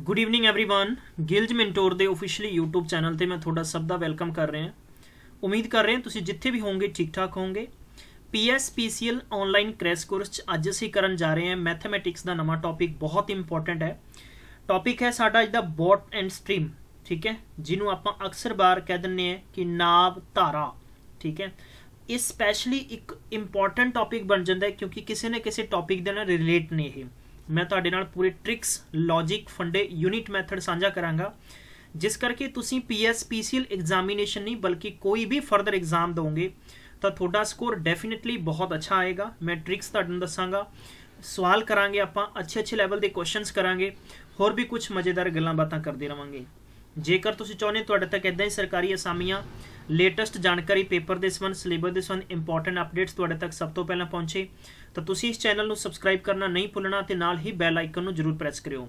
Good evening everyone Gill's mentor ਦੇ officially YouTube channel ਤੇ ਮੈਂ ਤੁਹਾਡਾ ਸਭ ਦਾ ਵੈਲਕਮ ਕਰ ਰਿਹਾ ਹਾਂ ਉਮੀਦ ਕਰ ਰਹੇ ਹਾਂ ਤੁਸੀਂ ਜਿੱਥੇ ਵੀ ਹੋਵੋਗੇ ਠੀਕ ਠਾਕ ਹੋਵੋਗੇ PSPCL ਆਨਲਾਈਨ ਕ੍ਰੈਸ਼ ਕੋਰਸ ਚ ਅੱਜ ਅਸੀਂ ਕਰਨ ਜਾ ਰਹੇ ਹਾਂ ਮੈਥਮੈਟਿਕਸ ਦਾ ਨਵਾਂ ਟੌਪਿਕ ਬਹੁਤ ਇੰਪੋਰਟੈਂਟ ਹੈ ਟੌਪਿਕ ਹੈ ਸਾਡਾ ਦਾ ਬੋਟ ਐਂਡ ਸਟ੍ਰੀਮ ਠੀਕ ਹੈ ਜਿਹਨੂੰ ਆਪਾਂ ਅਕਸਰ ਬਾਰ ਕਹਿ ਦਿੰਨੇ ਆ ਕਿ ਨਾਵ ਧਾਰਾ ਠੀਕ ਹੈ ਇਸ ਸਪੈਸ਼ਲੀ ਇੱਕ ਇੰਪੋਰਟੈਂਟ ਟੌਪਿਕ ਬਣ ਜਾਂਦਾ ਹੈ ਕਿਉਂਕਿ ਕਿਸੇ ਨਾ ਕਿਸੇ ਟੌਪਿਕ ਦੇ ਨਾਲ ਰਿਲੇਟ ਨਹੀਂ ਹੈ ਮੈਂ ਤੁਹਾਡੇ ਨਾਲ ਪੂਰੇ ਟ੍ਰਿਕਸ ਲੌਜੀਕ ਫੰਡੇ ਯੂਨਿਟ ਮੈਥਡ ਸਾਂਝਾ ਕਰਾਂਗਾ ਜਿਸ ਕਰਕੇ ਤੁਸੀਂ ਪੀਐਸਪੀਸੀਐਲ ਐਗਜ਼ਾਮੀਨੇਸ਼ਨ ਨਹੀਂ ਬਲਕਿ ਕੋਈ ਵੀ ਫਰਦਰ ਐਗਜ਼ਾਮ ਦੋਗੇ ਤਾਂ ਤੁਹਾਡਾ ਸਕੋਰ ਡੈਫੀਨਿਟਲੀ ਬਹੁਤ ਅੱਛਾ ਆਏਗਾ ਮੈਂ ਟ੍ਰਿਕਸ ਤੁਹਾਨੂੰ ਦੱਸਾਂਗਾ ਸਵਾਲ ਕਰਾਂਗੇ ਆਪਾਂ ਅੱਛੇ ਅੱਛੇ ਲੈਵਲ ਦੇ ਕੁਐਸਚਨਸ ਕਰਾਂਗੇ ਹੋਰ ਵੀ ਕੁਝ ਮਜ਼ੇਦਾਰ ਗੱਲਾਂ ਬਾਤਾਂ ਕਰਦੇ ਰਵਾਂਗੇ ਜੇਕਰ ਤੁਸੀਂ ਚਾਹੁੰਦੇ ਤੁਹਾਡੇ ਤੱਕ ਇਦਾਂ ਹੀ ਸਰਕਾਰੀ ਅਸਾਮੀਆਂ ਲੇਟੈਸਟ ਜਾਣਕਾਰੀ ਪੇਪਰ ਦੇ ਸੰਬੰਧ ਸਿਲੇਬਸ ਦੇ ਸੰਬੰਧ ਇੰਪੋਰਟੈਂਟ ਅਪਡੇਟਸ ਤੁਹਾਡੇ ਤੱਕ ਸਭ ਤੋਂ ਪਹਿਲਾਂ ਪਹੁੰਚੇ ਤਾਂ ਤੁਸੀਂ ਇਸ ਚੈਨਲ ਨੂੰ ਸਬਸਕ੍ਰਾਈਬ ਕਰਨਾ ਨਹੀਂ ਭੁੱਲਣਾ ਤੇ ਨਾਲ ਹੀ ਬੈਲ ਆਈਕਨ ਨੂੰ ਜ਼ਰੂਰ ਪ੍ਰੈਸ ਕਰਿਓ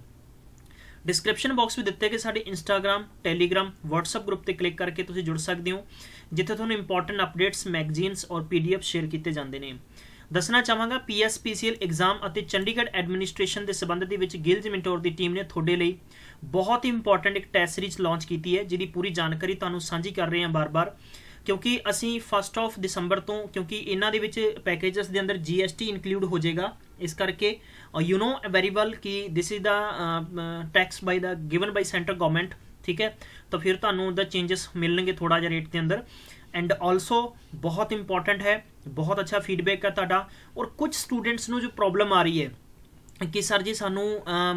ਡਿਸਕ੍ਰਿਪਸ਼ਨ ਬਾਕਸ ਵਿੱਚ ਦਿੱਤੇ ਗਏ ਸਾਡੇ ਇੰਸਟਾਗ੍ਰam ਟੈਲੀਗ੍ਰam WhatsApp ਗਰੁੱਪ ਤੇ ਕਲਿੱਕ ਕਰਕੇ ਤੁਸੀਂ ਜੁੜ ਸਕਦੇ ਹੋ ਜਿੱਥੇ ਤੁਹਾਨੂੰ ਇੰਪੋਰਟੈਂਟ ਅਪਡੇਟਸ, ਮੈਗਜ਼ੀਨਸ ਔਰ ਪੀਡੀਐਫ ਸ਼ੇਅਰ ਕੀਤੇ ਜਾਂਦੇ ਨੇ ਦੱਸਣਾ ਚਾਹਾਂਗਾ ਪੀਐਸਪੀਸੀਐਲ ਐਗਜ਼ਾਮ ਅਤੇ ਚੰਡੀਗੜ੍ਹ ਐਡਮਿਨਿਸਟ੍ਰੇਸ਼ਨ ਦੇ ਸਬੰਧ ਦੇ ਵਿੱਚ ਗਿਲਜ ਮਿੰਟੋਰ ਦੀ ਟੀਮ ਨੇ ਤੁਹਾਡੇ ਲਈ ਬਹੁਤ ਹੀ ਇੰਪੋਰਟੈਂਟ ਇੱਕ ਟੈਸਟ ਸੀਰੀਜ਼ ਲਾਂਚ ਕੀਤੀ ਹੈ ਜਿਹਦੀ ਪੂਰੀ ਜਾਣਕਾਰੀ ਤੁਹਾਨੂੰ ਸਾਂਝੀ ਕਰ ਰਹੇ ਹਾਂ ਬਾਰ-ਬਾਰ ਕਿਉਂਕਿ ਅਸੀਂ 1st ਆਫ ਦਸੰਬਰ ਤੋਂ ਕਿਉਂਕਿ ਇਹਨਾਂ ਦੇ ਵਿੱਚ ਪੈਕੇजेस ਦੇ ਅੰਦਰ GST ਇਨਕਲੂਡ ਹੋ ਜਾਏਗਾ ਇਸ ਕਰਕੇ ਯੂ نو ਵੈਰੀ ਵੈਲ ਕਿ this is the tax by the given by centre government ਠੀਕ ਹੈ ਤਾਂ ਫਿਰ ਤੁਹਾਨੂੰ ਦਾ ਚੇਂजेस ਮਿਲਣਗੇ ਥੋੜਾ ਜਿਹਾ ਰੇਟ ਦੇ ਅੰਦਰ ਐਂਡ ਆਲਸੋ ਬਹੁਤ ਇੰਪੋਰਟੈਂਟ ਹੈ ਬਹੁਤ ਅੱਛਾ ਫੀਡਬੈਕ ਹੈ ਤੁਹਾਡਾ ਔਰ ਕੁਝ ਸਟੂਡੈਂਟਸ ਨੂੰ ਜੋ ਪ੍ਰੋਬਲਮ ਆ ਰਹੀ ਹੈ ਕਿ ਸਰ ਜੀ ਸਾਨੂੰ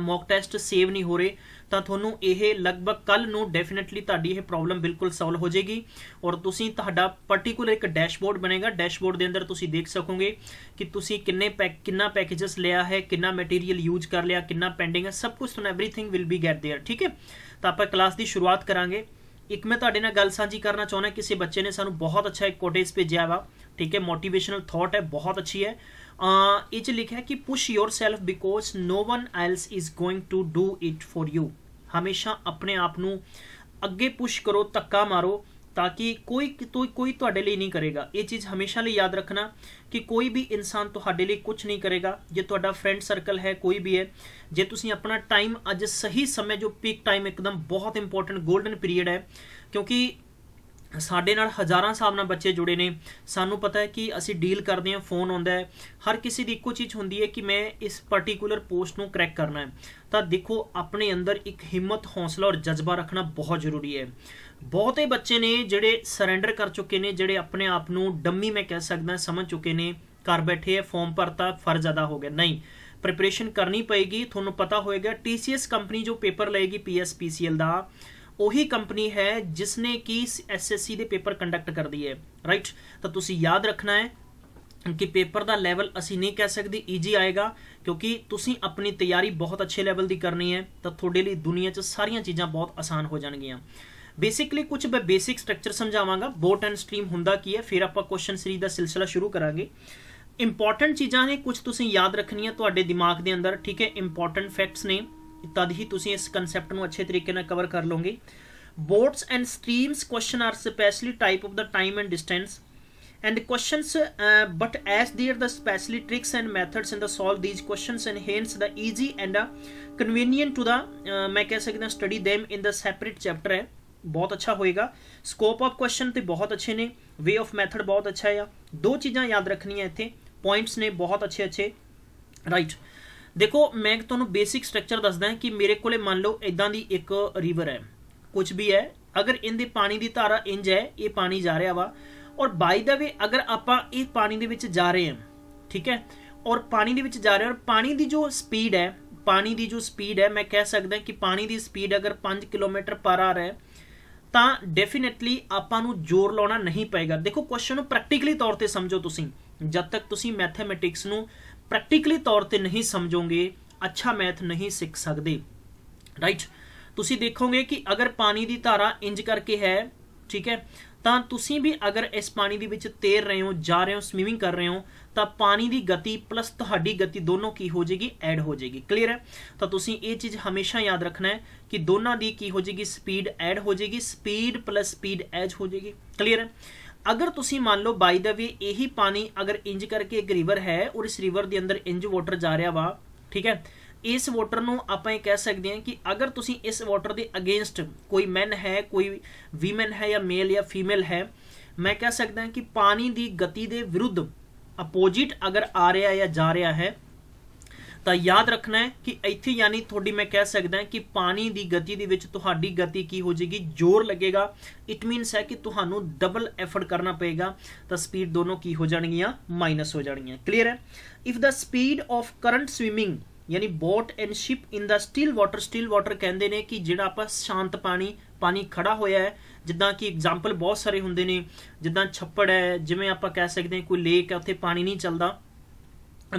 ਮੌਕ ਟੈਸਟ ਸੇਵ ਨਹੀਂ ਹੋ ਰਹੇ ਤਾਂ ਤੁਹਾਨੂੰ ਇਹ ਲਗਭਗ ਕੱਲ ਨੂੰ ਡੈਫੀਨਿਟਲੀ ਤੁਹਾਡੀ ਇਹ ਪ੍ਰੋਬਲਮ ਬਿਲਕੁਲ ਸੋਲਵ ਹੋ ਜਾਏਗੀ ਔਰ ਤੁਸੀਂ ਤੁਹਾਡਾ ਪਾਰਟਿਕੂਲਰ ਇੱਕ ਡੈਸ਼ਬੋਰਡ ਬਣੇਗਾ ਡੈਸ਼ਬੋਰਡ ਦੇ ਅੰਦਰ ਤੁਸੀਂ ਦੇਖ ਸਕੋਗੇ ਕਿ ਤੁਸੀਂ ਕਿੰਨੇ ਪੈਕ ਕਿੰਨਾ ਪੈਕੇजेस ਲਿਆ ਹੈ ਕਿੰਨਾ ਮਟੀਰੀਅਲ ਯੂਜ਼ ਕਰ ਲਿਆ ਕਿੰਨਾ ਪੈਂਡਿੰਗ ਹੈ ਸਭ ਕੁਝ ਤੁਹਾਨੂੰ everything will be get there ਠੀਕ ਹੈ ਤਾਂ ਆਪਾਂ ਕਲਾਸ ਦੀ ਸ਼ੁਰੂਆਤ ਕਰਾਂਗੇ ਇੱਕ ਮੈਂ ਤੁਹਾਡੇ ਨਾਲ ਗੱਲ ਸਾਂਝੀ ਕਰਨਾ ਚਾਹੁੰਦਾ ਕਿਸੇ ਬੱਚੇ ਨੇ ਸਾਨੂੰ ਬਹੁਤ ਅੱਛਾ ਇੱਕ ਕੋਟੇਜ ਭੇਜਿਆ ਵਾ ਠੀਕ ਹੈ ਮੋਟੀਵੇਸ਼ਨਲ ਥਾਟ ਹੈ ਬਹੁਤ ਅੱਛੀ ਹੈ ਇਹ ਚ ਲਿਖਿਆ ਕਿ push yourself because no one else is going to do it for you ਹਮੇਸ਼ਾ ਆਪਣੇ ਆਪ ਨੂੰ ਅੱਗੇ ਪੁਸ਼ ਕਰੋ ਤੱਕਾ ਮਾਰੋ ਤਾਂ ਕਿ ਕੋਈ ਕੋਈ ਤੁਹਾਡੇ ਲਈ ਨਹੀਂ ਕਰੇਗਾ ਇਹ ਚੀਜ਼ ਹਮੇਸ਼ਾ ਲਈ ਯਾਦ ਰੱਖਣਾ ਕਿ ਕੋਈ ਵੀ ਇਨਸਾਨ ਤੁਹਾਡੇ ਲਈ ਕੁਝ ਨਹੀਂ ਕਰੇਗਾ ਜੇ ਤੁਹਾਡਾ ਫਰੈਂਡ ਸਰਕਲ ਹੈ ਕੋਈ ਵੀ ਹੈ ਜੇ ਤੁਸੀਂ ਆਪਣਾ ਟਾਈਮ ਅੱਜ ਸਹੀ ਸਮੇਂ ਜੋ ਪੀਕ ਟਾਈਮ ਇੱਕਦਮ ਬਹੁਤ ਇੰਪੋਰਟੈਂਟ 골ਡਨ ਪੀਰੀਅਡ ਹੈ ਕਿਉਂਕਿ ਸਾਡੇ ਨਾਲ ਹਜ਼ਾਰਾਂ ਸਾਹਿਬ ਨਾਲ ਬੱਚੇ ਜੁੜੇ ਨੇ ਸਾਨੂੰ ਪਤਾ ਹੈ ਕਿ ਅਸੀਂ ਡੀਲ ਕਰਦੇ ਹਾਂ ਫੋਨ ਆਉਂਦਾ ਹੈ ਹਰ ਕਿਸੇ ਦੀ ਇੱਕੋ ਚੀਜ਼ ਹੁੰਦੀ ਹੈ ਕਿ ਮੈਂ ਇਸ ਪਾਰਟਿਕੂਲਰ ਪੋਸਟ ਨੂੰ ਕਰੈਕ ਕਰਨਾ ਹੈ ਤਾਂ ਦੇਖੋ ਆਪਣੇ ਅੰਦਰ ਇੱਕ ਹਿੰਮਤ ਹੌਸਲਾ ਔਰ ਜਜ਼ਬਾ ਰੱਖਣਾ ਬਹੁਤ ਜ਼ਰੂਰੀ ਹੈ ਬਹੁਤੇ ਬੱਚੇ ਨੇ ਜਿਹੜੇ ਸਰੈਂਡਰ ਕਰ ਚੁੱਕੇ ਨੇ ਜਿਹੜੇ ਆਪਣੇ ਆਪ ਨੂੰ ਡੰਮੀ ਮੈਂ ਕਹਿ ਸਕਦਾ ਸਮਝ ਚੁੱਕੇ ਨੇ ਘਰ ਬੈਠੇ ਫਾਰਮ ਭਰਤਾ ਫਰਜ਼ ਜ਼ਿਆਦਾ ਹੋ ਗਿਆ ਨਹੀਂ ਪ੍ਰੀਪਰੇਸ਼ਨ ਕਰਨੀ ਪਏਗੀ ਤੁਹਾਨੂੰ ਪਤਾ ਹੋਏਗਾ TCS ਕੰਪਨੀ ਜੋ ਪੇਪਰ ਲਏਗੀ ਪੀਐਸਪੀਸੀਐਲ ਦਾ ਉਹੀ ਕੰਪਨੀ ਹੈ ਜਿਸ ਨੇ ਕਿ ਐਸਐਸਸੀ ਦੇ ਪੇਪਰ ਕੰਡਕਟ ਕਰਦੀ ਹੈ ਰਾਈਟ ਤਾਂ ਤੁਸੀਂ ਯਾਦ ਰੱਖਣਾ ਹੈ ਕਿ ਪੇਪਰ ਦਾ ਲੈਵਲ ਅਸੀਂ ਨਹੀਂ ਕਹਿ ਸਕਦੇ ਈਜੀ ਆਏਗਾ ਕਿਉਂਕਿ ਤੁਸੀਂ ਆਪਣੀ ਤਿਆਰੀ ਬਹੁਤ ਅੱਛੇ ਲੈਵਲ ਦੀ ਕਰਨੀ ਹੈ ਤਾਂ ਤੁਹਾਡੇ ਲਈ ਦੁਨੀਆ 'ਚ ਸਾਰੀਆਂ ਚੀਜ਼ਾਂ ਬਹੁਤ ਆਸਾਨ ਹੋ ਜਾਣਗੀਆਂ ਬੇਸਿਕਲੀ ਕੁਝ ਮੈਂ ਬੇਸਿਕ ਸਟਰਕਚਰ ਸਮਝਾਵਾਂਗਾ ਬੋਟ ਐਂਡ ਸਟ੍ਰੀਮ ਹੁੰਦਾ ਕੀ ਹੈ ਫਿਰ ਆਪਾਂ ਕੁਐਸਚਨ ਸੀਰੀਜ਼ ਦਾ ਸਿਲਸਿਲਾ ਸ਼ੁਰੂ ਕਰਾਂਗੇ ਇੰਪੋਰਟੈਂਟ ਚੀਜ਼ਾਂ ਨੇ ਕੁਝ ਤੁਸੀਂ ਯਾਦ ਰੱਖਣੀਆਂ ਤੁਹਾਡੇ ਦਿਮਾਗ ਦੇ ਅੰਦਰ ਠੀਕ ਹੈ ਇੰਪੋਰਟੈਂਟ ਫੈਕਟਸ ਨੇ तद ही तुम इस कंसैप्ट अच्छे तरीके कवर कर लोगे boats and streams question are specially type of the time and distance and question but as there the specially tricks and methods in the solve these question and the easy and convenient to the मैं कह सकता study them in the separate chapter है बहुत अच्छा होएगा scope of question तो बहुत अच्छे ने वे ऑफ मैथड बहुत अच्छा है दो चीज़ा याद रखनिया इतने पॉइंट्स ने बहुत अच्छे अच्छे राइट right. ਦੇਖੋ ਮੈਂ ਤੁਹਾਨੂੰ ਬੇਸਿਕ ਸਟਰਕਚਰ ਦੱਸਦਾ ਕਿ ਮੇਰੇ ਕੋਲੇ ਮੰਨ ਲਓ ਇਦਾਂ ਦੀ ਇੱਕ ਰਿਵਰ ਹੈ ਕੁਝ ਵੀ ਹੈ ਅਗਰ ਇਹਦੇ ਪਾਣੀ ਦੀ ਧਾਰਾ ਇੰਜ ਹੈ ਇਹ ਪਾਣੀ ਜਾ ਰਿਹਾ ਵਾ ਔਰ ਬਾਈ ਦਾ ਵੇ ਅਗਰ ਆਪਾਂ ਇਹ ਪਾਣੀ ਦੇ ਵਿੱਚ ਜਾ ਰਹੇ ਹਾਂ ਠੀਕ ਹੈ ਔਰ ਪਾਣੀ ਦੇ ਵਿੱਚ ਜਾ ਰਹੇ ਔਰ ਪਾਣੀ ਦੀ ਜੋ ਸਪੀਡ ਹੈ ਪਾਣੀ ਦੀ ਜੋ ਸਪੀਡ ਹੈ ਮੈਂ ਕਹਿ ਸਕਦਾ ਕਿ ਪਾਣੀ ਦੀ ਸਪੀਡ ਅਗਰ 5 ਕਿਲੋਮੀਟਰ ਪਰ ਆਰ ਹੈ ਤਾਂ ਡੈਫੀਨਿਟਲੀ ਆਪਾਂ ਨੂੰ ਜ਼ੋਰ ਲਾਉਣਾ ਨਹੀਂ ਪਏਗਾ ਦੇਖੋ ਕੁਐਸਚਨ ਨੂੰ ਪ੍ਰੈਕਟੀਕਲੀ ਤੌਰ ਤੇ ਸਮਝੋ ਤੁਸੀਂ ਜਦ ਤੱਕ ਤੁਸੀਂ ਮੈਥਮੈਟਿਕਸ ਨੂੰ ਪ੍ਰੈਕਟੀਕਲੀ ਤੌਰ ਤੇ ਨਹੀਂ ਸਮਝੋਗੇ ਅੱਛਾ ਮੈਥ ਨਹੀਂ ਸਿੱਖ ਸਕਦੇ ਰਾਈਟ ਤੁਸੀਂ ਦੇਖੋਗੇ ਕਿ ਅਗਰ ਪਾਣੀ ਦੀ ਧਾਰਾ ਇੰਜ ਕਰਕੇ ਹੈ ਠੀਕ ਹੈ ਤਾਂ ਤੁਸੀਂ ਵੀ ਅਗਰ ਇਸ ਪਾਣੀ ਦੇ ਵਿੱਚ ਤੈਰ ਰਹੇ ਹੋ ਜਾ ਰਹੇ ਹੋ ਸਵਿਮਿੰਗ ਕਰ ਰਹੇ ਹੋ ਤਾਂ ਪਾਣੀ ਦੀ ਗਤੀ ਪਲੱਸ ਤੁਹਾਡੀ ਗਤੀ ਦੋਨੋਂ ਕੀ ਹੋ ਜੇਗੀ ਐਡ ਹੋ ਜੇਗੀ ਕਲੀਅਰ ਹੈ ਤਾਂ ਤੁਸੀਂ ਇਹ ਚੀਜ਼ ਹਮੇਸ਼ਾ ਯਾਦ ਰੱਖਣਾ ਹੈ ਕਿ ਦੋਨਾਂ ਦੀ ਕੀ ਹੋ ਜੇਗੀ ਸਪੀਡ ਐਡ ਹੋ ਜੇਗੀ ਸਪੀਡ ਪਲੱਸ ਸਪੀਡ ਐਜ ਹੋ ਜੇਗੀ ਕਲੀਅਰ ਹੈ ਅਗਰ ਤੁਸੀਂ ਮੰਨ ਲਓ ਬਾਈ ਦਾ ਵੀ ਇਹੀ ਪਾਣੀ ਅਗਰ ਇੰਜ ਕਰਕੇ ਇੱਕ ਰਿਵਰ ਹੈ ਔਰ ਇਸ ਰਿਵਰ ਦੇ ਅੰਦਰ ਇੰਜ ਵਾਟਰ ਜਾ ਰਿਹਾ ਵਾ ਠੀਕ ਹੈ ਇਸ ਵਾਟਰ ਨੂੰ ਆਪਾਂ ਇਹ ਕਹਿ ਸਕਦੇ ਹਾਂ ਕਿ ਅਗਰ ਤੁਸੀਂ ਇਸ ਵਾਟਰ ਦੇ ਅਗੇਂਸਟ ਕੋਈ ਮੈਨ ਹੈ ਕੋਈ ਵੀਮਨ ਹੈ ਜਾਂ ਮੇਲ ਜਾਂ ਫੀਮੇਲ ਹੈ ਮੈਂ ਕਹਿ ਸਕਦਾ ਹਾਂ ਕਿ ਪਾਣੀ ਦੀ ਗਤੀ ਦੇ ਵਿਰੁੱਧ ਅਪੋਜ਼ਿਟ ਅਗਰ ਆ ਰਿਹਾ ਜਾਂ ਜਾ ਰਿਹਾ ਹੈ ਤਾਂ ਯਾਦ ਰੱਖਣਾ ਹੈ ਕਿ ਇੱਥੇ ਯਾਨੀ ਤੁਹਾਡੀ ਮੈਂ ਕਹਿ ਸਕਦਾ ਕਿ ਪਾਣੀ ਦੀ ਗਤੀ ਦੇ ਵਿੱਚ ਤੁਹਾਡੀ ਗਤੀ ਕੀ ਹੋ ਜੇਗੀ ਜ਼ੋਰ ਲੱਗੇਗਾ ਇਟ ਮੀਨਸ ਹੈ ਕਿ ਤੁਹਾਨੂੰ ਡਬਲ ਐਫਰਟ ਕਰਨਾ ਪਏਗਾ ਤਾਂ ਸਪੀਡ ਦੋਨੋਂ ਕੀ ਹੋ ਜਾਣਗੀਆਂ ਮਾਈਨਸ ਹੋ ਜਾਣਗੀਆਂ ਕਲੀਅਰ ਹੈ if the speed of current swimming ਯਾਨੀ boat and ship in the still water still water ਕਹਿੰਦੇ ਨੇ ਕਿ ਜਿਹੜਾ ਆਪਾਂ ਸ਼ਾਂਤ ਪਾਣੀ ਪਾਣੀ ਖੜਾ ਹੋਇਆ ਹੈ ਜਿੱਦਾਂ ਕਿ ਐਗਜ਼ਾਮਪਲ ਬਹੁਤ ਸਾਰੇ ਹੁੰਦੇ ਨੇ ਜਿੱਦਾਂ ਛੱਪੜ ਹੈ ਜਿਵੇਂ ਆਪਾਂ ਕਹਿ ਸਕਦੇ ਹਾਂ ਕੋਈ ਲੇਕ ਹੈ ਉੱਥੇ ਪਾਣੀ ਨਹੀਂ ਚੱਲਦਾ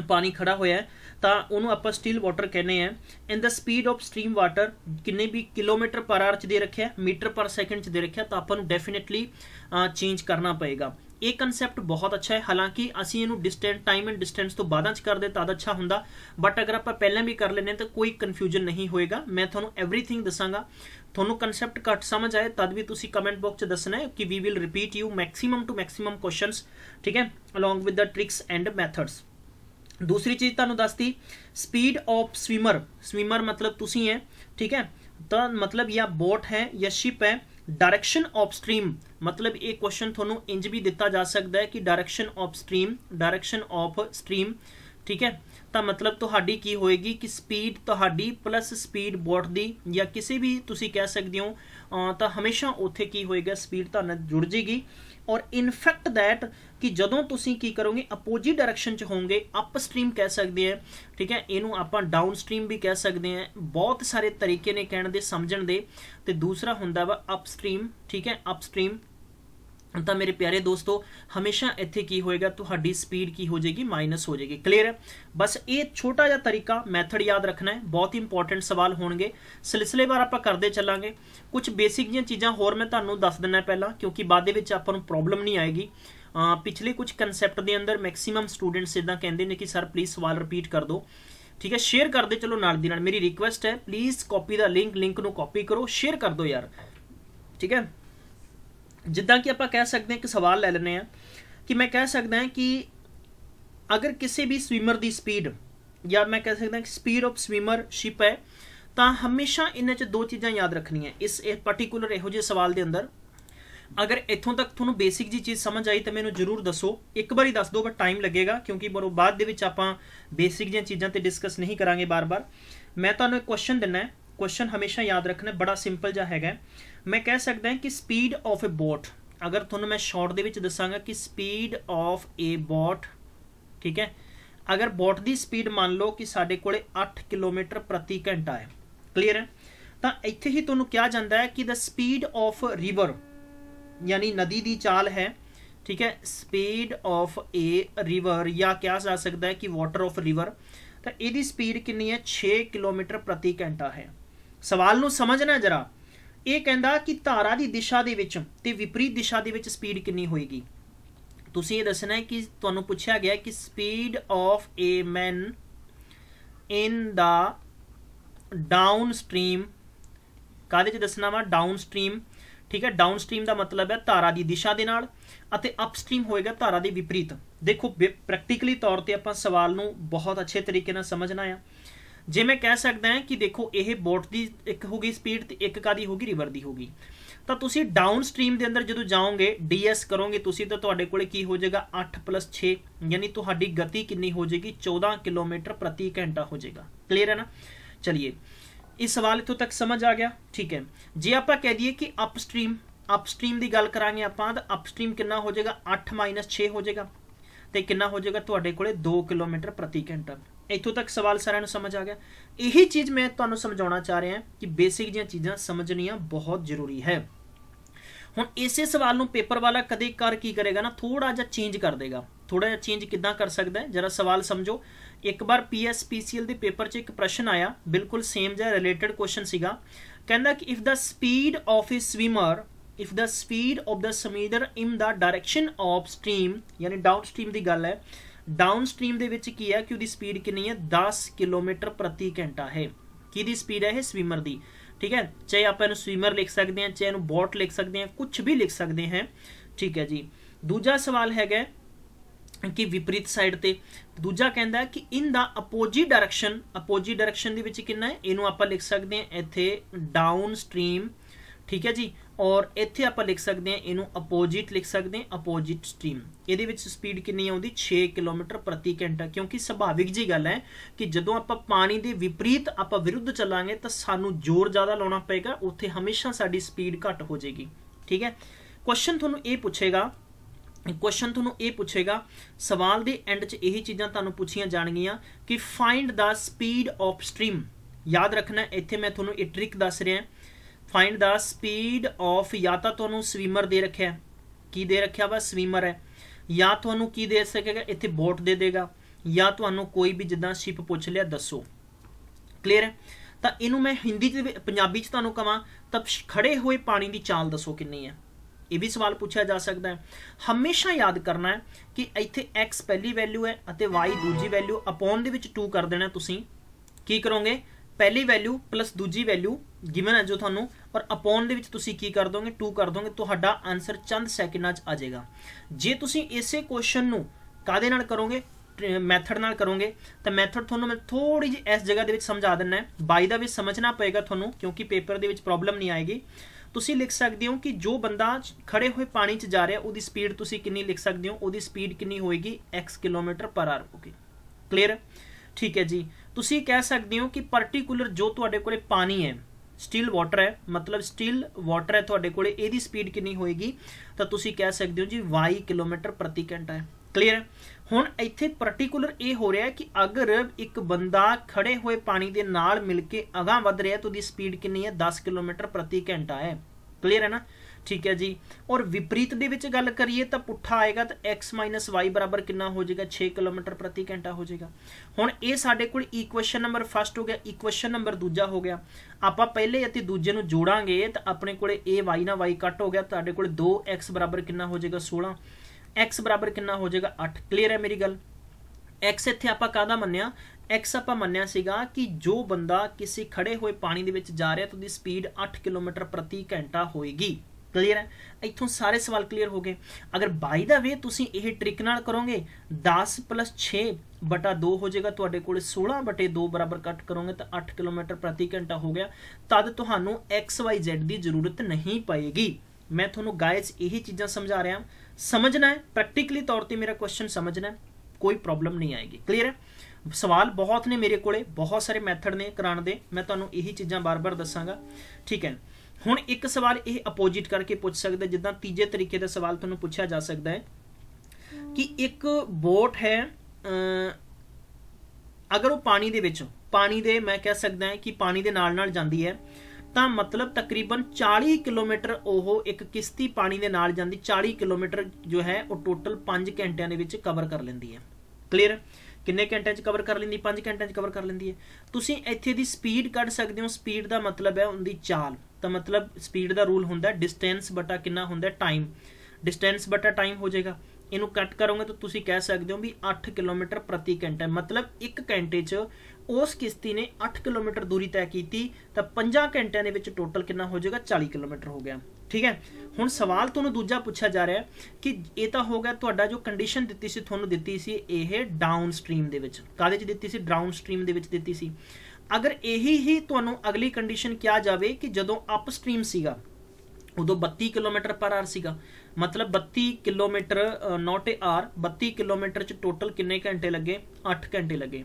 ਪਾਣੀ ਖੜਾ ਹੋਇਆ ਹੈ ਤਾਂ ਉਹਨੂੰ ਆਪਾਂ ਸਟਿਲ ਵਾਟਰ ਕਹਿੰਦੇ ਆ in the speed of stream water ਕਿੰਨੇ ਵੀ ਕਿਲੋਮੀਟਰ ਪਰ ਆਰ ਚ ਦੇ ਰੱਖਿਆ ਮੀਟਰ ਪਰ ਸੈਕਿੰਡ ਚ ਦੇ ਰੱਖਿਆ ਤਾਂ ਆਪਾਂ ਨੂੰ ਡੈਫੀਨਿਟਲੀ ਚੇਂਜ ਕਰਨਾ ਪਏਗਾ ਇਹ ਕਨਸੈਪਟ ਬਹੁਤ ਅੱਛਾ ਹੈ ਹਾਲਾਂਕਿ ਅਸੀਂ ਇਹਨੂੰ ਡਿਸਟੈਂਸ ਟਾਈਮ ਐਂਡ ਡਿਸਟੈਂਸ ਤੋਂ ਬਾਅਦਾਂ ਚ ਕਰਦੇ ਤਾਂ ਅੱਛਾ ਹੁੰਦਾ ਬਟ ਅਗਰ ਆਪਾਂ ਪਹਿਲਾਂ ਵੀ ਕਰ ਲੈਨੇ ਤਾਂ ਕੋਈ ਕਨਫਿਊਜ਼ਨ ਨਹੀਂ ਹੋਏਗਾ ਮੈਂ ਤੁਹਾਨੂੰ एवरीथिंग ਦੱਸਾਂਗਾ ਤੁਹਾਨੂੰ ਕਨਸੈਪਟ ਘੱਟ ਸਮਝ ਆਏ ਤਦ ਵੀ ਤੁਸੀਂ ਕਮੈਂਟ ਬਾਕਸ 'ਚ ਦੱਸਣਾ ਹੈ ਕਿ we will repeat you maximum two maximum questions ਠੀਕ ਹੈ along with the tricks and methods दूसरी चीज तुम दस the speed of swimmer swimmer मतलब ती है ठीक है तो मतलब या बोट है या शिप है डायरेक्शन ऑफ स्ट्रीम मतलब ये क्वेश्चन थोड़ा इंज भी दिता जा सकता है कि direction of stream direction of stream ठीक है ਤਾਂ ਮਤਲਬ ਤੁਹਾਡੀ ਕੀ ਹੋਏਗੀ ਕਿ ਸਪੀਡ ਤੁਹਾਡੀ ਪਲੱਸ ਸਪੀਡ ਬੋਟ ਦੀ ਜਾਂ ਕਿਸੇ ਵੀ ਤੁਸੀਂ ਕਹਿ ਸਕਦੇ ਹੋ ਤਾਂ ਹਮੇਸ਼ਾ ਉੱਥੇ ਕੀ ਹੋਏਗਾ ਸਪੀਡ ਤਾਂ ਨਾਲ ਜੁੜ ਜੇਗੀ ਔਰ ਇਨ ਫੈਕਟ ਥੈਟ ਕਿ ਜਦੋਂ ਤੁਸੀਂ ਕੀ ਕਰੋਗੇ ਅਪੋਜੀਟ ਡਾਇਰੈਕਸ਼ਨ 'ਚ ਹੋਵੋਗੇ ਅਪਸਟ੍ਰੀਮ ਕਹਿ ਸਕਦੇ ਆ ਠੀਕ ਹੈ ਇਹਨੂੰ ਆਪਾਂ ਡਾਊਨਸਟ੍ਰੀਮ ਵੀ ਕਹਿ ਸਕਦੇ ਆ ਬਹੁਤ ਸਾਰੇ ਤਰੀਕੇ ਨੇ ਕਹਿਣ ਦੇ ਸਮਝਣ ਦੇ ਤੇ ਦੂਸਰਾ ਹੁੰਦਾ ਵਾ ਅਪਸਟ੍ਰੀਮ ਠੀਕ ਹੈ ਅਪਸਟ੍ਰੀਮ ਤਾਂ ਮੇਰੇ ਪਿਆਰੇ ਦੋਸਤੋ ਹਮੇਸ਼ਾ ਇੱਥੇ ਕੀ ਹੋਏਗਾ ਤੁਹਾਡੀ ਸਪੀਡ ਕੀ ਹੋ ਜਾਏਗੀ ਮਾਈਨਸ ਹੋ ਜਾਏਗੀ ਕਲੀਅਰ ਹੈ ਬਸ ਇਹ ਛੋਟਾ ਜਿਹਾ ਤਰੀਕਾ ਮੈਥਡ ਯਾਦ ਰੱਖਣਾ ਹੈ ਬਹੁਤ ਹੀ ਇੰਪੋਰਟੈਂਟ ਸਵਾਲ ਹੋਣਗੇ ਸਿਲਸਿਲੇਵਾਰ ਆਪਾਂ ਕਰਦੇ ਚੱਲਾਂਗੇ ਕੁਝ ਬੇਸਿਕ ਜੀਆਂ ਚੀਜ਼ਾਂ ਹੋਰ ਮੈਂ ਤੁਹਾਨੂੰ ਦੱਸ ਦਿੰਨਾ ਪਹਿਲਾਂ ਕਿਉਂਕਿ ਬਾਅਦ ਦੇ ਵਿੱਚ ਆਪਾਂ ਨੂੰ ਪ੍ਰੋਬਲਮ ਨਹੀਂ ਆਏਗੀ ਪਿਛਲੇ ਕੁਝ ਕਨਸੈਪਟ ਦੇ ਅੰਦਰ ਮੈਕਸਿਮਮ ਸਟੂਡੈਂਟਸ ਇਦਾਂ ਕਹਿੰਦੇ ਨੇ ਕਿ ਸਰ ਪਲੀਜ਼ ਸਵਾਲ ਰਿਪੀਟ ਕਰ ਦਿਓ ਠੀਕ ਹੈ ਸ਼ੇਅਰ ਕਰਦੇ ਚਲੋ ਨਾਲ ਦੀ ਨਾਲ ਮੇਰੀ ਰਿਕੁਐਸਟ ਹੈ ਪਲੀਜ਼ ਕਾਪੀ ਦਾ ਲਿੰਕ ਲਿੰਕ ਨੂੰ ਕਾਪੀ ਕਰੋ ਸ਼ੇਅਰ ਕਰ ਦਿਓ ਯਾਰ ਠੀਕ ਹੈ ਜਿੱਦਾਂ ਕਿ ਆਪਾਂ ਕਹਿ ਸਕਦੇ ਹਾਂ ਕਿ ਸਵਾਲ ਲੈ ਲੈਨੇ ਆ ਕਿ ਮੈਂ ਕਹਿ ਸਕਦਾ ਹਾਂ ਕਿ ਅਗਰ ਕਿਸੇ ਵੀ ਸਵੀਮਰ ਦੀ ਸਪੀਡ ਜਾਂ ਮੈਂ ਕਹਿ ਸਕਦਾ ਕਿ ਸਪੀਡ ਆਫ ਸਵੀਮਰ ਸ਼ਿਪ ਹੈ ਤਾਂ ਹਮੇਸ਼ਾ ਇਹਨਾਂ 'ਚ ਦੋ ਚੀਜ਼ਾਂ ਯਾਦ ਰੱਖਣੀਆਂ ਇਸ ਇਹ ਪਾਰਟਿਕੂਲਰ ਇਹੋ ਜਿਹੇ ਸਵਾਲ ਦੇ ਅੰਦਰ ਅਗਰ ਇੱਥੋਂ ਤੱਕ ਤੁਹਾਨੂੰ ਬੇਸਿਕ ਜੀ ਚੀਜ਼ ਸਮਝ ਆਈ ਤਾਂ ਮੈਨੂੰ ਜਰੂਰ ਦੱਸੋ ਇੱਕ ਵਾਰੀ ਦੱਸ ਦਿਓ ਬਟ ਟਾਈਮ ਲੱਗੇਗਾ ਕਿਉਂਕਿ ਮਰੋ ਬਾਅਦ ਦੇ ਵਿੱਚ ਆਪਾਂ ਬੇਸਿਕ ਜੀਆਂ ਚੀਜ਼ਾਂ ਤੇ ਡਿਸਕਸ ਨਹੀਂ ਕਰਾਂਗੇ ਬਾਰ-ਬਾਰ ਮੈਂ ਤੁਹਾਨੂੰ ਇੱਕ ਕੁਐਸਚਨ ਦਿੰਨਾ ਹੈ ਕੁਐਸਚਨ ਹਮੇਸ਼ਾ ਯਾਦ ਰੱਖਣਾ ਬੜਾ ਸਿੰਪਲ ਜਿਹਾ ਹੈਗਾ ਮੈਂ ਕਹਿ ਸਕਦਾ ਕਿ ਸਪੀਡ ਆਫ ਅ ਬੋਟ ਅਗਰ ਤੁਹਾਨੂੰ ਮੈਂ ਸ਼ਾਰਟ ਦੇ ਵਿੱਚ ਦੱਸਾਂਗਾ ਕਿ ਸਪੀਡ ਆਫ ਅ ਬੋਟ ਠੀਕ ਹੈ ਅਗਰ ਬੋਟ ਦੀ ਸਪੀਡ ਮੰਨ ਲਓ ਕਿ ਸਾਡੇ ਕੋਲੇ 8 ਕਿਲੋਮੀਟਰ ਪ੍ਰਤੀ ਘੰਟਾ ਹੈ ਕਲੀਅਰ ਹੈ ਤਾਂ ਇੱਥੇ ਹੀ ਤੁਹਾਨੂੰ ਕਿਹਾ ਜਾਂਦਾ ਹੈ ਕਿ ਦਾ ਸਪੀਡ ਆਫ ਰਿਵਰ ਯਾਨੀ ਨਦੀ ਦੀ ਚਾਲ ਹੈ ਠੀਕ ਹੈ ਸਪੀਡ ਆਫ ਅ ਰਿਵਰ ਜਾਂ ਕਿਹਾ ਜਾ ਸਕਦਾ ਹੈ ਕਿ ਵਾਟਰ ਆਫ ਰਿਵਰ ਤਾਂ ਇਹਦੀ ਸਪੀਡ ਕਿੰਨੀ ਹੈ 6 ਕਿਲੋਮੀਟਰ ਪ੍ਰਤੀ ਘੰਟਾ ਹੈ ਸਵਾਲ ਨੂੰ ਸਮਝਣਾ ਜਰਾ ਇਹ ਕਹਿੰਦਾ ਕਿ ਧਾਰਾ ਦੀ ਦਿਸ਼ਾ ਦੇ ਵਿੱਚ ਤੇ ਵਿਪਰੀਤ ਦਿਸ਼ਾ ਦੇ ਵਿੱਚ ਸਪੀਡ ਕਿੰਨੀ ਹੋਏਗੀ ਤੁਸੀਂ ਇਹ ਦੱਸਣਾ ਹੈ ਕਿ ਤੁਹਾਨੂੰ ਪੁੱਛਿਆ ਗਿਆ ਕਿ speed of a man in the downstream ਕਾਦੇ ਚ ਦੱਸਣਾ ਵਾ ਡਾਊਨ ਸਟ੍ਰੀਮ ਠੀਕ ਹੈ ਡਾਊਨ ਸਟ੍ਰੀਮ ਦਾ ਮਤਲਬ ਹੈ ਧਾਰਾ ਦੀ ਦਿਸ਼ਾ ਦੇ ਨਾਲ ਅਤੇ ਅਪ ਸਟ੍ਰੀਮ ਹੋਏਗਾ ਧਾਰਾ ਦੇ ਵਿਪਰੀਤ ਦੇਖੋ ਪ੍ਰੈਕਟੀਕਲੀ ਤੌਰ ਤੇ ਆਪਾਂ ਸਵਾਲ ਨੂੰ ਬਹੁਤ ਅੱਛੇ ਤਰੀਕੇ ਨਾਲ ਸਮਝਣਾ ਆ जे मैं कह सकता है कि देखो यह बोट की एक होगी स्पीड एक का होगी रिवर की होगी तो तुम डाउन स्ट्रीम के अंदर जो जाओगे डी एस करोगे तो थोड़े हो जाएगा अठ प्लस छे यानी तो गति कि हो जाएगी चौदह किलोमीटर प्रति घंटा हो जाएगा क्लीयर है ना चलिए इस सवाल इतों तक समझ आ गया ठीक है जे आप कह दिए कि अप स्ट्रीम की गल करा आप अप कि हो जाएगा अठ माइनस छे हो जाएगा तो कि हो जाएगा तो दो किलोमीटर प्रति घंटा ਇੱਥੋਂ ਤੱਕ ਸਵਾਲ ਸਾਰਿਆਂ ਨੂੰ ਸਮਝ ਆ ਗਿਆ ਇਹੀ ਚੀਜ਼ ਮੈਂ ਤੁਹਾਨੂੰ ਸਮਝਾਉਣਾ ਚਾਹ ਰਿਹਾ ਕਿ ਬੇਸਿਕ ਜੀਆਂ ਚੀਜ਼ਾਂ ਸਮਝਣੀਆਂ ਬਹੁਤ ਜ਼ਰੂਰੀ ਹੈ ਹੁਣ ਇਸੇ ਸਵਾਲ ਨੂੰ ਪੇਪਰ ਵਾਲਾ ਕਦੇ ਕਰ ਕੀ ਕਰੇਗਾ ਨਾ ਥੋੜਾ ਜਿਹਾ ਚੇਂਜ ਕਰ ਦੇਗਾ ਥੋੜਾ ਜਿਹਾ ਚੇਂਜ ਕਿਦਾਂ ਕਰ ਸਕਦਾ ਹੈ ਜਰਾ ਸਵਾਲ ਸਮਝੋ ਇੱਕ ਵਾਰ ਪੀਐਸਪੀਸੀਐਲ ਦੇ ਪੇਪਰ 'ਚ ਇੱਕ ਪ੍ਰਸ਼ਨ ਆਇਆ ਬਿਲਕੁਲ ਸੇਮ ਜਿਹਾ ਰਿਲੇਟਡ ਕੁਐਸਚਨ ਸੀਗਾ ਕਹਿੰਦਾ ਕਿ if the speed of a swimmer if the speed of the swimmer in the direction of stream ਯਾਨੀ ਡਾਊਨ ਸਟ੍ਰੀਮ ਦੀ ਗੱਲ ਹੈ ਡਾਊਨਸਟ੍ਰੀਮ ਦੇ ਵਿੱਚ ਕੀ ਹੈ ਕਿ ਉਹਦੀ ਸਪੀਡ ਕਿੰਨੀ ਹੈ 10 ਕਿਲੋਮੀਟਰ ਪ੍ਰਤੀ ਘੰਟਾ ਹੈ ਕਿਹਦੀ ਸਪੀਡ ਹੈ ਇਹ ਸਵੀਮਰ ਦੀ ਠੀਕ ਹੈ ਚਾਹੇ ਆਪਾਂ ਇਹਨੂੰ ਸਵੀਮਰ ਲਿਖ ਸਕਦੇ ਹਾਂ ਚਾਹੇ ਇਹਨੂੰ ਬੋਟ ਲਿਖ ਸਕਦੇ ਹਾਂ ਕੁਝ ਵੀ ਲਿਖ ਸਕਦੇ ਹਾਂ ਠੀਕ ਹੈ ਜੀ ਦੂਜਾ ਸਵਾਲ ਹੈਗਾ ਕਿ ਵਿਪਰੀਤ ਸਾਈਡ ਤੇ ਦੂਜਾ ਕਹਿੰਦਾ ਕਿ ਇਨ ਦਾ ਅਪੋਜੀ ਡਾਇਰੈਕਸ਼ਨ ਅਪੋਜੀ ਡਾਇਰੈਕਸ਼ਨ ਦੇ ਵਿੱਚ ਕਿੰਨਾ ਹੈ ਇਹਨੂੰ ਆਪਾਂ ਲਿਖ ਸਕਦੇ ਹਾਂ ਇੱਥੇ ਡਾਊਨਸਟ੍ਰੀਮ ਠੀਕ ਹੈ ਜੀ ਔਰ ਇੱਥੇ ਆਪਾਂ ਲਿਖ ਸਕਦੇ ਹਾਂ ਇਹਨੂੰ ਅਪੋਜ਼ਿਟ ਲਿਖ ਸਕਦੇ ਹਾਂ ਅਪੋਜ਼ਿਟ ਸਟ੍ਰੀਮ ਇਹਦੇ ਵਿੱਚ ਸਪੀਡ ਕਿੰਨੀ ਆਉਂਦੀ 6 ਕਿਲੋਮੀਟਰ ਪ੍ਰਤੀ ਘੰਟਾ ਕਿਉਂਕਿ ਸੁਭਾਵਿਕ ਜੀ ਗੱਲ ਹੈ ਕਿ ਜਦੋਂ ਆਪਾਂ ਪਾਣੀ ਦੇ ਵਿਪਰੀਤ ਆਪਾਂ ਵਿਰੁੱਧ ਚੱਲਾਂਗੇ ਤਾਂ ਸਾਨੂੰ ਜ਼ੋਰ ਜ਼ਿਆਦਾ ਲਾਉਣਾ ਪਏਗਾ ਉੱਥੇ ਹਮੇਸ਼ਾ ਸਾਡੀ ਸਪੀਡ ਘੱਟ ਹੋ ਜਾਏਗੀ ਠੀਕ ਹੈ ਕੁਐਸਚਨ ਤੁਹਾਨੂੰ ਇਹ ਪੁੱਛੇਗਾ ਕੁਐਸਚਨ ਤੁਹਾਨੂੰ ਇਹ ਪੁੱਛੇਗਾ ਸਵਾਲ ਦੇ ਐਂਡ 'ਚ ਇਹੀ ਚੀਜ਼ਾਂ ਤੁਹਾਨੂੰ ਪੁੱਛੀਆਂ ਜਾਣਗੀਆਂ ਕਿ find the speed of stream ਯਾਦ ਰੱਖਣਾ ਇੱਥੇ ਮੈਂ ਤੁਹਾਨੂੰ ਇਹ ਟ੍ਰਿਕ ਦੱਸ ਰਿਹਾ ਹਾਂ ਫਾਈਂਡ ਦਾ ਸਪੀਡ ਆਫ ਜਾਂ ਤਾਂ ਤੁਹਾਨੂੰ ਸਵੀਮਰ ਦੇ ਰੱਖਿਆ ਕੀ ਦੇ ਰੱਖਿਆ ਵਾ ਸਵੀਮਰ ਹੈ ਜਾਂ ਤੁਹਾਨੂੰ ਕੀ ਦੇ ਸਕੇਗਾ ਇੱਥੇ ਬੋਟ ਦੇ ਦੇਗਾ ਜਾਂ ਤੁਹਾਨੂੰ ਕੋਈ ਵੀ ਜਿੱਦਾਂ ਸ਼ਿਪ ਪੁੱਛ ਲਿਆ ਦੱਸੋ ਕਲੀਅਰ ਹੈ ਤਾਂ ਇਹਨੂੰ ਮੈਂ ਹਿੰਦੀ ਚ ਪੰਜਾਬੀ ਚ ਤੁਹਾਨੂੰ ਕਹਾਂ ਤਾਂ ਖੜੇ ਹੋਏ ਪਾਣੀ ਦੀ ਚਾਲ ਦੱਸੋ ਕਿੰਨੀ ਹੈ ਇਹ ਵੀ ਸਵਾਲ ਪੁੱਛਿਆ ਜਾ ਸਕਦਾ ਹੈ ਹਮੇਸ਼ਾ ਯਾਦ ਕਰਨਾ ਹੈ ਕਿ ਇੱਥੇ x ਪਹਿਲੀ ਵੈਲਿਊ ਹੈ ਅਤੇ y ਦੂਜੀ ਵੈਲਿਊ ਅਪੋਨ ਦੇ ਵਿੱਚ 2 ਕਰ ਦੇਣਾ ਤੁਸੀਂ ਕੀ ਕਰੋਗੇ ਪਹਿਲੀ ਵੈਲਿਊ ਪਲੱਸ ਦੂਜੀ ਵੈਲਿਊ ਗਿਵਨ ਹੈ ਜੋ ਤੁਹਾਨੂੰ ਔਰ ਅਪੌਨ ਦੇ ਵਿੱਚ ਤੁਸੀਂ ਕੀ ਕਰ ਦੋਗੇ 2 ਕਰ ਦੋਗੇ ਤੁਹਾਡਾ ਆਨਸਰ ਚੰਦ ਸੈਕਿੰਡਾਂ 'ਚ ਆ ਜਾਏਗਾ ਜੇ ਤੁਸੀਂ ਇਸੇ ਕੁਐਸਚਨ ਨੂੰ ਕਾਦੇ ਨਾਲ ਕਰੋਗੇ ਮੈਥਡ ਨਾਲ ਕਰੋਗੇ ਤਾਂ ਮੈਥਡ ਤੁਹਾਨੂੰ ਮੈਂ ਥੋੜੀ ਜਿਹੀ ਇਸ ਜਗ੍ਹਾ ਦੇ ਵਿੱਚ ਸਮਝਾ ਦਿੰਨਾ ਹੈ ਬਾਈ ਦਾ ਵੀ ਸਮਝਣਾ ਪਏਗਾ ਤੁਹਾਨੂੰ ਕਿਉਂਕਿ ਪੇਪਰ ਦੇ ਵਿੱਚ ਪ੍ਰੋਬਲਮ ਨਹੀਂ ਆਏਗੀ ਤੁਸੀਂ ਲਿਖ ਸਕਦੇ ਹੋ ਕਿ ਜੋ ਬੰਦਾ ਖੜੇ ਹੋਏ ਪਾਣੀ 'ਚ ਜਾ ਰਿਹਾ ਉਹਦੀ ਸਪੀਡ ਤੁਸੀਂ ਕਿੰਨੀ ਲਿਖ ਸਕਦੇ ਹੋ ਉਹਦੀ ਸਪੀਡ ਕਿੰਨੀ ਹੋਏਗੀ x kilometre per hour okay clear ਠੀਕ ਹੈ ਜੀ ਤੁਸੀਂ ਕਹਿ ਸਕਦੇ ਹੋ ਕਿ ਪਾਰਟਿਕੂਲਰ ਜੋ ਤੁਹਾਡੇ ਕੋਲੇ ਪਾਣੀ ਹੈ ਸਟਿਲ ਵਾਟਰ ਹੈ ਮਤਲਬ ਸਟਿਲ ਵਾਟਰ ਹੈ ਤੁਹਾਡੇ ਕੋਲੇ ਇਹਦੀ ਸਪੀਡ ਕਿੰਨੀ ਹੋਏਗੀ ਤਾਂ ਤੁਸੀਂ ਕਹਿ ਸਕਦੇ ਹੋ ਜੀ y ਕਿਲੋਮੀਟਰ ਪ੍ਰਤੀ ਘੰਟਾ ਹੈ ਕਲੀਅਰ ਹੁਣ ਇੱਥੇ ਪਾਰਟਿਕੂਲਰ ਇਹ ਹੋ ਰਿਹਾ ਹੈ ਕਿ ਅਗਰ ਇੱਕ ਬੰਦਾ ਖੜੇ ਹੋਏ ਪਾਣੀ ਦੇ ਨਾਲ ਮਿਲ ਕੇ ਅਗਾਹ ਵਧ ਰਿਹਾ ਤਾਂ ਉਹਦੀ ਸਪੀਡ ਕਿੰਨੀ ਹੈ 10 ਕਿਲੋਮੀਟਰ ਪ੍ਰਤੀ ਘੰਟਾ ਹੈ ਕਲੀਅਰ ਹੈ ਨਾ ਠੀਕ ਹੈ ਜੀ ਔਰ ਵਿਪਰੀਤ ਦੇ ਵਿੱਚ ਗੱਲ ਕਰੀਏ ਤਾਂ ਪੁੱਠਾ ਆਏਗਾ ਤਾਂ x y ਬਰਾਬਰ ਕਿੰਨਾ ਹੋ ਜਾਏਗਾ 6 ਕਿਲੋਮੀਟਰ ਪ੍ਰਤੀ ਘੰਟਾ ਹੋ ਜਾਏਗਾ ਹੁਣ ਇਹ ਸਾਡੇ ਕੋਲ ਇਕੁਏਸ਼ਨ ਨੰਬਰ ਫਸਟ ਹੋ ਗਿਆ ਇਕੁਏਸ਼ਨ ਨੰਬਰ ਦੂਜਾ ਹੋ ਗਿਆ ਆਪਾਂ ਪਹਿਲੇ ਅਤੇ ਦੂਜੇ ਨੂੰ ਜੋੜਾਂਗੇ ਤਾਂ ਆਪਣੇ ਕੋਲੇ a y ਨਾਲ y ਕੱਟ ਹੋ ਗਿਆ ਤੁਹਾਡੇ ਕੋਲ 2x ਬਰਾਬਰ ਕਿੰਨਾ ਹੋ ਜਾਏਗਾ 16 x ਬਰਾਬਰ ਕਿੰਨਾ ਹੋ ਜਾਏਗਾ 8 ਕਲੀਅਰ ਹੈ ਮੇਰੀ ਗੱਲ x ਇੱਥੇ ਆਪਾਂ ਕਾਹਦਾ ਮੰਨਿਆ x ਆਪਾਂ ਮੰਨਿਆ ਸੀਗਾ ਕਿ ਜੋ ਬੰਦਾ ਕਿਸੇ ਖੜੇ ਹੋਏ ਪਾਣੀ ਦੇ ਵਿੱਚ ਜਾ ਰਿਹਾ ਤਾਂ ਉਹਦੀ ਸਪੀਡ 8 ਕਿਲੋਮੀਟਰ ਪ੍ਰਤੀ ਘੰਟਾ ਹੋਏਗੀ ਕਲੀਅਰ ਹੈ ਇੱਥੋਂ ਸਾਰੇ ਸਵਾਲ ਕਲੀਅਰ ਹੋ ਗਏ ਅਗਰ ਬਾਈ ਦਾ ਵੇ ਤੁਸੀਂ ਇਹ ਟ੍ਰਿਕ ਨਾਲ ਕਰੋਗੇ 10 6 ਬਟਾ 2 ਹੋ ਜਾਏਗਾ ਤੁਹਾਡੇ ਕੋਲ 16 ਬਟੇ 2 ਬਰਾਬਰ ਕੱਟ ਕਰੋਗੇ ਤਾਂ 8 ਕਿਲੋਮੀਟਰ ਪ੍ਰਤੀ ਘੰਟਾ ਹੋ ਗਿਆ ਤਦ ਤੁਹਾਨੂੰ ਐਕਸ ਵਾਈ ਜ਼ੈਡ ਦੀ ਜ਼ਰੂਰਤ ਨਹੀਂ ਪਏਗੀ ਮੈਂ ਤੁਹਾਨੂੰ ਗਾਇਜ਼ ਇਹ ਚੀਜ਼ਾਂ ਸਮਝਾ ਰਿਹਾ ਸਮਝਣਾ ਹੈ ਪ੍ਰੈਕਟੀਕਲੀ ਤੌਰ ਤੇ ਮੇਰਾ ਕੁਐਸਚਨ ਸਮਝਣਾ ਹੈ ਕੋਈ ਪ੍ਰੋਬਲਮ ਨਹੀਂ ਆਏਗੀ ਕਲੀਅਰ ਹੈ ਸਵਾਲ ਬਹੁਤ ਨੇ ਮੇਰੇ ਕੋਲੇ ਬਹੁਤ ਸਾਰੇ ਮੈਥਡ ਨੇ ਕਰਾਉਣ ਦੇ ਮੈਂ ਤੁਹਾਨੂੰ ਇਹੀ ਚੀਜ਼ਾਂ ਬਾਰ-ਬਾਰ ਦੱਸਾਂਗਾ ਠੀਕ ਹੈ ਹੁਣ ਇੱਕ ਸਵਾਲ ਇਹ ਅਪੋਜ਼ਿਟ ਕਰਕੇ ਪੁੱਛ ਸਕਦਾ ਜਿੱਦਾਂ ਤੀਜੇ ਤਰੀਕੇ ਦਾ ਸਵਾਲ ਤੁਹਾਨੂੰ ਪੁੱਛਿਆ ਜਾ ਸਕਦਾ ਹੈ ਕਿ ਇੱਕ ਬੋਟ ਹੈ ਅਗਰ ਉਹ ਪਾਣੀ ਦੇ ਵਿੱਚ ਪਾਣੀ ਦੇ ਮੈਂ ਕਹਿ ਸਕਦਾ ਹਾਂ ਕਿ ਪਾਣੀ ਦੇ ਨਾਲ ਨਾਲ ਜਾਂਦੀ ਹੈ ਤਾਂ ਮਤਲਬ ਤਕਰੀਬਨ 40 ਕਿਲੋਮੀਟਰ ਉਹ ਇੱਕ ਕਿਸ਼ਤੀ ਪਾਣੀ ਦੇ ਨਾਲ ਜਾਂਦੀ 40 ਕਿਲੋਮੀਟਰ ਜੋ ਹੈ ਉਹ ਟੋਟਲ 5 ਘੰਟਿਆਂ ਦੇ ਵਿੱਚ ਕਵਰ ਕਰ ਲੈਂਦੀ ਹੈ ਕਲੀਅਰ ਕਿੰਨੇ ਘੰਟਿਆਂ 'ਚ ਕਵਰ ਕਰ ਲੈਂਦੀ 5 ਘੰਟਿਆਂ 'ਚ ਕਵਰ ਕਰ ਲੈਂਦੀ ਹੈ ਤੁਸੀਂ ਇੱਥੇ ਦੀ ਸਪੀਡ ਕੱਢ ਸਕਦੇ ਹੋ ਸਪੀਡ ਦਾ ਮਤਲਬ ਹੈ ਉਹਦੀ ਚਾਲ ਤਾਂ ਮਤਲਬ ਸਪੀਡ ਦਾ ਰੂਲ ਹੁੰਦਾ ਡਿਸਟੈਂਸ ਬਟਾ ਕਿੰਨਾ ਹੁੰਦਾ ਟਾਈਮ ਡਿਸਟੈਂਸ ਬਟਾ ਟਾਈਮ ਹੋ ਜਾਏਗਾ ਇਹਨੂੰ ਕੱਟ ਕਰੋਗੇ ਤਾਂ ਤੁਸੀਂ ਕਹਿ ਸਕਦੇ ਹੋ ਵੀ 8 ਕਿਲੋਮੀਟਰ ਪ੍ਰਤੀ ਘੰਟਾ ਮਤਲਬ 1 ਘੰਟੇ 'ਚ ਉਸ ਕਿਸ਼ਤੀ ਨੇ 8 ਕਿਲੋਮੀਟਰ ਦੂਰੀ ਤੈਅ ਕੀਤੀ ਤਾਂ 5 ਘੰਟਿਆਂ ਦੇ ਵਿੱਚ ਟੋਟਲ ਕਿੰਨਾ ਹੋ ਜਾਏਗਾ 40 ਕਿਲੋਮੀਟਰ ਹੋ ਗਿਆ ਠੀਕ ਹੈ ਹੁਣ ਸਵਾਲ ਤੁਹਾਨੂੰ ਦੂਜਾ ਪੁੱਛਿਆ ਜਾ ਰਿਹਾ ਕਿ ਇਹ ਤਾਂ ਹੋ ਗਿਆ ਤੁਹਾਡਾ ਜੋ ਕੰਡੀਸ਼ਨ ਦਿੱਤੀ ਸੀ ਤੁਹਾਨੂੰ ਦਿੱਤੀ ਸੀ ਇਹ ਡਾਊਨ ਸਟ੍ਰੀਮ ਦੇ ਵਿੱਚ ਕਾਦੇ 'ਚ ਦਿੱਤੀ ਸੀ ਡਾਊਨ ਸਟ੍ਰੀਮ ਦੇ ਵਿੱਚ ਦਿੱਤੀ ਸੀ ਅਗਰ ਇਹੀ ਹੀ ਤੁਹਾਨੂੰ ਅਗਲੀ ਕੰਡੀਸ਼ਨ ਕਿਹਾ ਜਾਵੇ ਕਿ ਜਦੋਂ ਅਪਸਟ੍ਰੀਮ ਸੀਗਾ ਉਦੋਂ 32 ਕਿਲੋਮੀਟਰ ਪਰ ਆਰ ਸੀਗਾ ਮਤਲਬ 32 kilometre not a hour 32 kilometre ਚ ਟੋਟਲ ਕਿੰਨੇ ਘੰਟੇ ਲੱਗੇ 8 ਘੰਟੇ ਲੱਗੇ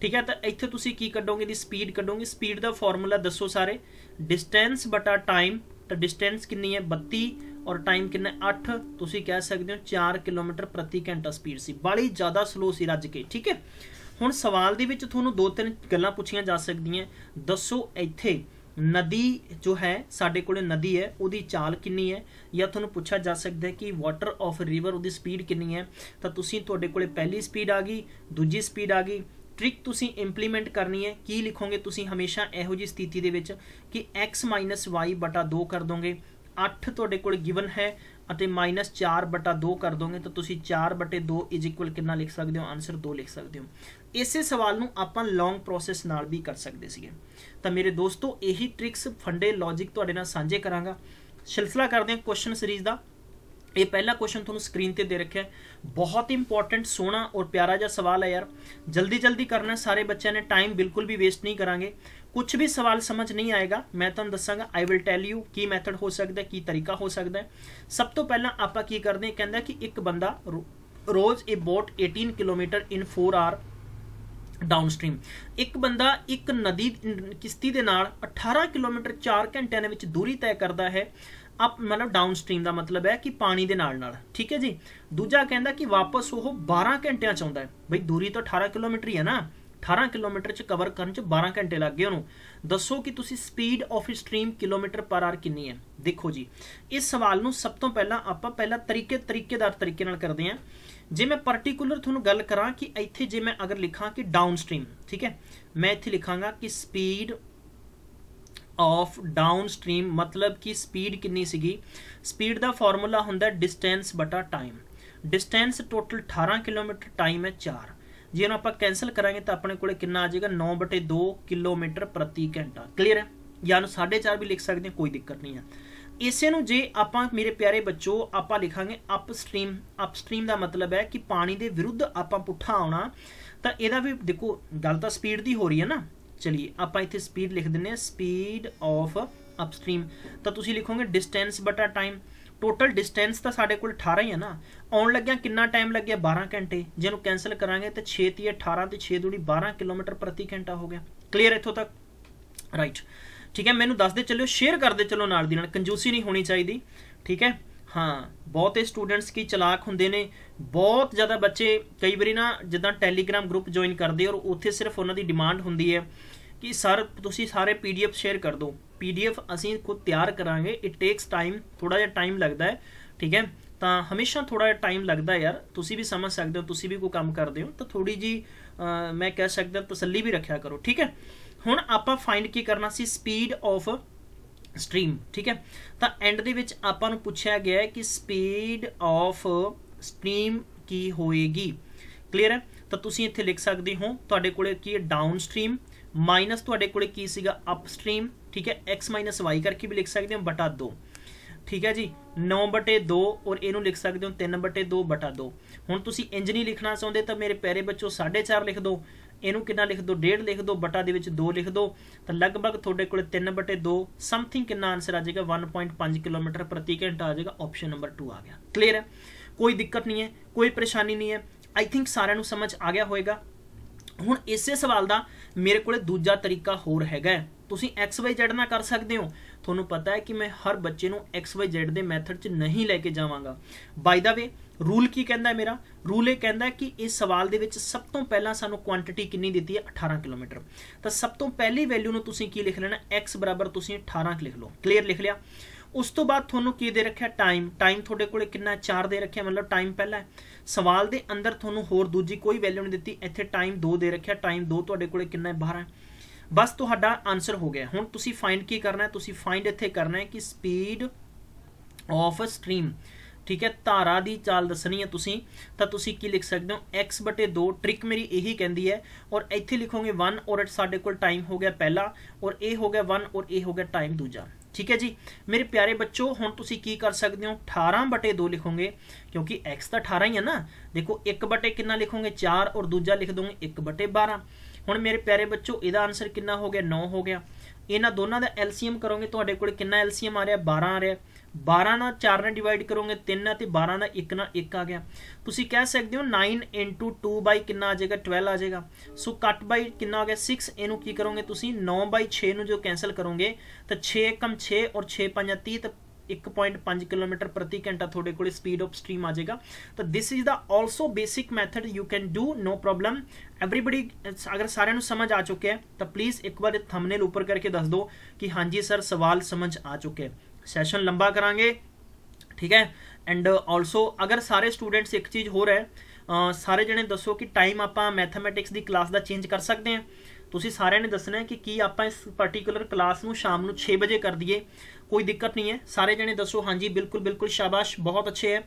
ਠੀਕ ਹੈ ਤਾਂ ਇੱਥੇ ਤੁਸੀਂ ਕੀ ਕੱਢੋਗੇ ਦੀ ਸਪੀਡ ਕੱਢੋਗੇ ਸਪੀਡ ਦਾ ਫਾਰਮੂਲਾ ਦੱਸੋ ਸਾਰੇ ਡਿਸਟੈਂਸ ਬਟਾ ਟਾਈਮ ਤਾਂ ਡਿਸਟੈਂਸ ਕਿੰਨੀ ਹੈ 32 ਔਰ ਟਾਈਮ ਕਿੰਨਾ 8 ਤੁਸੀਂ ਕਹਿ ਸਕਦੇ ਹੋ 4 ਕਿਲੋਮੀਟਰ ਪ੍ਰਤੀ ਘੰਟਾ ਸਪੀਡ ਸੀ ਬੜੀ ਜ਼ਿਆਦਾ ਸਲੋ ਸੀ ਰੱਜ ਕੇ ਠੀਕ ਹੈ ਹੁਣ ਸਵਾਲ ਦੇ ਵਿੱਚ ਤੁਹਾਨੂੰ ਦੋ ਤਿੰਨ ਗੱਲਾਂ ਪੁੱਛੀਆਂ ਜਾ ਸਕਦੀਆਂ ਦੱਸੋ ਇੱਥੇ ਨਦੀ ਜੋ ਹੈ ਸਾਡੇ ਕੋਲੇ ਨਦੀ ਹੈ ਉਹਦੀ ਚਾਲ ਕਿੰਨੀ ਹੈ ਜਾਂ ਤੁਹਾਨੂੰ ਪੁੱਛਿਆ ਜਾ ਸਕਦਾ ਹੈ ਕਿ ਵਾਟਰ ਆਫ ਰਿਵਰ ਉਹਦੀ ਸਪੀਡ ਕਿੰਨੀ ਹੈ ਤਾਂ ਤੁਸੀਂ ਤੁਹਾਡੇ ਕੋਲੇ ਪਹਿਲੀ ਸਪੀਡ ਆ ਗਈ ਦੂਜੀ ਸਪੀਡ ਆ ਗਈ ਟ੍ਰਿਕ ਤੁਸੀਂ ਇੰਪਲੀਮੈਂਟ ਕਰਨੀ ਹੈ ਕੀ ਲਿਖੋਗੇ ਤੁਸੀਂ ਹਮੇਸ਼ਾ ਇਹੋ ਜੀ ਸਥਿਤੀ ਦੇ ਵਿੱਚ ਕਿ x y 2 ਕਰ ਦੋਗੇ 8 ਤੁਹਾਡੇ ਕੋਲ ਗਿਵਨ ਹੈ ਅਤੇ -4 2 ਕਰ ਦੋਗੇ ਤਾਂ ਤੁਸੀਂ 4 2 ਕਿੰਨਾ ਲਿਖ ਸਕਦੇ ਹੋ ਆਨਸਰ 2 ਲਿਖ ਸਕਦੇ ਹੋ ਇਸੇ ਸਵਾਲ ਨੂੰ ਆਪਾਂ ਲੌਂਗ ਪ੍ਰੋਸੈਸ ਨਾਲ ਵੀ ਕਰ ਸਕਦੇ ਸੀਗੇ ਤਾਂ ਮੇਰੇ ਦੋਸਤੋ ਇਹੀ ਟ੍ਰਿਕਸ ਫੰਡੇ ਲੌਜੀਕ ਤੁਹਾਡੇ ਨਾਲ ਸਾਂਝੇ ਕਰਾਂਗਾ ਸਿਲਸਿਲਾ ਕਰਦੇ ਹਾਂ ਕੁਐਸਚਨ ਸੀਰੀਜ਼ ਦਾ ਇਹ ਪਹਿਲਾ ਕੁਐਸਚਨ ਤੁਹਾਨੂੰ ਸਕਰੀਨ ਤੇ ਦੇ ਰੱਖਿਆ ਬਹੁਤ ਇੰਪੋਰਟੈਂਟ ਸੋਹਣਾ ਔਰ ਪਿਆਰਾ ਜਿਹਾ ਸਵਾਲ ਹੈ ਯਾਰ ਜਲਦੀ ਜਲਦੀ ਕਰਨਾ ਸਾਰੇ ਬੱਚਿਆਂ ਨੇ ਟਾਈਮ ਬਿਲਕੁਲ ਵੀ ਵੇਸਟ ਨਹੀਂ ਕਰਾਂਗੇ ਕੁਝ ਵੀ ਸਵਾਲ ਸਮਝ ਨਹੀਂ ਆਏਗਾ ਮੈਂ ਤੁਹਾਨੂੰ ਦੱਸਾਂਗਾ ਆਈ ਵਿਲ ਟੈਲ ਯੂ ਕੀ ਮੈਥਡ ਹੋ ਸਕਦਾ ਕੀ ਤਰੀਕਾ ਹੋ ਸਕਦਾ ਸਭ ਤੋਂ ਪਹਿਲਾਂ ਆਪਾਂ ਕੀ ਕਰਦੇ ਕਹਿੰਦਾ ਕਿ ਇੱਕ ਬੰਦਾ ਰੋਜ਼ ਇਹ boat 18 kilometre in 4 hour downstream ਇੱਕ ਬੰਦਾ ਇੱਕ ਨਦੀ ਕਿਸ਼ਤੀ ਦੇ ਨਾਲ 18 ਕਿਲੋਮੀਟਰ 4 ਘੰਟਿਆਂ ਦੇ ਵਿੱਚ ਦੂਰੀ ਤੈਅ ਕਰਦਾ ਹੈ ਅਪ ਮਤਲਬ ਡਾਊਨਸਟ੍ਰੀਮ ਦਾ ਮਤਲਬ ਹੈ ਕਿ ਪਾਣੀ ਦੇ ਨਾਲ ਨਾਲ ਠੀਕ ਹੈ ਜੀ ਦੂਜਾ ਕਹਿੰਦਾ ਕਿ ਵਾਪਸ ਉਹ 12 ਘੰਟਿਆਂ ਚ ਆਉਂਦਾ ਹੈ ਬਈ ਦੂਰੀ ਤਾਂ 18 ਕਿਲੋਮੀਟਰ ਹੀ ਹੈ ਨਾ 18 ਕਿਲੋਮੀਟਰ ਚ ਕਵਰ ਕਰਨ ਚ 12 ਘੰਟੇ ਲੱਗ ਗਏ ਉਹਨੂੰ ਦੱਸੋ ਕਿ ਤੁਸੀਂ speed of stream kilometre per hour ਕਿੰਨੀ ਹੈ ਦੇਖੋ ਜੀ ਇਸ ਸਵਾਲ ਨੂੰ ਸਭ ਤੋਂ ਪਹਿਲਾਂ ਆਪਾਂ ਪਹਿਲਾਂ ਤਰੀਕੇ ਤਰੀਕੇਦਾਰ ਤਰੀਕੇ ਨਾਲ ਕਰਦੇ ਹਾਂ ਜੇ ਮੈਂ ਪਾਰਟਿਕੂਲਰ ਤੁਹਾਨੂੰ ਗੱਲ ਕਰਾਂ ਕਿ ਇੱਥੇ ਜੇ ਮੈਂ ਅਗਰ ਲਿਖਾਂ ਕਿ ਡਾਊਨਸਟ੍ਰੀਮ ਠੀਕ ਹੈ ਮੈਂ ਇੱਥੇ ਲਿਖਾਂਗਾ ਕਿ ਸਪੀਡ ਆਫ ਡਾਊਨਸਟ੍ਰੀਮ ਮਤਲਬ ਕਿ ਸਪੀਡ ਕਿੰਨੀ ਸੀਗੀ ਸਪੀਡ ਦਾ ਫਾਰਮੂਲਾ ਹੁੰਦਾ ਡਿਸਟੈਂਸ ਬਟਾ time distance total 18 kilometre time ਹੈ 4 ਜੇ ਇਹਨੂੰ ਆਪਾਂ ਕੈਨਸਲ ਕਰਾਂਗੇ ਤਾਂ ਆਪਣੇ ਕੋਲੇ ਕਿੰਨਾ ਆ ਜਾਏਗਾ 9/2 ਕਿਲੋਮੀਟਰ ਪ੍ਰਤੀ ਘੰਟਾ ਕਲੀਅਰ ਹੈ ਜਾਂ ਨੂੰ 4.5 ਵੀ ਲਿਖ ਸਕਦੇ ਕੋਈ ਦਿੱਕਤ ਨਹੀਂ ਹੈ ਇਸੇ ਨੂੰ ਜੇ ਆਪਾਂ ਮੇਰੇ ਪਿਆਰੇ ਬੱਚੋ ਆਪਾਂ ਲਿਖਾਂਗੇ ਅਪਸਟ੍ਰੀਮ ਅਪਸਟ੍ਰੀਮ ਦਾ ਮਤਲਬ ਹੈ ਕਿ ਪਾਣੀ ਦੇ ਵਿਰੁੱਧ ਆਪਾਂ ਪੁੱਠਾ ਆਉਣਾ ਤਾਂ ਇਹਦਾ ਵੀ ਦੇਖੋ ਗੱਲ ਤਾਂ ਸਪੀਡ ਦੀ ਹੋ ਰਹੀ ਹੈ ਨਾ ਚਲਿਏ ਆਪਾਂ ਇੱਥੇ ਸਪੀਡ ਲਿਖ ਦਿੰਨੇ ਆ ਸਪੀਡ ਆਫ ਅਪਸਟ੍ਰੀਮ ਤਾਂ ਤੁਸੀਂ ਲਿਖੋਗੇ ਡਿਸਟੈਂਸ ਬਟਾ ਟਾਈਮ ਟੋਟਲ ਡਿਸਟੈਂਸ ਤਾਂ ਸਾਡੇ ਕੋਲ 18 ਹੀ ਹੈ ਨਾ ਆਉਣ ਲੱਗਿਆ ਕਿੰਨਾ ਟਾਈਮ ਲੱਗਿਆ 12 ਘੰਟੇ ਜੇ ਨੂੰ ਕੈਨਸਲ ਕਰਾਂਗੇ ਤਾਂ 6 ਤੇ 18 ਤੇ 6 ਦੂਣੀ 12 ਕਿਲੋਮੀਟਰ ਪ੍ਰਤੀ ਘੰਟਾ ਹੋ ਗਿਆ ਕਲੀਅਰ ਇੱਥੋਂ ਤੱਕ ਰਾਈਟ ਠੀਕ ਹੈ ਮੈਨੂੰ ਦੱਸਦੇ ਚੱਲਿਓ ਸ਼ੇਅਰ ਕਰਦੇ ਚੱਲੋ ਨਾਲ ਦੀ ਨਾਲ ਕੰਜੂਸੀ ਨਹੀਂ ਹੋਣੀ ਚਾਹੀਦੀ ਠੀਕ ਹੈ ਹਾਂ ਬਹੁਤੇ ਸਟੂਡੈਂਟਸ ਕੀ ਚਲਾਕ ਹੁੰਦੇ ਨੇ ਬਹੁਤ ਜ਼ਿਆਦਾ ਬੱਚੇ ਕਈ ਵਾਰੀ ਨਾ ਜਿੱਦਾਂ ਟੈਲੀਗ੍ਰam ਗਰੁੱਪ ਜੁਆਇਨ ਕਰਦੇ ਔਰ ਉੱਥੇ ਸਿਰਫ ਉਹਨਾਂ ਦੀ ਡਿਮਾਂਡ ਹੁੰਦੀ ਹੈ ਕਿ ਸਰ ਤੁਸੀਂ ਸਾਰੇ ਪੀਡੀਐਫ ਸ਼ੇਅਰ ਕਰ ਦਿਓ ਪੀਡੀਐਫ ਅਸੀਂ ਖੁਦ ਤਿਆਰ ਕਰਾਂਗੇ ਇਟ ਟੇਕਸ ਟਾਈਮ ਥੋੜਾ ਜਿਹਾ ਟਾਈਮ ਲੱਗਦਾ ਹੈ ਠੀਕ ਹੈ ਤਾਂ ਹਮੇਸ਼ਾ ਥੋੜਾ ਜਿਹਾ ਟਾਈਮ ਲੱਗਦਾ ਯਾਰ ਤੁਸੀਂ ਵੀ ਸਮਝ ਸਕਦੇ ਹੋ ਤੁਸੀਂ ਵੀ ਕੋਈ ਕੰਮ ਕਰਦੇ ਹੋ ਤਾਂ ਥੋੜੀ ਜੀ ਮੈਂ ਕਹਿ ਸਕਦਾ ਤਸੱਲੀ ਵੀ ਰੱਖਿਆ ਕਰੋ ਠੀਕ ਹੈ ਹੁਣ ਆਪਾਂ ਫਾਈਂਡ ਕੀ ਕਰਨਾ ਸੀ ਸਪੀਡ ਆਫ ਸਟ੍ਰੀਮ ਠੀਕ ਹੈ ਤਾਂ ਐਂਡ ਦੇ ਵਿੱਚ ਆਪਾਂ ਨੂੰ ਪੁੱਛਿਆ ਗਿਆ ਹੈ ਕਿ ਸਪੀਡ ਆਫ ਸਟ੍ਰੀਮ ਕੀ ਹੋਏਗੀ ਕਲੀਅਰ ਹੈ ਤਾਂ ਤੁਸੀਂ ਇੱਥੇ ਲਿਖ ਸਕਦੇ ਹੋ ਤੁਹਾਡੇ ਕੋਲੇ ਕੀ ਹੈ ਡਾਊਨ ਸਟ੍ਰੀਮ ਮਾਈਨਸ ਤੁਹਾਡੇ ਕੋਲੇ ਕੀ ਸੀਗਾ ਅਪ ਸਟ੍ਰੀਮ ਠੀਕ ਹੈ x y ਕਰਕੇ ਵੀ ਲਿਖ ਸਕਦੇ ਹੋ ਬਟਾ 2 ਠੀਕ ਹੈ ਜੀ 9 ਬਟੇ 2 ਔਰ ਇਹਨੂੰ ਲਿਖ ਸਕਦੇ ਹੋ 3 ਬਟੇ 2 ਬਟਾ 2 ਹੁਣ ਤੁਸੀਂ ਇੰਜ ਨਹੀਂ ਲਿਖਣਾ ਚਾਹੁੰਦੇ ਤਾਂ ਮੇਰੇ ਪਿਆਰੇ ਬੱਚੋ 4.5 ਲਿਖ ਦਿਓ ਇਹਨੂੰ ਕਿੰਨਾ ਲਿਖ ਦੋ 1.5 ਲਿਖ ਦੋ ਬਟਾ ਦੇ ਵਿੱਚ 2 ਲਿਖ ਦੋ ਤਾਂ ਲਗਭਗ ਤੁਹਾਡੇ ਕੋਲ 3/2 ਸਮਥਿੰਗ ਕਿੰਨਾ ਆਨਸਰ ਆ ਜਾਏਗਾ 1.5 ਕਿਲੋਮੀਟਰ ਪ੍ਰਤੀ ਘੰਟਾ ਆ ਜਾਏਗਾ ਆਪਸ਼ਨ ਨੰਬਰ 2 ਆ ਗਿਆ ਕਲੀਅਰ ਹੈ ਕੋਈ ਦਿੱਕਤ ਨਹੀਂ ਹੈ ਕੋਈ ਪਰੇਸ਼ਾਨੀ ਨਹੀਂ ਹੈ ਆਈ ਥਿੰਕ ਸਾਰਿਆਂ ਨੂੰ ਸਮਝ ਆ ਗਿਆ ਹੋਵੇਗਾ ਹੁਣ ਇਸੇ ਸਵਾਲ ਦਾ ਮੇਰੇ ਕੋਲੇ ਦੂਜਾ ਤਰੀਕਾ ਹੋਰ ਹੈਗਾ ਤੁਸੀਂ x y z ਨਾਲ ਕਰ ਸਕਦੇ ਹੋ ਤੁਹਾਨੂੰ ਪਤਾ ਹੈ ਕਿ ਮੈਂ ਹਰ ਬੱਚੇ ਨੂੰ x y z ਦੇ ਮੈਥਡ 'ਚ ਨਹੀਂ ਲੈ ਕੇ ਜਾਵਾਂਗਾ ਬਾਈ ਦਾ ਵੇ ਰੂਲ ਕੀ ਕਹਿੰਦਾ ਹੈ ਮੇਰਾ ਰੂਲ ਇਹ ਕਹਿੰਦਾ ਕਿ ਇਸ ਸਵਾਲ ਦੇ ਵਿੱਚ ਸਭ ਤੋਂ ਪਹਿਲਾਂ ਸਾਨੂੰ ਕੁਆਂਟੀਟੀ ਕਿੰਨੀ ਦਿੱਤੀ ਹੈ 18 ਕਿਲੋਮੀਟਰ ਤਾਂ ਸਭ ਤੋਂ ਪਹਿਲੀ ਵੈਲਿਊ ਨੂੰ ਤੁਸੀਂ ਕੀ ਲਿਖ ਲੈਣਾ x ਬਰਾਬਰ ਤੁਸੀਂ 18 ਲਿਖ ਲਓ ਕਲੀਅਰ ਲਿਖ ਲਿਆ ਉਸ ਤੋਂ ਬਾਅਦ ਤੁਹਾਨੂੰ ਕੀ ਦੇ ਰੱਖਿਆ ਟਾਈਮ ਟਾਈਮ ਤੁਹਾਡੇ ਕੋਲੇ ਕਿੰਨਾ 4 ਦੇ ਰੱਖਿਆ ਮਤਲਬ ਟਾਈਮ ਪਹਿਲਾਂ ਸਵਾਲ ਦੇ ਅੰਦਰ ਤੁਹਾਨੂੰ ਹੋਰ ਦੂਜੀ ਕੋਈ ਵੈਲਿਊ ਨਹੀਂ ਦਿੱਤੀ ਇੱਥੇ ਟਾਈਮ 2 ਦੇ ਰੱਖਿਆ ਟਾਈਮ 2 ਤੁਹਾਡੇ ਕੋਲੇ ਕਿੰਨਾ ਹੈ 12 ਬਸ ਤੁਹਾਡਾ ਆਨਸਰ ਹੋ ਗਿਆ ਹੁਣ ਤੁਸੀਂ ਫਾਈਂਡ ਕੀ ਕਰਨਾ ਹੈ ਤੁਸੀਂ ਫਾਈਂਡ ਇੱਥੇ ਕਰਨਾ ਹੈ ਕਿ ਸਪੀਡ ਆਫ ਅ ਸਟ੍ਰੀਮ ਠੀਕ ਹੈ ਧਾਰਾ ਦੀ ਚਾਲ ਦੱਸਣੀ ਹੈ ਤੁਸੀਂ ਤਾਂ ਤੁਸੀਂ ਕੀ ਲਿਖ ਸਕਦੇ ਹੋ x 2 ਟ੍ਰਿਕ ਮੇਰੀ ਇਹੀ ਕਹਿੰਦੀ ਹੈ ਔਰ ਇੱਥੇ ਲਿਖੋਗੇ 1 ਔਰ ਸਾਡੇ ਕੋਲ ਟਾਈਮ ਹੋ ਗਿਆ ਪਹਿਲਾ ਔਰ ਇਹ ਹੋ ਗਿਆ 1 ਔਰ ਇਹ ਹੋ ਗਿਆ ਟਾਈਮ ਦੂਜਾ ਠੀਕ ਹੈ ਜੀ ਮੇਰੇ ਪਿਆਰੇ ਬੱਚੋ ਹੁਣ ਤੁਸੀਂ ਕੀ ਕਰ ਸਕਦੇ ਹੋ 18 ਬਟੇ 2 ਲਿਖੋਗੇ ਕਿਉਂਕਿ x ਤਾਂ 18 ਹੀ ਹੈ ਨਾ ਦੇਖੋ 1 ਬਟੇ ਕਿੰਨਾ ਲਿਖੋਗੇ 4 ਔਰ ਦੂਜਾ ਲਿਖ ਦੋਗੇ 1 ਬਟੇ 12 ਹੁਣ ਮੇਰੇ ਪਿਆਰੇ ਬੱਚੋ ਇਹਦਾ ਆਨਸਰ ਕਿੰਨਾ ਹੋ ਗਿਆ 9 ਹੋ ਗਿਆ ਇਹਨਾਂ ਦੋਨਾਂ ਦਾ ਐਲਸੀਐਮ ਕਰੋਗੇ ਤੁਹਾਡੇ ਕੋਲ ਕਿੰਨਾ ਐਲਸੀਐਮ ਆ ਰਿਹਾ 12 ਆ ਰਿਹਾ 12 ਨਾਲ 4 ਨਾਲ ਡਿਵਾਈਡ ਕਰੋਗੇ 3 ਨਾਲ ਤੇ 12 ਨਾਲ 1 ਨਾਲ 1 ਆ ਗਿਆ ਤੁਸੀਂ ਕਹਿ ਸਕਦੇ ਹੋ 9 2 ਬਾਈ ਕਿੰਨਾ ਆ ਜਾਏਗਾ 12 ਆ ਜਾਏਗਾ ਸੋ ਕੱਟ ਬਾਈ ਕਿੰਨਾ ਆ ਗਿਆ 6 ਇਹਨੂੰ ਕੀ ਕਰੋਗੇ ਤੁਸੀਂ 9 ਬਾਈ 6 ਨੂੰ ਜੋ ਕੈਨਸਲ ਕਰੋਗੇ ਤਾਂ 6 ਕਮ 6 ਔਰ 6 5 30 ਤਾਂ 1.5 ਕਿਲੋਮੀਟਰ ਪ੍ਰਤੀ ਘੰਟਾ ਤੁਹਾਡੇ ਕੋਲ ਸਪੀਡ ਆਫ ਸਟ੍ਰੀਮ ਆ ਜਾਏਗਾ ਤਾਂ this is the also basic method you can do no problem everybody ਅਗਰ ਸਾਰਿਆਂ ਨੂੰ ਸਮਝ ਆ ਚੁੱਕਿਆ ਤਾਂ ਪਲੀਜ਼ ਇੱਕ ਵਾਰ ਥੰਬਨੇਲ ਉੱਪਰ ਕਰਕੇ ਦੱਸ ਦਿਓ ਕਿ ਹਾਂਜੀ ਸਰ ਸਵਾਲ ਸਮਝ ਆ ਚੁੱਕੇ ਸੈਸ਼ਨ ਲੰਬਾ ਕਰਾਂਗੇ ਠੀਕ ਹੈ ਐਂਡ ਆਲਸੋ ਅਗਰ ਸਾਰੇ ਸਟੂਡੈਂਟਸ ਇੱਕ ਚੀਜ਼ ਹੋਰ ਹੈ ਸਾਰੇ ਜਣੇ ਦੱਸੋ ਕਿ ਟਾਈਮ ਆਪਾਂ ਮੈਥਮੈਟਿਕਸ ਦੀ ਕਲਾਸ ਦਾ ਚੇਂਜ ਕਰ ਸਕਦੇ ਹਾਂ ਤੁਸੀਂ ਸਾਰਿਆਂ ਨੇ ਦੱਸਣਾ ਹੈ ਕਿ ਕੀ ਆਪਾਂ ਇਸ ਪਾਰਟਿਕੂਲਰ ਕਲਾਸ ਨੂੰ ਸ਼ਾਮ ਨੂੰ 6 ਵਜੇ ਕਰ ਦਈਏ ਕੋਈ ਦਿੱਕਤ ਨਹੀਂ ਹੈ ਸਾਰੇ ਜਣੇ ਦੱਸੋ ਹਾਂਜੀ ਬਿਲਕੁਲ ਬਿਲਕੁਲ ਸ਼ਾਬਾਸ਼ ਬਹੁਤ ਅੱਛੇ ਹੈ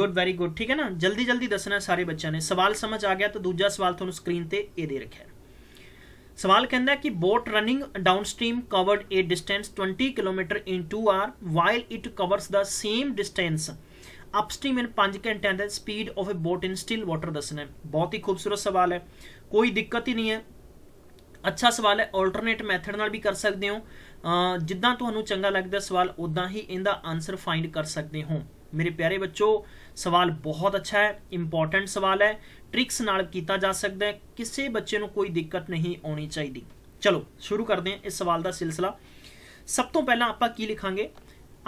ਗੁੱਡ ਵੈਰੀ ਗੁੱਡ ਠੀਕ ਹੈ ਨਾ ਜਲਦੀ ਜਲਦੀ ਦੱਸਣਾ ਸਾਰੇ ਬੱਚਿਆਂ ਨੇ ਸਵਾਲ ਸਮਝ ਆ ਗਿਆ ਤਾਂ ਦੂਜਾ ਸਵਾਲ ਤੁਹਾਨੂੰ ਸਕਰੀਨ ਤੇ ਇਹ ਦੇ ਰੱਖਿਆ ਸਵਾਲ ਕਹਿੰਦਾ ਕਿ boat running downstream covered a distance 20 kilometre in 2 hour while it covers the same distance upstream in 5 ਘੰਟਿਆਂ the speed of a boat in still water ਦੱਸਣਾ ਬਹੁਤ ਹੀ ਖੂਬਸੂਰਤ ਸਵਾਲ ਹੈ ਕੋਈ ਦਿੱਕਤ ਹੀ ਨਹੀਂ ਹੈ ਅੱਛਾ ਸਵਾਲ ਹੈ ਆਲਟਰਨੇਟ ਮੈਥਡ ਨਾਲ ਵੀ ਕਰ ਸਕਦੇ ਹੋ ਜਿੱਦਾਂ ਤੁਹਾਨੂੰ ਚੰਗਾ ਲੱਗਦਾ ਸਵਾਲ ਉਦਾਂ ਹੀ ਇਹਦਾ ਆਨਸਰ ਫਾਈਂਡ ਕਰ ਸਕਦੇ ਹੋ ਮੇਰੇ ਪਿਆਰੇ ਬੱਚੋ ਸਵਾਲ ਬਹੁਤ ਅੱਛਾ ਹੈ ਇੰਪੋਰਟੈਂਟ ਸਵਾਲ ਹੈ ਟ੍ਰਿਕਸ ਨਾਲ ਕੀਤਾ ਜਾ ਸਕਦਾ ਹੈ ਕਿਸੇ ਬੱਚੇ ਨੂੰ ਕੋਈ ਦਿੱਕਤ ਨਹੀਂ ਆਉਣੀ ਚਾਹੀਦੀ ਚਲੋ ਸ਼ੁਰੂ ਕਰਦੇ ਹਾਂ ਇਸ ਸਵਾਲ ਦਾ ਸਿਲਸਿਲਾ ਸਭ ਤੋਂ ਪਹਿਲਾਂ ਆਪਾਂ ਕੀ ਲਿਖਾਂਗੇ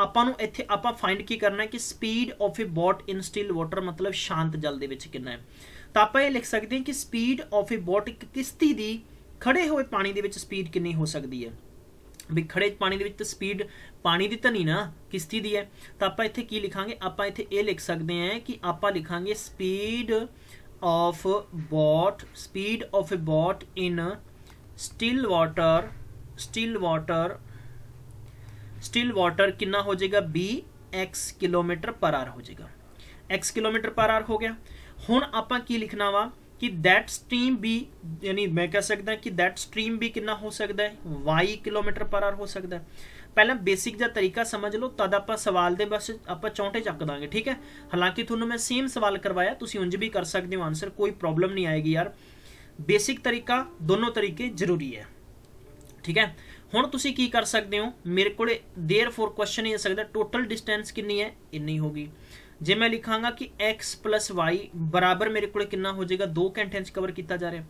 ਆਪਾਂ ਨੂੰ ਇੱਥੇ ਆਪਾਂ ਫਾਈਂਡ ਕੀ ਕਰਨਾ ਹੈ ਕਿ speed of a boat in still water ਮਤਲਬ ਸ਼ਾਂਤ ਜਲ ਦੇ ਵਿੱਚ ਕਿੰਨਾ ਹੈ ਤਾਂ ਆਪਾਂ ਇਹ ਲਿਖ ਸਕਦੇ ਹਾਂ ਕਿ ਸਪੀਡ ਆਫ ਅ ਬੋਟ ਇੱਕ ਕਿਸ਼ਤੀ ਦੀ ਖੜੇ ਹੋਏ ਪਾਣੀ ਦੇ ਵਿੱਚ ਸਪੀਡ ਕਿੰਨੀ ਹੋ ਸਕਦੀ ਹੈ ਵੀ ਖੜੇ ਪਾਣੀ ਦੇ ਵਿੱਚ ਤਾਂ ਸਪੀਡ ਪਾਣੀ ਦੀ ਤਾਂ ਨਹੀਂ ਨਾ ਕਿਸ਼ਤੀ ਦੀ ਹੈ ਤਾਂ ਆਪਾਂ ਇੱਥੇ ਕੀ ਲਿਖਾਂਗੇ ਆਪਾਂ ਇੱਥੇ ਇਹ ਲਿਖ ਸਕਦੇ ਹਾਂ ਕਿ ਆਪਾਂ ਲਿਖਾਂਗੇ speed of boat speed of a boat in still water still water still water कितना हो जाएगा b x kilometre per hour हो जाएगा x किलोमीटर पर आर हो गया हूँ आप की लिखना वा ਕਿ ਦੈਟ ਸਟ੍ਰੀਮ ਵੀ ਯਾਨੀ ਮੈਂ ਕਹਿ ਸਕਦਾ ਕਿ ਦੈਟ ਸਟ੍ਰੀਮ ਵੀ ਕਿੰਨਾ ਹੋ ਸਕਦਾ ਹੈ y ਕਿਲੋਮੀਟਰ ਪਰ ਆਰ ਹੋ ਸਕਦਾ ਹੈ ਪਹਿਲਾਂ ਬੇਸਿਕ ਜਿਹਾ ਤਰੀਕਾ ਸਮਝ ਲਓ ਤਦ ਆਪਾਂ ਸਵਾਲ ਦੇ ਬਸ ਆਪਾਂ ਚੌਂਟੇ ਚੱਕ ਦਾਂਗੇ ਠੀਕ ਹੈ ਹਾਲਾਂਕਿ ਤੁਹਾਨੂੰ ਮੈਂ ਸੇਮ ਸਵਾਲ ਕਰਵਾਇਆ ਤੁਸੀਂ ਉਂਝ ਵੀ ਕਰ ਸਕਦੇ ਹੋ ਆਨਸਰ ਕੋਈ ਪ੍ਰੋਬਲਮ ਨਹੀਂ ਆਏਗੀ ਯਾਰ ਬੇਸਿਕ ਤਰੀਕਾ ਦੋਨੋਂ ਤਰੀਕੇ ਜ਼ਰੂਰੀ ਹੈ ਠੀਕ ਹੈ ਹੁਣ ਤੁਸੀਂ ਕੀ ਕਰ ਸਕਦੇ ਹੋ ਮੇਰੇ ਕੋਲੇ देयरफॉर ਕੁਐਸਚਨ ਇਹ ਸਕਦਾ ਟੋਟਲ ਡਿਸਟੈਂਸ ਕਿੰਨੀ ਹੈ ਇੰਨੀ ਹੋਗੀ ਜੇ ਮੈਂ ਲਿਖਾਂਗਾ ਕਿ x y ਬਰਾਬਰ ਮੇਰੇ ਕੋਲੇ ਕਿੰਨਾ ਹੋ ਜਾਏਗਾ ਦੋ ਘੰਟਿਆਂ 'ਚ ਕਵਰ ਕੀਤਾ ਜਾ ਰਿਹਾ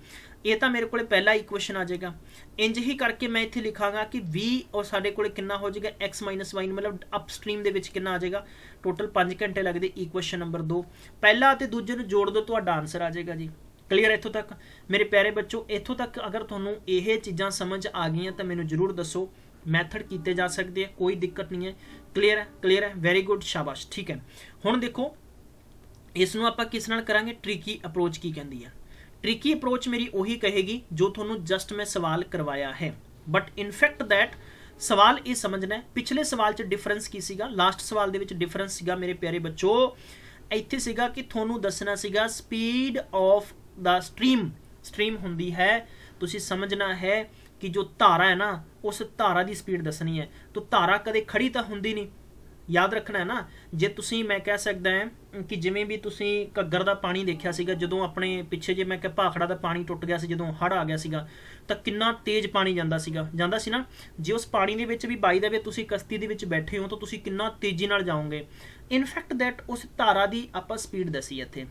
ਇਹ ਤਾਂ ਮੇਰੇ ਕੋਲੇ ਪਹਿਲਾ ਇਕੁਏਸ਼ਨ ਆ ਜਾਏਗਾ ਇੰਜ ਹੀ ਕਰਕੇ ਮੈਂ ਇੱਥੇ ਲਿਖਾਂਗਾ ਕਿ v ਉਹ ਸਾਡੇ ਕੋਲੇ ਕਿੰਨਾ ਹੋ ਜਾਏਗਾ x y ਮਤਲਬ ਅਪਸਟ੍ਰੀਮ ਦੇ ਵਿੱਚ ਕਿੰਨਾ ਆ ਜਾਏਗਾ ਟੋਟਲ 5 ਘੰਟੇ ਲੱਗਦੇ ਇਕੁਏਸ਼ਨ ਨੰਬਰ 2 ਪਹਿਲਾ ਤੇ ਦੂਜੇ ਨੂੰ ਜੋੜ ਦਿਓ ਤੁਹਾਡਾ ਆਨਸਰ ਆ ਜਾਏਗਾ ਜੀ ਕਲੀਅਰ ਇੱਥੋਂ ਤੱਕ ਮੇਰੇ ਪਿਆਰੇ ਬੱਚੋ ਇੱਥੋਂ ਤੱਕ ਅਗਰ ਤੁਹਾਨੂੰ ਇਹ ਚੀਜ਼ਾਂ ਸਮਝ ਆ ਗਈਆਂ ਤਾਂ ਮੈਨੂੰ ਜਰੂਰ ਦੱਸੋ ਮੈਥਡ ਕੀਤੇ ਜਾ ਸਕਦੇ ਆ ਕੋਈ ਦਿੱਕਤ ਨਹੀਂ ਹੈ ਕਲੀਅਰ ਹੈ ਕਲੀਅਰ ਹੈ ਵੈਰੀ ਗੁੱਡ ਸ਼ਾਬਾਸ਼ ਠੀਕ ਹੈ ਹੁਣ ਦੇਖੋ ਇਸ ਨੂੰ ਆਪਾਂ ਕਿਸ ਨਾਲ ਕਰਾਂਗੇ ਟ੍ਰਿਕੀ ਅਪਰੋਚ ਕੀ ਕਹਿੰਦੀ ਹੈ ਟ੍ਰਿਕੀ ਅਪਰੋਚ ਮੇਰੀ ਉਹੀ ਕਹੇਗੀ ਜੋ ਤੁਹਾਨੂੰ ਜਸਟ ਮੈਂ ਸਵਾਲ ਕਰਵਾਇਆ ਹੈ ਬਟ ਇਨਫੈਕਟ ਥੈਟ ਸਵਾਲ ਇਹ ਸਮਝਣਾ ਹੈ ਪਿਛਲੇ ਸਵਾਲ 'ਚ ਡਿਫਰੈਂਸ ਕੀ ਸੀਗਾ ਲਾਸਟ ਸਵਾਲ ਦੇ ਵਿੱਚ ਡਿਫਰੈਂਸ ਸੀਗਾ ਮੇਰੇ ਪਿਆਰੇ ਬੱਚੋ ਇੱਥੇ ਸੀਗਾ ਕਿ ਤੁਹਾਨੂੰ ਦੱਸਣਾ ਸੀਗਾ speed of the stream stream ਹੁੰਦੀ ਹੈ ਤੁਸੀਂ ਸਮਝਣਾ ਹੈ ਕਿ ਜੋ ਧਾਰਾ ਹੈ ਨਾ ਉਸ ਧਾਰਾ ਦੀ ਸਪੀਡ ਦੱਸਣੀ ਹੈ ਤੋ ਧਾਰਾ ਕਦੇ ਖੜੀ ਤਾਂ ਹੁੰਦੀ ਨਹੀਂ ਯਾਦ ਰੱਖਣਾ ਹੈ ਨਾ ਜੇ ਤੁਸੀਂ ਮੈਂ ਕਹਿ ਸਕਦਾ ਹਾਂ ਕਿ ਜਿਵੇਂ ਵੀ ਤੁਸੀਂ ਘੱਗਰ ਦਾ ਪਾਣੀ ਦੇਖਿਆ ਸੀਗਾ ਜਦੋਂ ਆਪਣੇ ਪਿੱਛੇ ਜੇ ਮੈਂ ਕਿ ਭਾਖੜਾ ਦਾ ਪਾਣੀ ਟੁੱਟ ਗਿਆ ਸੀ ਜਦੋਂ ਹੜ ਆ ਗਿਆ ਸੀਗਾ ਤਾਂ ਕਿੰਨਾ ਤੇਜ਼ ਪਾਣੀ ਜਾਂਦਾ ਸੀਗਾ ਜਾਂਦਾ ਸੀ ਨਾ ਜੇ ਉਸ ਪਾਣੀ ਦੇ ਵਿੱਚ ਵੀ ਬਾਈ ਦਾ ਵੀ ਤੁਸੀਂ ਕਸ਼ਤੀ ਦੇ ਵਿੱਚ ਬੈਠੇ ਹੋ ਤਾਂ ਤੁਸੀਂ ਕਿੰਨਾ ਤੇਜ਼ੀ ਨਾਲ ਜਾਓਗੇ ਇਨਫੈਕਟ ਦੈਟ ਉਸ ਧਾਰਾ ਦੀ ਆਪਾਂ ਸਪੀਡ ਦੱਸੀ ਇੱਥੇ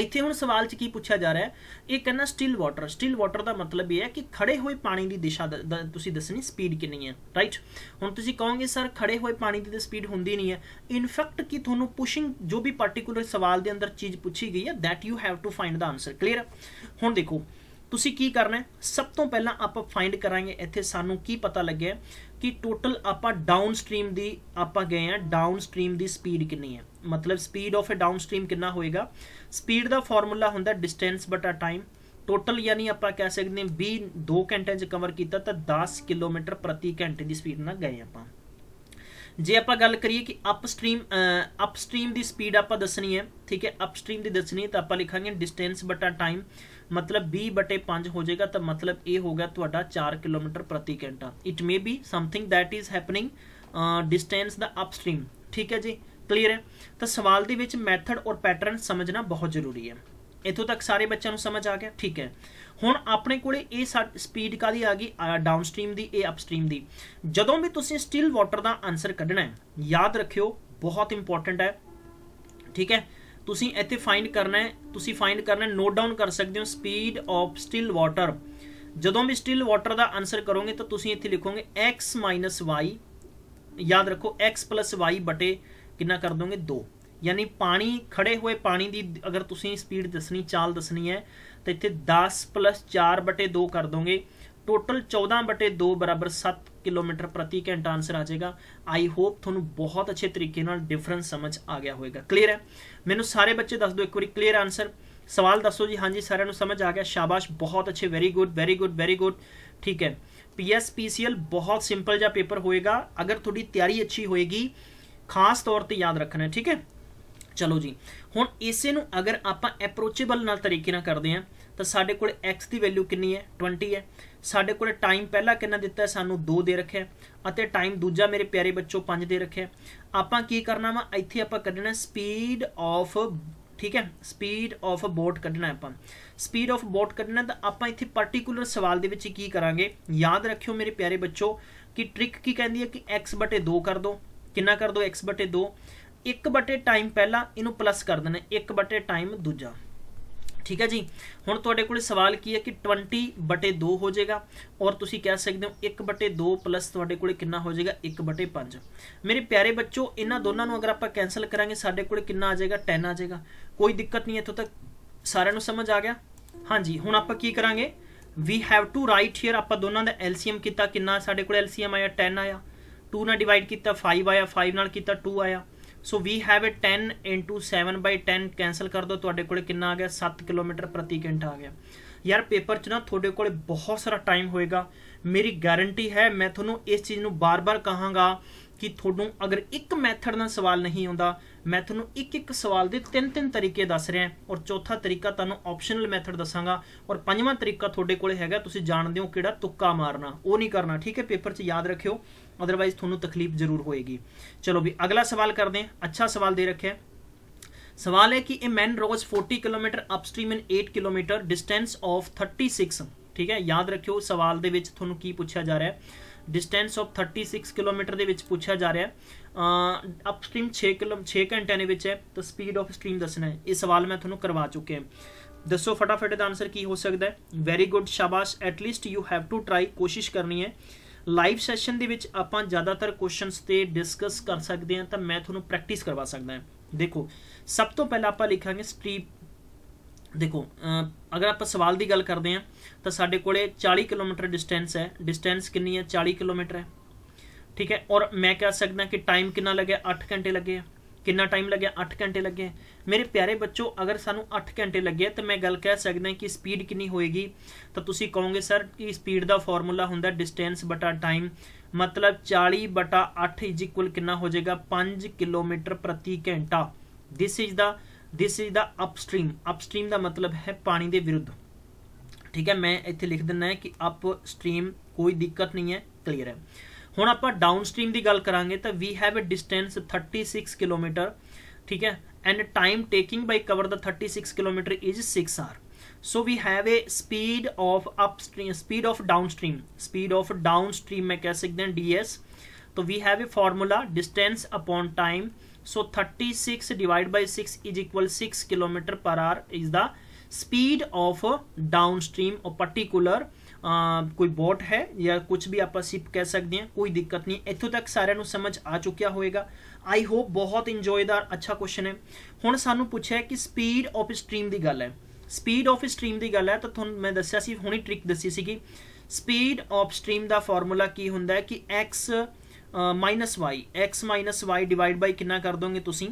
ਇੱਥੇ ਹੁਣ ਸਵਾਲ 'ਚ ਕੀ ਪੁੱਛਿਆ ਜਾ ਰਿਹਾ ਹੈ ਇਹ ਕਹਿੰਦਾ ਸਟਿਲ ਵਾਟਰ ਸਟਿਲ ਵਾਟਰ ਦਾ ਮਤਲਬ ਇਹ ਹੈ ਕਿ ਖੜੇ ਹੋਏ ਪਾਣੀ ਦੀ ਦਿਸ਼ਾ ਤੁਸੀਂ ਦੱਸਣੀ ਸਪੀਡ ਕਿੰਨੀ ਹੈ ਰਾਈਟ ਹੁਣ ਤੁਸੀਂ ਕਹੋਗੇ ਸਰ ਖੜੇ ਹੋਏ ਪਾਣੀ ਦੀ ਤਾਂ ਸਪੀਡ ਹੁੰਦੀ ਨਹੀਂ ਹੈ ਇਨਫੈਕਟ ਕਿ ਤੁਹਾਨੂੰ ਪੁਸ਼ਿੰਗ ਜੋ ਵੀ ਪਾਰਟਿਕੂਲਰ ਸਵਾਲ ਦੇ ਅੰਦਰ ਚੀਜ਼ ਪੁੱਛੀ ਗਈ ਹੈ that you have to find the answer clear ਹੁਣ ਦੇਖੋ ਤੁਸੀਂ ਕੀ ਕਰਨਾ ਹੈ ਸਭ ਤੋਂ ਪਹਿਲਾਂ ਆਪਾਂ ਫਾਈਂਡ ਕਰਾਂਗੇ ਇੱਥੇ ਸਾਨੂੰ ਕੀ ਪਤਾ ਲੱਗਿਆ कि टोटल आप डाउन स्ट्रीम की आप गए हैं डाउन स्ट्रीम की स्पीड कि मतलब speed of a downstream कि होएगा स्पीड का फॉर्मूला होंगे डिस्टेंस बट आ टाइम टोटल यानी आप कह सकते भी दो घंटे ज कवर किया तो दस किलोमीटर प्रति घंटे की स्पीड ना गए आप जे आप गल करिए कि अपस्ट्रीम अपस्ट्रीम की स्पीड आप दसनी है ठीक है अपस्ट्रीम की दसनी है तो आप लिखा डिस्टेंस बट आ टाइम ਮਤਲਬ 20 ਬਟੇ 5 ਹੋ ਜਾਏਗਾ ਤਾਂ ਮਤਲਬ ਇਹ ਹੋ ਗਿਆ ਤੁਹਾਡਾ 4 ਕਿਲੋਮੀਟਰ ਪ੍ਰਤੀ ਘੰਟਾ it may be something that is happening distance ਦਾ ਅਪਸਟ੍ਰੀਮ ਠੀਕ ਹੈ ਜੀ ਕਲੀਅਰ ਹੈ ਤਾਂ ਸਵਾਲ ਦੇ ਵਿੱਚ ਮੈਥਡ ਔਰ ਪੈਟਰਨ ਸਮਝਣਾ ਬਹੁਤ ਜ਼ਰੂਰੀ ਹੈ ਇਥੋਂ ਤੱਕ ਸਾਰੇ ਬੱਚਿਆਂ ਨੂੰ ਸਮਝ ਆ ਗਿਆ ਠੀਕ ਹੈ ਹੁਣ ਆਪਣੇ ਕੋਲੇ ਇਹ ਸਪੀਡ ਕਾਦੀ ਆ ਗਈ ਡਾਊਨਸਟ੍ਰੀਮ ਦੀ ਇਹ ਅਪਸਟ੍ਰੀਮ ਦੀ ਜਦੋਂ ਵੀ ਤੁਸੀਂ ਸਟਿਲ ਵਾਟਰ ਦਾ ਆਨਸਰ ਕੱਢਣਾ ਹੈ ਯਾਦ ਰੱਖਿਓ ਬਹੁਤ ਇੰਪੋਰਟੈਂਟ ਹੈ ਠੀਕ ਹੈ ਤੁਸੀਂ ਇੱਥੇ ਫਾਈਂਡ ਕਰਨਾ ਹੈ ਤੁਸੀਂ ਫਾਈਂਡ ਕਰਨਾ ਨੋਟ ਡਾਊਨ ਕਰ ਸਕਦੇ ਹੋ ਸਪੀਡ ਆਫ ਸਟਿਲ ਵਾਟਰ ਜਦੋਂ ਵੀ ਸਟਿਲ ਵਾਟਰ ਦਾ ਆਨਸਰ ਕਰੋਗੇ ਤਾਂ ਤੁਸੀਂ ਇੱਥੇ ਲਿਖੋਗੇ x y ਯਾਦ ਰੱਖੋ x y ਬਟੇ ਕਿੰਨਾ ਕਰ ਦੋਗੇ 2 ਯਾਨੀ ਪਾਣੀ ਖੜੇ ਹੋਏ ਪਾਣੀ ਦੀ ਅਗਰ ਤੁਸੀਂ ਸਪੀਡ ਦੱਸਣੀ ਚਾਲ ਦੱਸਣੀ ਹੈ ਤਾਂ ਇੱਥੇ 10 4 2 ਕਰ ਦੋਗੇ ਟੋਟਲ 14 2 7 ਕਿਲੋਮੀਟਰ ਪ੍ਰਤੀ ਘੰਟਾ ਆਨਸਰ ਆ ਜਾਏਗਾ ਆਈ ਹੋਪ ਤੁਹਾਨੂੰ ਬਹੁਤ ਅੱਛੇ ਤਰੀਕੇ ਨਾਲ ਡਿਫਰੈਂਸ ਸਮਝ ਆ ਗਿਆ ਹੋਵੇਗਾ ਕਲੀਅਰ ਹੈ ਮੈਨੂੰ ਸਾਰੇ ਬੱਚੇ ਦੱਸ ਦਿਓ ਇੱਕ ਵਾਰੀ ਕਲੀਅਰ ਆਨਸਰ ਸਵਾਲ ਦੱਸੋ ਜੀ ਹਾਂਜੀ ਸਾਰਿਆਂ ਨੂੰ ਸਮਝ ਆ ਗਿਆ ਸ਼ਾਬਾਸ਼ ਬਹੁਤ ਅੱਛੇ very good very good very good ਠੀਕ ਹੈ ਪੀਐਸਪੀਸੀਐਲ ਬਹੁਤ ਸਿੰਪਲ ਜਿਹਾ ਪੇਪਰ ਹੋਏਗਾ ਅਗਰ ਤੁਹਾਡੀ ਤਿਆਰੀ ਅੱਛੀ ਹੋਏਗੀ ਖਾਸ ਤੌਰ ਤੇ ਯਾਦ ਰੱਖਣਾ ਠੀਕ ਹੈ ਚਲੋ ਜੀ ਹੁਣ ਇਸੇ ਨੂੰ ਅਗਰ ਆਪਾਂ ਐਪਰੋਚੇਬਲ ਨਾਲ ਤਰੀਕੇ ਨਾਲ ਕਰਦੇ ਆਂ ਤਾਂ ਸਾਡੇ ਕੋਲ x ਦੀ ਵੈਲਿਊ ਕਿੰਨੀ ਹੈ 20 ਹੈ ਸਾਡੇ ਕੋਲੇ ਟਾਈਮ ਪਹਿਲਾ ਕਿੰਨਾ ਦਿੱਤਾ ਸਾਨੂੰ 2 ਦੇ ਰੱਖਿਆ ਅਤੇ ਟਾਈਮ ਦੂਜਾ ਮੇਰੇ ਪਿਆਰੇ ਬੱਚੋ 5 ਦੇ ਰੱਖਿਆ ਆਪਾਂ ਕੀ ਕਰਨਾ ਵਾ ਇੱਥੇ ਆਪਾਂ ਕੱਢਣਾ ਸਪੀਡ ਆਫ ਠੀਕ ਹੈ ਸਪੀਡ ਆਫ ਬੋਟ ਕੱਢਣਾ ਆਪਾਂ ਸਪੀਡ ਆਫ ਬੋਟ ਕੱਢਣਾ ਤਾਂ ਆਪਾਂ ਇੱਥੇ ਪਾਰਟਿਕੂਲਰ ਸਵਾਲ ਦੇ ਵਿੱਚ ਕੀ ਕਰਾਂਗੇ ਯਾਦ ਰੱਖਿਓ ਮੇਰੇ ਪਿਆਰੇ ਬੱਚੋ ਕਿ ਟ੍ਰਿਕ ਕੀ ਕਹਿੰਦੀ ਹੈ ਕਿ x 2 ਕਰ ਦਿਓ ਕਿੰਨਾ ਕਰ ਦਿਓ x 2 1 ਟਾਈਮ ਪਹਿਲਾਂ ਇਹਨੂੰ ਪਲੱਸ ਕਰ ਦੇਣਾ 1 ਟਾਈਮ ਦੂਜਾ ਠੀਕ ਹੈ ਜੀ ਹੁਣ ਤੁਹਾਡੇ ਕੋਲ ਸਵਾਲ ਕੀ ਹੈ ਕਿ 20 ਬਟੇ 2 ਹੋ ਜਾਏਗਾ ਔਰ ਤੁਸੀਂ ਕਹਿ ਸਕਦੇ ਹੋ 1 ਬਟੇ 2 ਪਲੱਸ ਤੁਹਾਡੇ ਕੋਲ ਕਿੰਨਾ ਹੋ ਜਾਏਗਾ 1 ਬਟੇ 5 ਮੇਰੇ ਪਿਆਰੇ ਬੱਚੋ ਇਹਨਾਂ ਦੋਨਾਂ ਨੂੰ ਅਗਰ ਆਪਾਂ ਕੈਨਸਲ ਕਰਾਂਗੇ ਸਾਡੇ ਕੋਲ ਕਿੰਨਾ ਆ ਜਾਏਗਾ 10 ਆ ਜਾਏਗਾ ਕੋਈ ਦਿੱਕਤ ਨਹੀਂ ਇੱਥੋਂ ਤੱਕ ਸਾਰਿਆਂ ਨੂੰ ਸਮਝ ਆ ਗਿਆ ਹਾਂਜੀ ਹੁਣ ਆਪਾਂ ਕੀ ਕਰਾਂਗੇ we have to write here ਆਪਾਂ ਦੋਨਾਂ ਦਾ ਐਲਸੀਐਮ ਕੀਤਾ ਕਿੰਨਾ ਸਾਡੇ ਕੋਲ ਐਲਸੀਐਮ ਆਇਆ 10 ਆਇਆ 2 ਨਾਲ ਡਿਵਾਈਡ ਕੀਤਾ 5 ਆਇਆ 5 ਨਾਲ ਕੀਤਾ 2 ਆਇਆ so we have a 10 into 7 by 10 cancel ਕਰ ਦੋ ਤੁਹਾਡੇ ਕੋਲੇ ਕਿੰਨਾ ਆ ਗਿਆ 7 ਕਿਲੋਮੀਟਰ ਪ੍ਰਤੀ ਘੰਟਾ ਆ ਗਿਆ ਯਾਰ ਪੇਪਰ 'ਚ ਨਾ ਤੁਹਾਡੇ ਕੋਲੇ ਬਹੁਤ ਸਾਰਾ ਟਾਈਮ ਹੋਏਗਾ ਮੇਰੀ ਗਾਰੰਟੀ ਹੈ ਮੈਂ ਤੁਹਾਨੂੰ ਇਸ ਚੀਜ਼ ਨੂੰ ਬਾਰ-ਬਾਰ ਕਹਾਂਗਾ ਕਿ ਤੁਹਾਨੂੰ ਅਗਰ ਇੱਕ ਮੈਥਡ ਨਾਲ ਸਵਾਲ ਨਹੀਂ ਆਉਂਦਾ ਮੈਂ ਤੁਹਾਨੂੰ ਇੱਕ ਇੱਕ ਸਵਾਲ ਦੇ ਤਿੰਨ ਤਿੰਨ ਤਰੀਕੇ ਦੱਸ ਰਿਹਾ ਔਰ ਚੌਥਾ ਤਰੀਕਾ ਤੁਹਾਨੂੰ ਆਪਸ਼ਨਲ ਮੈਥਡ ਦੱਸਾਂਗਾ ਔਰ ਪੰਜਵਾਂ ਤਰੀਕਾ ਤੁਹਾਡੇ ਕੋਲੇ ਹੈਗਾ ਤੁਸੀਂ ਜਾਣਦੇ ਹੋ ਕਿਹੜਾ ਤੁੱਕਾ ਮਾਰਨਾ ਉਹ ਨਹੀਂ ਕਰਨਾ ਠੀਕ ਹੈ ਪੇਪਰ 'ਚ ਯਾਦ ਰੱਖਿਓ ਅਦਰਵਾਈਜ਼ ਤੁਹਾਨੂੰ ਤਕਲੀਫ ਜ਼ਰੂਰ ਹੋਏਗੀ ਚਲੋ ਵੀ ਅਗਲਾ ਸਵਾਲ ਕਰਦੇ ਹਾਂ ਅੱਛਾ ਸਵਾਲ ਦੇ ਰੱਖਿਆ ਸਵਾਲ ਹੈ ਕਿ ਇਹ man rows 40 kilometre upstream in 8 kilometre distance of 36 ਠੀਕ ਹੈ ਯਾਦ ਰੱਖਿਓ ਸਵਾਲ ਦੇ ਵਿੱਚ ਤੁਹਾਨੂੰ ਕੀ ਪੁੱਛਿਆ ਜਾ ਰਿਹਾ ਹੈ ਡਿਸਟੈਂਸ ਆਫ 36 ਕਿਲੋਮੀਟਰ ਦੇ ਵਿੱਚ ਪੁੱਛਿਆ ਜਾ ਰਿਹਾ ਹੈ ਅਪਸਟ੍ਰੀਮ 6 ਕਿਲੋ 6 ਘੰਟਿਆਂ ਦੇ ਵਿੱਚ ਹੈ ਤਾਂ ਸਪੀਡ ਆਫ ਸਟ੍ਰੀਮ ਦੱਸਣਾ ਹੈ ਇਹ ਸਵਾਲ ਮੈਂ ਤੁਹਾਨੂੰ ਕਰਵਾ ਚੁੱਕੇ ਹਾਂ ਦੱਸੋ ਫਟਾਫਟ ਇਹਦਾ ਆਨਸਰ ਕੀ ਹੋ ਸਕਦਾ ਹੈ ਵੈਰੀ ਗੁੱਡ ਸ਼ਾਬਾਸ਼ at least you have to try ਕੋਸ਼ਿਸ਼ ਕਰਨੀ ਹੈ ਲਾਈਵ ਸੈਸ਼ਨ ਦੇ ਵਿੱਚ ਆਪਾਂ ਜ਼ਿਆਦਾਤਰ ਕੁਐਸਚਨਸ ਤੇ ਡਿਸਕਸ ਕਰ ਸਕਦੇ ਹਾਂ ਤਾਂ ਮੈਂ ਤੁਹਾਨੂੰ ਪ੍ਰੈਕਟਿਸ ਕਰਵਾ ਸਕਦਾ ਹਾਂ ਦੇਖੋ ਸਭ ਤੋਂ ਪਹਿਲਾਂ ਆਪਾਂ ਲਿਖਾਂਗੇ ਸਟ੍ਰੀਮ ਦੇਖੋ ਅਗਰ ਆਪਾਂ ਸਵਾਲ ਦੀ ਗੱਲ ਕਰਦੇ ਹਾਂ ਤਾਂ ਸਾਡੇ ਕੋਲੇ 40 ਕਿਲੋਮੀਟਰ ਡਿਸਟੈਂਸ ਹੈ ਡਿਸਟੈਂਸ ਕਿੰਨੀ ਹੈ 40 ਕਿਲੋਮੀਟਰ ਹੈ ਠੀਕ ਹੈ ਔਰ ਮੈਂ ਕਹਿ ਸਕਦਾ ਕਿ ਟਾਈਮ ਕਿੰਨਾ ਲੱਗਿਆ 8 ਘੰਟੇ ਲੱਗੇ ਕਿੰਨਾ ਟਾਈਮ ਲੱਗਿਆ 8 ਘੰਟੇ ਲੱਗੇ ਮੇਰੇ ਪਿਆਰੇ ਬੱਚੋ ਅਗਰ ਸਾਨੂੰ 8 ਘੰਟੇ ਲੱਗੇ ਤਾਂ ਮੈਂ ਗੱਲ ਕਹਿ ਸਕਦਾ ਕਿ ਸਪੀਡ ਕਿੰਨੀ ਹੋਏਗੀ ਤਾਂ ਤੁਸੀਂ ਕਹੋਗੇ ਸਰ ਕਿ ਸਪੀਡ ਦਾ ਫਾਰਮੂਲਾ ਹੁੰਦਾ ਡਿਸਟੈਂਸ ਬਟਾ ਟਾਈਮ ਮਤਲਬ 40 ਬਟਾ 8 ਕਿੰਨਾ ਹੋ ਜਾਏਗਾ 5 ਕਿਲੋਮੀਟਰ ਪ੍ਰਤੀ ਘੰਟਾ this is the this is the upstream upstream ਦਾ ਮਤਲਬ ਹੈ ਪਾਣੀ ਦੇ ਵਿਰੁੱਧ ਠੀਕ ਹੈ ਮੈਂ ਇੱਥੇ ਲਿਖ ਦਿੰਦਾ ਹੈ ਕਿ ਅਪਸਟ੍ਰੀਮ ਕੋਈ ਦਿੱਕਤ ਨਹੀਂ ਹੈ ਕਲੀਅਰ ਹੈ ਹੁਣ ਆਪਾਂ ਡਾਊਨਸਟ੍ਰੀਮ ਦੀ ਗੱਲ ਕਰਾਂਗੇ ਤਾਂ we have a distance 36 kilometre ਠੀਕ ਹੈ and time taking by cover the 36 kilometre is 6 hour so we have a speed of upstream speed of downstream speed of downstream ਮੈਂ ਕਹਿ ਸਕਦਾ ਹਾਂ ਡੀਐਸ ਤੋ we have a formula distance upon time So 36 divided by 6 is equal 6 km per hour is the speed of uh, downstream or particular Uh, ਕੋਈ boat ਹੈ ਜਾਂ ਕੁਝ ਵੀ ਆਪਾਂ ਸਿਪ ਕਹਿ ਸਕਦੇ ਹਾਂ ਕੋਈ ਦਿੱਕਤ ਨਹੀਂ ਇੱਥੋਂ ਤੱਕ ਸਾਰਿਆਂ ਨੂੰ ਸਮਝ ਆ ਚੁੱਕਿਆ ਹੋਵੇਗਾ ਆਈ ਹੋਪ ਬਹੁਤ ਇੰਜੋਏਦਾਰ ਅੱਛਾ ਕੁਐਸਚਨ ਹੈ ਹੁਣ ਸਾਨੂੰ ਪੁੱਛਿਆ ਕਿ ਸਪੀਡ ਆਫ ਸਟ੍ਰੀਮ ਦੀ ਗੱਲ ਹੈ ਸਪੀਡ ਆਫ ਸਟ੍ਰੀਮ ਦੀ ਗੱਲ ਹੈ ਤਾਂ ਤੁਹਾਨੂੰ ਮੈਂ ਦੱਸਿਆ ਸੀ ਹੁਣੀ ਟ੍ਰਿਕ ਦੱਸੀ ਸੀ ਕਿ ਸਪੀਡ ਆਫ ਸਟ੍ਰੀਮ ਦਾ ਫਾਰਮੂਲਾ ਕੀ ਹੁੰਦਾ ਹੈ ਕਿ x minus y x minus y divide by कि कर दोगे तुम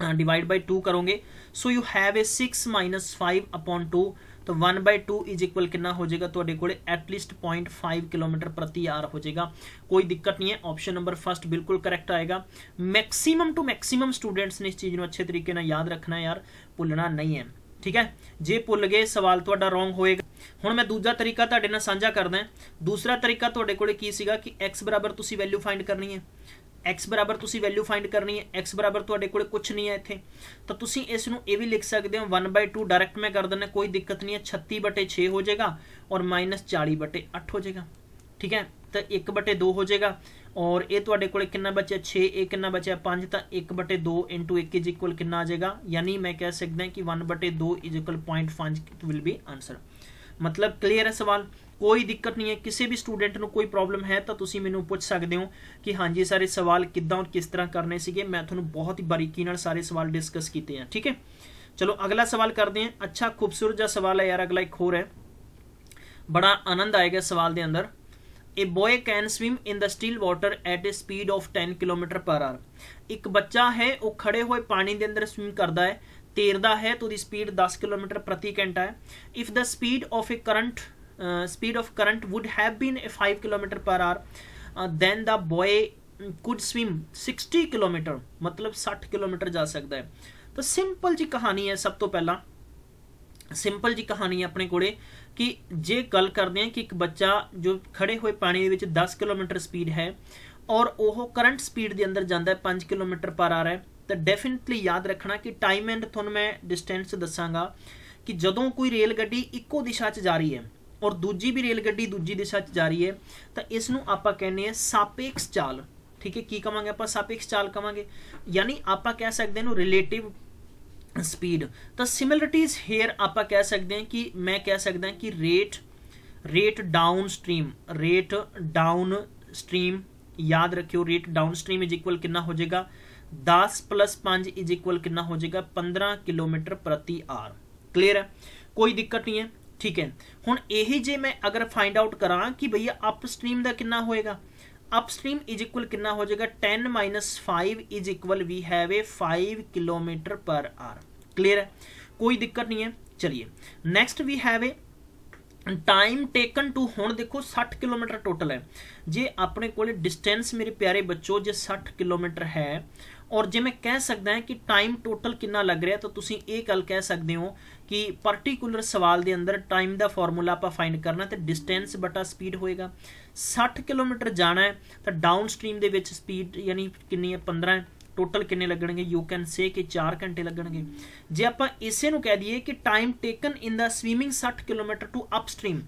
हाँ, डिवाइड बाई टू करोगे so you have a six minus five upon two तो one by two is equal कि हो जाएगा तो एटलीस्ट पॉइंट फाइव किलोमीटर प्रति आर हो जाएगा कोई दिक्कत नहीं है ऑप्शन नंबर फर्स्ट बिल्कुल करेक्ट आएगा मैक्सिमम टू मैक्सिमम स्टूडेंट्स ने इस चीज़ में अच्छे तरीके ना याद रखना यार भुलना नहीं है ठीक है जे भुल गए सवाल थोड़ा तो रोंग होएगा ਹੁਣ ਮੈਂ ਦੂਜਾ ਤਰੀਕਾ ਤੁਹਾਡੇ ਨਾਲ ਸਾਂਝਾ ਕਰਦਾ ਦੂਸਰਾ ਤਰੀਕਾ ਤੁਹਾਡੇ ਕੋਲੇ ਕੀ ਸੀਗਾ ਕਿ x ਬਰਾਬਰ ਤੁਸੀਂ ਵੈਲਿਊ ਫਾਈਂਡ ਕਰਨੀ ਹੈ x ਬਰਾਬਰ ਤੁਸੀਂ ਵੈਲਿਊ ਫਾਈਂਡ ਕਰਨੀ ਹੈ x ਬਰਾਬਰ ਤੁਹਾਡੇ ਕੋਲੇ ਕੁਝ ਨਹੀਂ ਹੈ ਇੱਥੇ ਤਾਂ ਤੁਸੀਂ ਇਸ ਨੂੰ ਇਹ ਵੀ ਲਿਖ ਸਕਦੇ ਹੋ 1/2 ਡਾਇਰੈਕਟ ਮੈਂ ਕਰ ਦਿੰਦਾ ਕੋਈ ਦਿੱਕਤ ਨਹੀਂ ਹੈ 36/6 ਹੋ ਜਾਏਗਾ ਔਰ -40/8 ਹੋ ਜਾਏਗਾ ਠੀਕ ਹੈ ਤਾਂ 1/2 ਹੋ ਜਾਏਗਾ ਔਰ ਇਹ ਤੁਹਾਡੇ ਕੋਲੇ ਕਿੰਨਾ ਬਚਿਆ 6 ਇਹ ਕਿੰਨਾ ਬਚਿਆ 5 ਤਾਂ 1/2 1 1 ਇਕੁਅਲ ਕਿੰਨਾ ਆ ਜਾਏਗਾ ਯਾਨੀ ਮੈਂ ਕਹਿ ਸਕਦਾ ਕਿ 1/2 0.5 ਵਿਲ ਬੀ ਆਨਸਰ ਮਤਲਬ ਕਲੀਅਰ ਹੈ ਸਵਾਲ ਕੋਈ ਦਿੱਕਤ ਨਹੀਂ ਹੈ ਕਿਸੇ ਵੀ ਸਟੂਡੈਂਟ ਨੂੰ ਕੋਈ ਪ੍ਰੋਬਲਮ ਹੈ ਤਾਂ ਤੁਸੀਂ ਮੈਨੂੰ ਪੁੱਛ ਸਕਦੇ ਹੋ ਕਿ ਹਾਂਜੀ ਸਾਰੇ ਸਵਾਲ ਕਿੱਦਾਂ ਔਰ ਕਿਸ ਤਰ੍ਹਾਂ ਕਰਨੇ ਸੀਗੇ ਮੈਂ ਤੁਹਾਨੂੰ ਬਹੁਤ ਹੀ ਬਾਰੀਕੀ ਨਾਲ ਸਾਰੇ ਸਵਾਲ ਡਿਸਕਸ ਕੀਤੇ ਆ ਠੀਕ ਹੈ ਚਲੋ ਅਗਲਾ ਸਵਾਲ ਕਰਦੇ ਹਾਂ ਅੱਛਾ ਖੂਬਸੂਰਤ ਜਿਹਾ ਸਵਾਲ ਹੈ ਯਾਰ ਅਗਲਾ ਇੱਕ ਹੋਰ ਹੈ ਬੜਾ ਆਨੰਦ ਆਏਗਾ ਸਵਾਲ ਦੇ ਅੰਦਰ a boy can swim in the still water at a speed of 10 kilometre per hour ਇੱਕ ਬੱਚਾ ਹੈ ਉਹ ਖੜੇ ਹੋਏ ਪਾਣੀ ਦੇ ਅੰਦਰ ਸਵਿਮ ਕਰਦਾ ਹੈ तेरदा है तो स्पीड 10 किलोमीटर प्रति घंटा है if the speed of a current speed of current would have been a five kilometre per hour then the boy could swim 60 kilometre मतलब 60 किलोमीटर जा सकता है तो सिंपल जी कहानी है सब तो पहला सिंपल जी कहानी है अपने को जे गल ਗੱਲ ਕਰਦੇ ਆ ਕਿ ਇੱਕ ਬੱਚਾ ਜੋ ਖੜੇ ਹੋਏ ਪਾਣੀ ਦੇ ਵਿੱਚ 10 ਕਿਲੋਮੀਟਰ ਸਪੀਡ ਹੈ ਔਰ ਉਹ ਕਰੰਟ ਸਪੀਡ ਦੇ ਅੰਦਰ ਜਾਂਦਾ ਹੈ 5 ਕਿਲੋਮੀਟਰ ਪਰ ਤਾਂ ਡੈਫੀਨਿਟਲੀ ਯਾਦ ਰੱਖਣਾ ਕਿ ਟਾਈਮ ਐਂਡ ਤੁਹਾਨੂੰ ਮੈਂ ਡਿਸਟੈਂਸ ਦੱਸਾਂਗਾ ਕਿ ਜਦੋਂ ਕੋਈ ਰੇਲ ਗੱਡੀ ਇੱਕੋ ਦਿਸ਼ਾ 'ਚ ਜਾ ਰਹੀ ਹੈ ਔਰ ਦੂਜੀ ਵੀ ਰੇਲ ਗੱਡੀ ਦੂਜੀ ਦਿਸ਼ਾ 'ਚ ਜਾ ਰਹੀ ਹੈ ਤਾਂ ਇਸ ਨੂੰ ਆਪਾਂ ਕਹਿੰਦੇ ਆ ਸਾਪੇਕਸ਼ ਚਾਲ ਠੀਕ ਹੈ ਕੀ ਕਵਾਂਗੇ ਆਪਾਂ ਸਾਪੇਕਸ਼ ਚਾਲ ਕਵਾਂਗੇ ਯਾਨੀ ਆਪਾਂ ਕਹਿ ਸਕਦੇ ਨੂੰ ਰਿਲੇਟਿਵ ਸਪੀਡ ਤਾਂ ਸਿਮਿਲਰਿਟੀਜ਼ ਹੇਅਰ ਆਪਾਂ ਕਹਿ ਸਕਦੇ ਹਾਂ ਕਿ ਮੈਂ ਕਹਿ ਸਕਦਾ ਕਿ rate rate downstream rate downstream ਯਾਦ ਰੱਖਿਓ rate downstream is equal ਕਿੰਨਾ ਹੋ ਜਾਏਗਾ 10 ਪਲੱਸ 5 ਇਜ਼ ਇਕੁਅਲ ਕਿੰਨਾ ਹੋ ਜਾਏਗਾ 15 ਕਿਲੋਮੀਟਰ ਪ੍ਰਤੀ ਆਰ ਕਲੀਅਰ ਹੈ ਕੋਈ ਦਿੱਕਤ ਨਹੀਂ ਹੈ ਠੀਕ ਹੈ ਹੁਣ ਇਹ ਜੇ ਮੈਂ ਅਗਰ ਫਾਈਂਡ ਆਊਟ ਕਰਾਂ ਕਿ ਭਈਆ ਅਪਸਟ੍ਰੀਮ ਦਾ ਕਿੰਨਾ ਹੋਏਗਾ ਅਪਸਟ੍ਰੀਮ ਇਜ਼ ਇਕੁਅਲ ਕਿੰਨਾ ਹੋ ਜਾਏਗਾ 10 5 is equal we have a 5 kilometre per hour clear ਹੈ ਕੋਈ ਦਿੱਕਤ ਨਹੀਂ ਹੈ ਚਲਿਏ next we have a time taken to ਹੁਣ ਦੇਖੋ 60 ਕਿਲੋਮੀਟਰ ਟੋਟਲ ਹੈ ਜੇ ਆਪਣੇ ਕੋਲੇ ਡਿਸਟੈਂਸ ਮੇਰੇ ਪਿਆਰੇ ਬੱਚੋ ਜੇ 60 ਕਿਲੋਮੀਟਰ ਹੈ ਔਰ ਜੇ ਮੈਂ ਕਹਿ ਸਕਦਾ ਹਾਂ ਕਿ ਟਾਈਮ ਟੋਟਲ ਕਿੰਨਾ ਲੱਗ ਰਿਹਾ ਤਾਂ ਤੁਸੀਂ ਇਹ ਗੱਲ ਕਹਿ ਸਕਦੇ ਹੋ ਕਿ ਪਾਰਟਿਕੂਲਰ ਸਵਾਲ ਦੇ ਅੰਦਰ ਟਾਈਮ ਦਾ ਫਾਰਮੂਲਾ ਆਪਾਂ ਫਾਈਂਡ ਕਰਨਾ ਤੇ ਡਿਸਟੈਂਸ ਬਟਾ ਸਪੀਡ ਹੋਏਗਾ 60 ਕਿਲੋਮੀਟਰ ਜਾਣਾ ਹੈ ਤਾਂ ਡਾਊਨਸਟ੍ਰੀਮ ਦੇ ਵਿੱਚ ਸਪੀਡ ਯਾਨੀ ਕਿੰਨੀ ਹੈ 15 ਟੋਟਲ ਕਿੰਨੇ ਲੱਗਣਗੇ ਯੂ ਕੈਨ ਸੇ ਕਿ 4 ਘੰਟੇ ਲੱਗਣਗੇ ਜੇ ਆਪਾਂ ਇਸੇ ਨੂੰ ਕਹਿ ਦਈਏ ਕਿ time taken in the swimming 60 kilometre to upstream